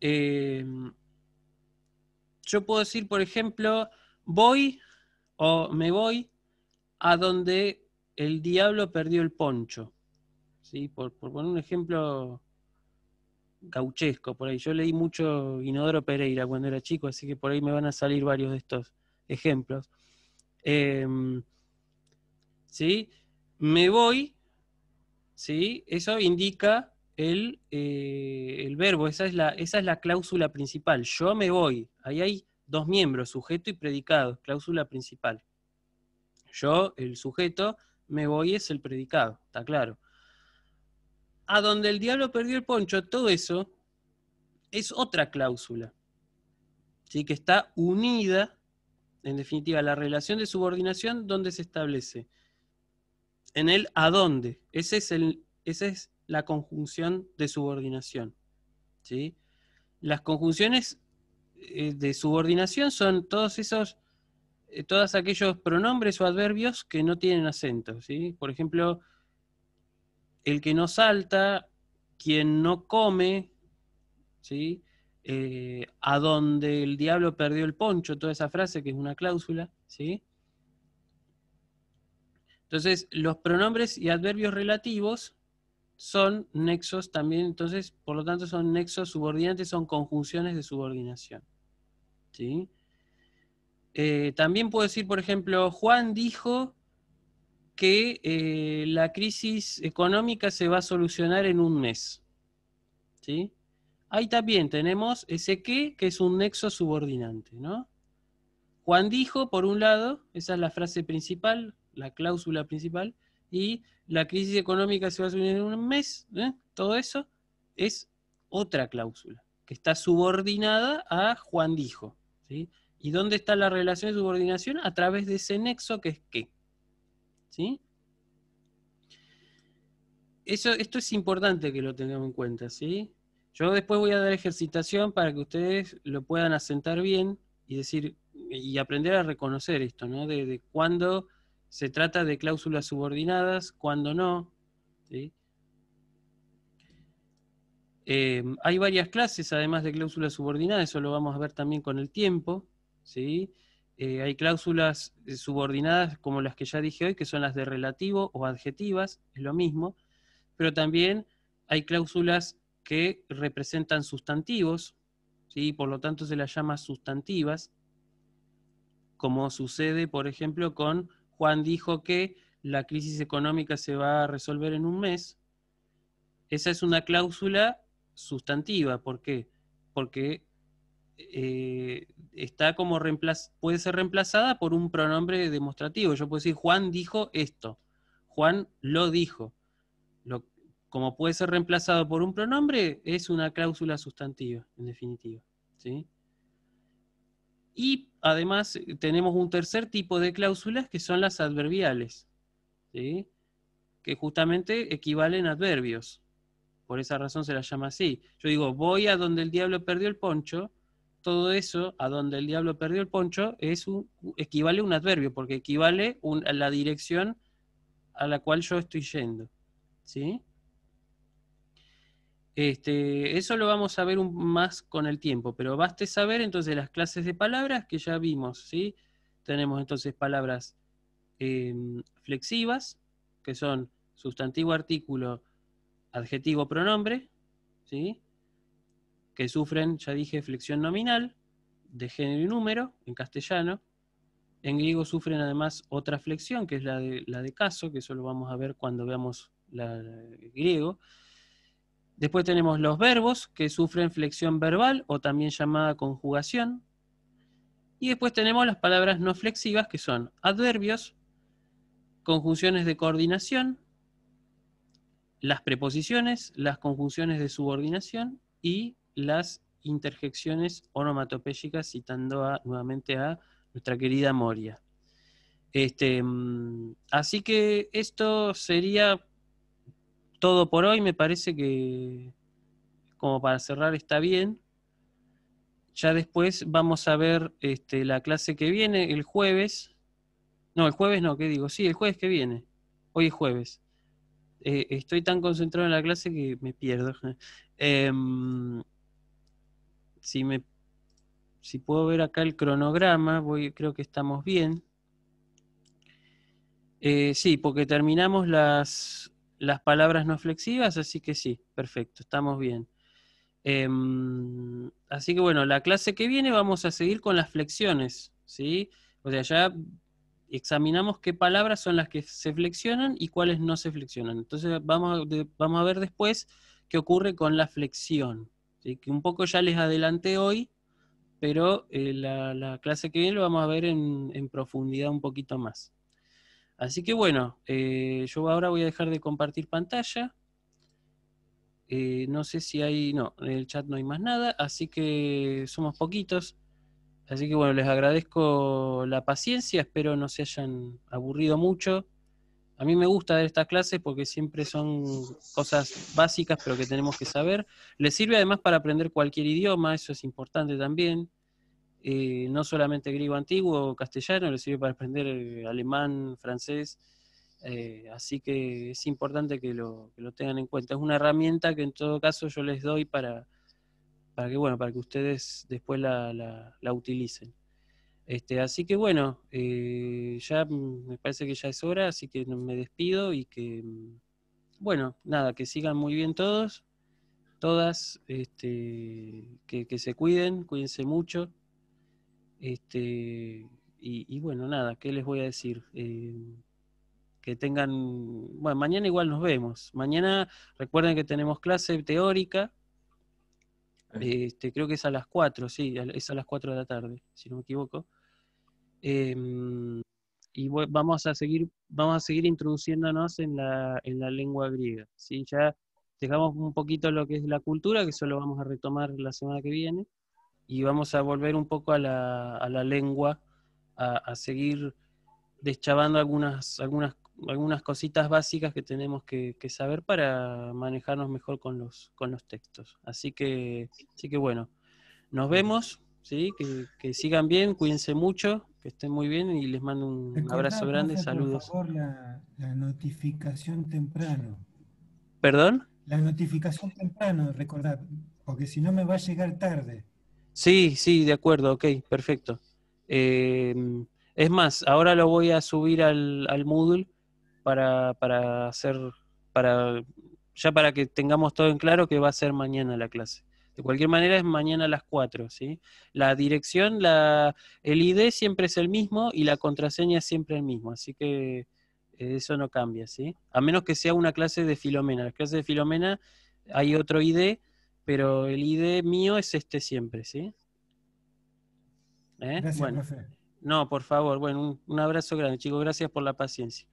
Em, yo puedo decir, por ejemplo, voy o me voy a donde el diablo perdió el poncho. ¿Sí? Por, por poner un ejemplo gauchesco, por ahí. Yo leí mucho Inodoro Pereira cuando era chico, así que por ahí me van a salir varios de estos ejemplos. Em, ¿Sí? Me voy, ¿sí? Eso indica eh, el, verbo, esa es, la, esa es la cláusula principal. Yo me voy. Ahí hay dos miembros, sujeto y predicado, cláusula principal. Yo, el sujeto, me voy es el predicado, está claro. A donde el diablo perdió el poncho, todo eso es otra cláusula, ¿sí? que está unida en definitiva, la relación de subordinación, ¿dónde se establece? En el a dónde. es el, esa es la conjunción de subordinación. ¿sí? Las conjunciones eh, de subordinación son todos esos, eh, todos aquellos pronombres o adverbios que no tienen acento. ¿sí? Por ejemplo, el que no salta, quien no come, ¿sí? Eh, a donde el diablo perdió el poncho, toda esa frase que es una cláusula, ¿sí? Entonces, los pronombres y adverbios relativos son nexos también, entonces, por lo tanto, son nexos subordinantes, son conjunciones de subordinación. ¿sí? Eh, también puedo decir, por ejemplo, Juan dijo que eh, la crisis económica se va a solucionar en un mes. ¿sí? Ahí también tenemos ese qué, que es un nexo subordinante, ¿no? Juan dijo, por un lado, esa es la frase principal, la cláusula principal, y la crisis económica se va a subir en un mes, ¿eh? todo eso es otra cláusula, que está subordinada a Juan dijo. ¿sí? ¿Y dónde está la relación de subordinación? A través de ese nexo que es qué. ¿Sí? Eso, esto es importante que lo tengamos en cuenta, ¿sí? Yo después voy a dar ejercitación para que ustedes lo puedan asentar bien y decir y aprender a reconocer esto, ¿no? De, cuándo se trata de cláusulas subordinadas, cuándo no. Em, hay varias clases, además de cláusulas subordinadas, eso lo vamos a ver también con el tiempo. ¿sí? Eh, hay cláusulas eh, subordinadas como las que ya dije hoy, que son las de relativo o adjetivas, es lo mismo, pero también hay cláusulas que representan sustantivos, ¿sí? por lo tanto se las llama sustantivas, como sucede, por ejemplo, con Juan dijo que la crisis económica se va a resolver en un mes. Esa es una cláusula sustantiva, ¿por qué? Porque eh, está como puede ser reemplazada por un pronombre demostrativo. Yo puedo decir, Juan dijo esto, Juan lo dijo como puede ser reemplazado por un pronombre, es una cláusula sustantiva, en definitiva. ¿sí? Y además tenemos un tercer tipo de cláusulas que son las adverbiales, ¿sí? que justamente equivalen a adverbios. Por esa razón se las llama así. Yo digo, voy a donde el diablo perdió el poncho, todo eso, a donde el diablo perdió el poncho, es un, equivale a un adverbio, porque equivale a la dirección a la cual yo estoy yendo. ¿Sí? Este, eso lo vamos a ver más con el tiempo, pero baste saber entonces las clases de palabras que ya vimos, ¿sí? Tenemos entonces palabras em, flexivas, que son sustantivo, artículo, adjetivo, pronombre, ¿sí? que sufren, ya dije, flexión nominal, de género y número, en castellano. En griego sufren además otra flexión, que es la de, la de caso, que eso lo vamos a ver cuando veamos el la griego. Después tenemos los verbos que sufren flexión verbal o también llamada conjugación. Y después tenemos las palabras no flexivas que son adverbios, conjunciones de coordinación, las preposiciones, las conjunciones de subordinación y las interjecciones onomatopéyicas citando nuevamente a nuestra querida Moria. Este, mm, así que esto sería todo por hoy me parece que como para cerrar está bien. Ya después vamos a ver este, la clase que viene el jueves. No, el jueves no, ¿qué digo? Sí, el jueves que viene. Hoy es jueves. Eh, estoy tan concentrado en la clase que me pierdo. Em, si, me, si puedo ver acá el cronograma, creo que estamos bien. Eh, sí, porque terminamos las las palabras no flexivas, así que sí, perfecto, estamos bien. Em, así que bueno, la clase que viene vamos a seguir con las flexiones, ¿sí? O sea, ya examinamos qué palabras son las que se flexionan y cuáles no se flexionan. Entonces vamos a, vamos a ver después qué ocurre con la flexión, que un poco ya les adelanté hoy, pero eh, la, clase que viene lo vamos a ver en profundidad un poquito más. Así que bueno, eh, yo ahora voy a dejar de compartir pantalla. Eh, no sé si hay, no, en el chat no hay más nada, así que somos poquitos. Así que bueno, les agradezco la paciencia, espero no se hayan aburrido mucho. A mí me gusta dar estas clases porque siempre son cosas básicas, pero que tenemos que saber. Les sirve además para aprender cualquier idioma, eso es importante también. Eh, no solamente griego antiguo, castellano, le sirve para aprender eh, alemán, francés, eh, así que es importante que lo, que lo, tengan en cuenta. Es una herramienta que en todo caso yo les doy para, para que, bueno, para que ustedes después la, la, utilicen. Este, así que bueno, ya me parece que ya es hora, así que me despido y que, bueno, nada, que sigan muy bien todos, todas, este, que se cuiden, cuídense mucho, este, y, bueno, nada, ¿qué les voy a decir? Eh, que tengan, bueno, mañana igual nos vemos. Mañana recuerden que tenemos clase teórica. Este, creo que es a las 4, sí, es a las 4 de la tarde, si no me equivoco. Em, y vamos a seguir, vamos a seguir introduciéndonos en la, lengua griega. ¿sí? Ya dejamos un poquito lo que es la cultura, que solo vamos a retomar la semana que viene y vamos a volver un poco a la, lengua, a, seguir deschavando algunas, algunas, algunas cositas básicas que tenemos que, saber para manejarnos mejor con los, con los textos. Así que, así que bueno, nos vemos, ¿sí? que, sigan bien, cuídense mucho, que estén muy bien y les mando un abrazo grande, saludos. Por favor, la, la notificación temprano. ¿Perdón? La notificación temprano, recordad, porque si no me va a llegar tarde. Sí, sí, de acuerdo, ok, perfecto. Em, es más, ahora lo voy a subir al, al Moodle para, para, hacer, para, ya para que tengamos todo en claro que va a ser mañana la clase. De cualquier manera es mañana a las 4, ¿sí? La dirección, la, el ID siempre es el mismo y la contraseña es siempre el mismo, así que eh, eso no cambia, ¿sí? A menos que sea una clase de Filomena. Las clases de Filomena hay otro ID pero el ID mío es este siempre, ¿sí? ¿Eh? bueno. No, por favor. Bueno, un, un abrazo grande, chicos. Gracias por la paciencia.